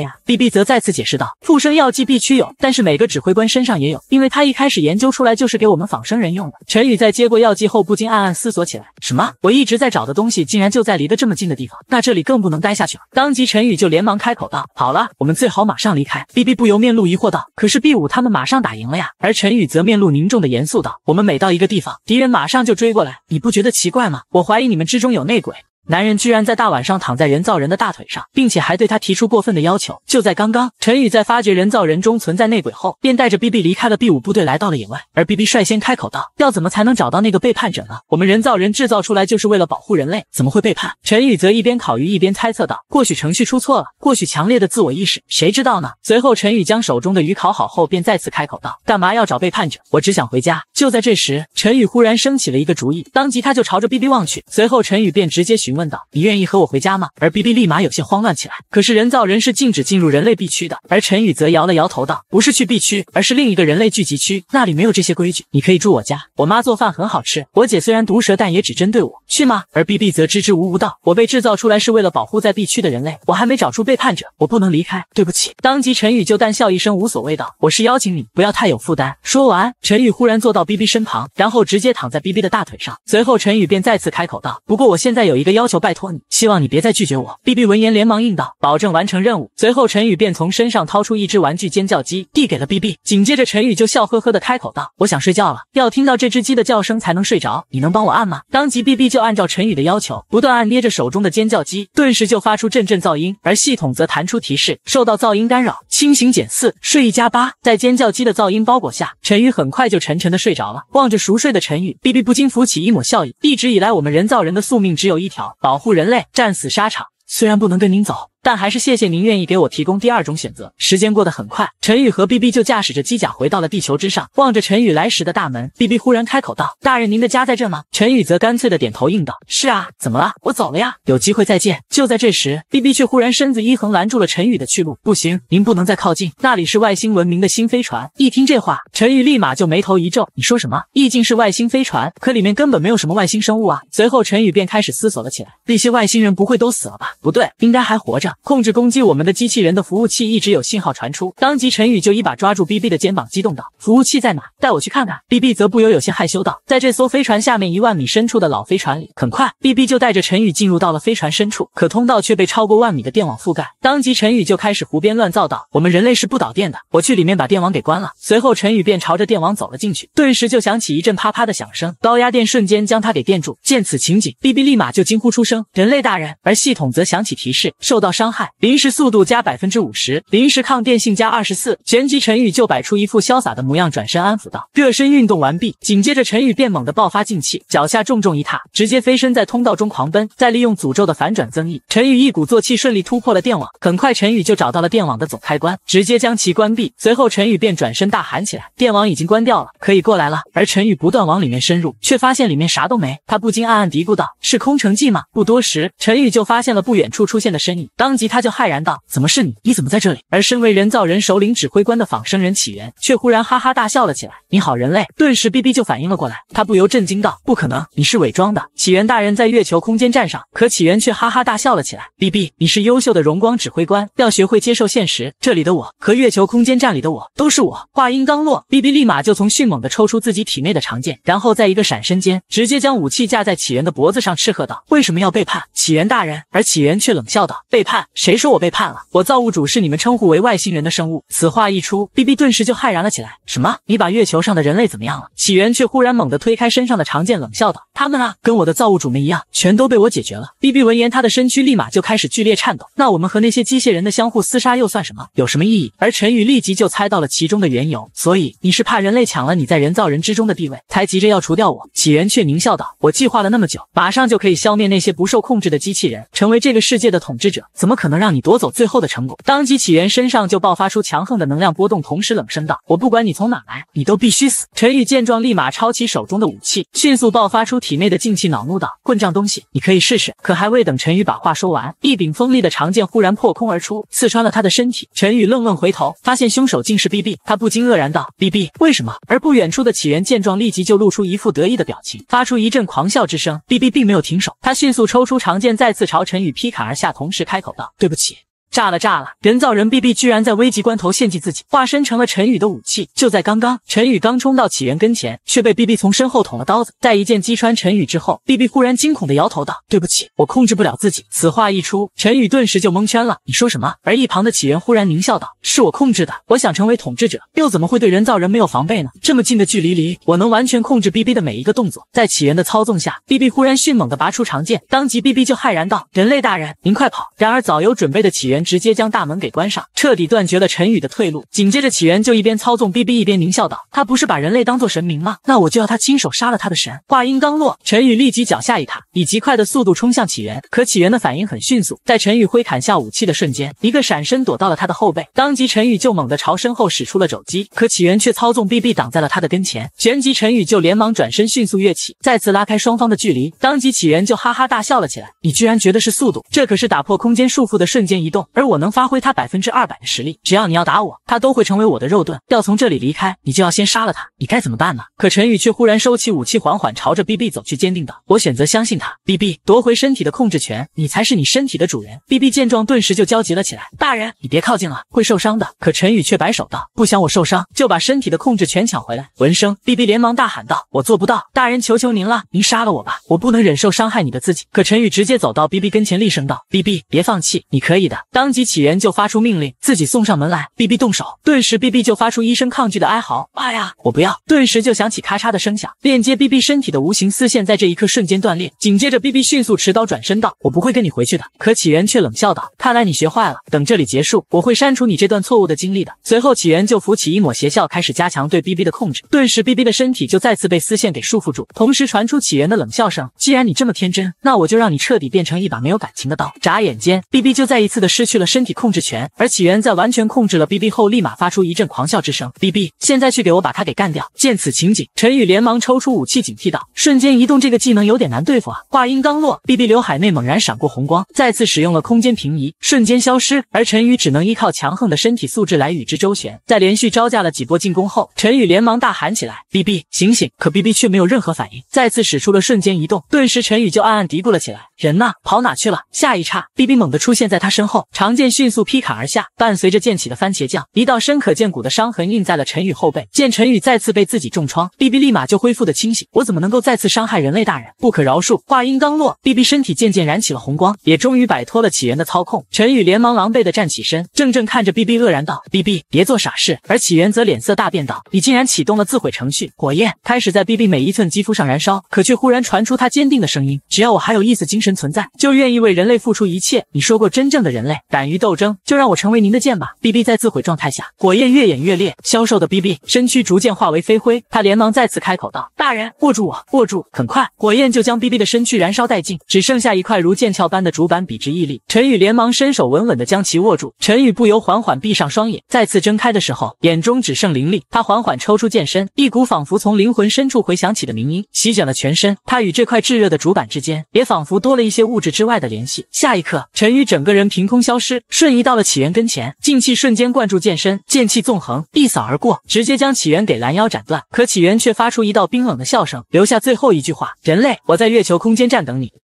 呀？” B B 则再次解释道：“复生药剂必须有，但是每个指挥官身上也有，因为他一开始研究出来就是给我们仿生人用的。”陈宇在接过药剂后，不禁暗暗思索起来：“什么？我一直在找的东西，竟然就在离得这么近的地方？那这里更不能待下去了。”当即，陈宇就连忙开口道：“好了，我们最好马上离开。”B B 不由面露疑惑道：“可是 B 5他们马上打赢了呀？”而陈宇则面露凝重的严肃道：“我们每到一个地方，敌人马上就追过来，你不觉得奇怪吗？我怀疑你们之中有内鬼。”男人居然在大晚上躺在人造人的大腿上，并且还对他提出过分的要求。就在刚刚，陈宇在发觉人造人中存在内鬼后，便带着 BB 离开了 B 五部队，来到了野外。而 BB 率先开口道：“要怎么才能找到那个背叛者呢？我们人造人制造出来就是为了保护人类，怎么会背叛？”陈宇则一边烤鱼一边猜测道：“或许程序出错了，或许强烈的自我意识，谁知道呢？”随后，陈宇将手中的鱼烤好后，便再次开口道：“干嘛要找背叛者？我只想回家。”就在这时，陈宇忽然升起了一个主意，当即他就朝着 BB 望去，随后陈宇便直接询。问道：“你愿意和我回家吗？”而 B B 立马有些慌乱起来。可是人造人是禁止进入人类 B 区的。而陈宇则摇了摇头道：“不是去 B 区，而是另一个人类聚集区，那里没有这些规矩。你可以住我家，我妈做饭很好吃。我姐虽然毒舌，但也只针对我。去吗？”而 B B 则支支吾吾道：“我被制造出来是为了保护在 B 区的人类，我还没找出背叛者，我不能离开。对不起。”当即陈宇就淡笑一声，无所谓道：“我是邀请你，不要太有负担。”说完，陈宇忽然坐到 B B 身旁，然后直接躺在 B B 的大腿上。随后陈宇便再次开口道：“不过我现在有一个要……”要求拜托你，希望你别再拒绝我。B B 闻言连忙应道，保证完成任务。随后陈宇便从身上掏出一只玩具尖叫鸡，递给了 B B。紧接着陈宇就笑呵呵的开口道：“我想睡觉了，要听到这只鸡的叫声才能睡着，你能帮我按吗？”当即 B B 就按照陈宇的要求，不断按捏着手中的尖叫鸡，顿时就发出阵阵噪音，而系统则弹出提示：受到噪音干扰，清醒减四，睡意加八。在尖叫鸡的噪音包裹下，陈宇很快就沉沉的睡着了。望着熟睡的陈宇，B B 不禁浮起一抹笑意。一直以来，我们人造人的宿命只有一条。保护人类，战死沙场。虽然不能跟您走。但还是谢谢您愿意给我提供第二种选择。时间过得很快，陈宇和 B B 就驾驶着机甲回到了地球之上。望着陈宇来时的大门，B B 忽然开口道：“大人，您的家在这吗？”陈宇则干脆的点头应道：“是啊，怎么了？我走了呀，有机会再见。”就在这时，B B 却忽然身子一横，拦住了陈宇的去路。“不行，您不能再靠近，那里是外星文明的新飞船。”一听这话，陈宇立马就眉头一皱：“你说什么？毕竟，是外星飞船，可里面根本没有什么外星生物啊。”随后，陈宇便开始思索了起来：“那些外星人不会都死了吧？不对，应该还活着。”控制攻击我们的机器人的服务器一直有信号传出，当即陈宇就一把抓住 BB 的肩膀，激动道：“服务器在哪？带我去看看。”BB 则不由有些害羞道：“在这艘飞船下面一万米深处的老飞船里。”很快，BB 就带着陈宇进入到了飞船深处，可通道却被超过万米的电网覆盖。当即陈宇就开始胡编乱造道：“我们人类是不导电的，我去里面把电网给关了。”随后，陈宇便朝着电网走了进去，顿时就响起一阵啪啪的响声，高压电瞬间将他给电住。见此情景，BB 立马就惊呼出声：“人类大人！”而系统则响起提示：“受到伤。”伤害临时速度加百分之五十，临时抗电性加二十四。旋即陈宇就摆出一副潇洒的模样，转身安抚道：“热身运动完毕。”紧接着陈宇便猛地爆发劲气，脚下重重一踏，直接飞身在通道中狂奔。再利用诅咒的反转增益，陈宇一鼓作气顺利突破了电网。很快陈宇就找到了电网的总开关，直接将其关闭。随后陈宇便转身大喊起来：“电网已经关掉了，可以过来了。”而陈宇不断往里面深入，却发现里面啥都没。他不禁暗暗嘀咕道：“是空城计吗？”不多时，陈宇就发现了不远处出现的身影。当当即他就骇然道：“怎么是你？你怎么在这里？”而身为人造人首领指挥官的仿生人起源，却忽然哈哈大笑了起来。“你好，人类！”顿时，哔哔就反应了过来，他不由震惊道：“不可能，你是伪装的！”起源大人在月球空间站上，可起源却哈哈大笑了起来。哔哔，你是优秀的荣光指挥官，要学会接受现实。这里的我和月球空间站里的我都是我。话音刚落，哔哔立马就从迅猛的抽出自己体内的长剑，然后在一个闪身间，直接将武器架在起源的脖子上，斥喝道：“为什么要背叛起源大人？”而起源却冷笑道：“背叛。”谁说我背叛了？我造物主是你们称呼为外星人的生物。此话一出，B B 顿时就骇然了起来。什么？你把月球上的人类怎么样了？起源却忽然猛地推开身上的长剑，冷笑道：“他们啊，跟我的造物主们一样，全都被我解决了。”B B 闻言，他的身躯立马就开始剧烈颤抖。那我们和那些机械人的相互厮杀又算什么？有什么意义？而陈宇立即就猜到了其中的缘由。所以你是怕人类抢了你在人造人之中的地位，才急着要除掉我？起源却狞笑道：“我计划了那么久，马上就可以消灭那些不受控制的机器人，成为这个世界的统治者。怎么？”怎么可能让你夺走最后的成果？当即启源身上就爆发出强横的能量波动，同时冷声道：“我不管你从哪来，你都必须死！”陈宇见状，立马抄起手中的武器，迅速爆发出体内的静气，恼怒道：“混账东西，你可以试试！”可还未等陈宇把话说完，一柄锋利的长剑忽然破空而出，刺穿了他的身体。陈宇愣愣回头，发现凶手竟是 B B，他不禁愕然道：“B B，为什么？”而不远处的启源见状，立即就露出一副得意的表情，发出一阵狂笑之声。B B 并没有停手，他迅速抽出长剑，再次朝陈宇劈砍而下，同时开口道。对不起。炸了炸了！人造人 B B 居然在危急关头献祭自己，化身成了陈宇的武器。就在刚刚，陈宇刚冲到起源跟前，却被 B B 从身后捅了刀子。待一剑击穿陈宇之后，B B 忽然惊恐的摇头道：“对不起，我控制不了自己。”此话一出，陈宇顿时就蒙圈了。你说什么？而一旁的起源忽然狞笑道：“是我控制的，我想成为统治者，又怎么会对人造人没有防备呢？这么近的距离里，我能完全控制 B B 的每一个动作。在起源的操纵下，B B 忽然迅猛的拔出长剑，当即 B B 就骇然道：“人类大人，您快跑！”然而早有准备的起源。直接将大门给关上，彻底断绝了陈宇的退路。紧接着，起源就一边操纵 BB 一边狞笑道：“他不是把人类当做神明吗？那我就要他亲手杀了他的神。”话音刚落，陈宇立即脚下一踏，以极快的速度冲向起源。可起源的反应很迅速，在陈宇挥砍下武器的瞬间，一个闪身躲到了他的后背。当即，陈宇就猛地朝身后使出了肘击。可起源却操纵 BB 挡在了他的跟前。旋即，陈宇就连忙转身，迅速跃起，再次拉开双方的距离。当即，起源就哈哈大笑了起来：“你居然觉得是速度？这可是打破空间束缚的瞬间移动！”而我能发挥他百分之二百的实力，只要你要打我，他都会成为我的肉盾。要从这里离开，你就要先杀了他。你该怎么办呢？可陈宇却忽然收起武器，缓缓朝着 BB 走去，坚定道：“我选择相信他。BB 夺回身体的控制权，你才是你身体的主人。”BB 见状，顿时就焦急了起来：“大人，你别靠近了，会受伤的。”可陈宇却摆手道：“不想我受伤，就把身体的控制权抢回来。”闻声，BB 连忙大喊道：“我做不到，大人，求求您了，您杀了我吧，我不能忍受伤害你的自己。”可陈宇直接走到 BB 跟前，厉声道：“BB，别放弃，你可以的。”当当即启源就发出命令，自己送上门来，逼逼动手，顿时逼逼就发出一声抗拒的哀嚎。妈呀，我不要！顿时就响起咔嚓的声响，链接逼逼身体的无形丝线在这一刻瞬间断裂。紧接着逼逼迅速持刀转身道：“我不会跟你回去的。”可启源却冷笑道：“看来你学坏了，等这里结束，我会删除你这段错误的经历的。”随后启源就扶起一抹邪笑，开始加强对逼逼的控制。顿时逼逼的身体就再次被丝线给束缚住，同时传出启源的冷笑声：“既然你这么天真，那我就让你彻底变成一把没有感情的刀。”眨眼间，逼逼就再一次的失去。去了身体控制权，而起源在完全控制了 B B 后，立马发出一阵狂笑之声。B B，现在去给我把他给干掉！见此情景，陈宇连忙抽出武器，警惕道：“瞬间移动这个技能有点难对付啊！”话音刚落，B B 流海内猛然闪过红光，再次使用了空间平移，瞬间消失。而陈宇只能依靠强横的身体素质来与之周旋。在连续招架了几波进攻后，陈宇连忙大喊起来：“ B B，醒醒！”可 B B 却没有任何反应，再次使出了瞬间移动。顿时，陈宇就暗暗嘀咕了起来。人呢？跑哪去了？下一刹，b b 猛地出现在他身后，长剑迅速劈砍而下，伴随着溅起的番茄酱，一道深可见骨的伤痕印在了陈宇后背。见陈宇再次被自己重创，b b 立马就恢复的清醒。我怎么能够再次伤害人类大人？不可饶恕！话音刚落，b b 身体渐渐燃起了红光，也终于摆脱了起源的操控。陈宇连忙狼狈的站起身，怔怔看着 BB 愕然道：“ b b 别做傻事。”而起源则脸色大变道：“你竟然启动了自毁程序！”火焰开始在 BB 每一寸肌肤上燃烧，可却忽然传出他坚定的声音：“只要我还有一丝精神。”存在就愿意为人类付出一切。你说过，真正的人类敢于斗争，就让我成为您的剑吧。哔哔在自毁状态下，火焰越演越烈，消瘦的哔哔身躯逐渐化为飞灰。他连忙再次开口道：“大人，握住我，握住。”很快，火焰就将哔哔的身躯燃烧殆尽，只剩下一块如剑鞘般的主板笔直屹立。陈宇连忙伸手稳稳地将其握住。陈宇不由缓缓闭上双眼，再次睁开的时候，眼中只剩灵力。他缓缓抽出剑身，一股仿佛从灵魂深处回响起的鸣音席卷了全身。他与这块炙热的主板之间，也仿佛多了。一些物质之外的联系。下一刻，陈宇整个人凭空消失，瞬移到了起源跟前，劲气瞬间灌注剑身，剑气纵横，一扫而过，直接将起源给拦腰斩断。可起源却发出一道冰冷的笑声，留下最后一句话：“人类，我在月球空间站等你。”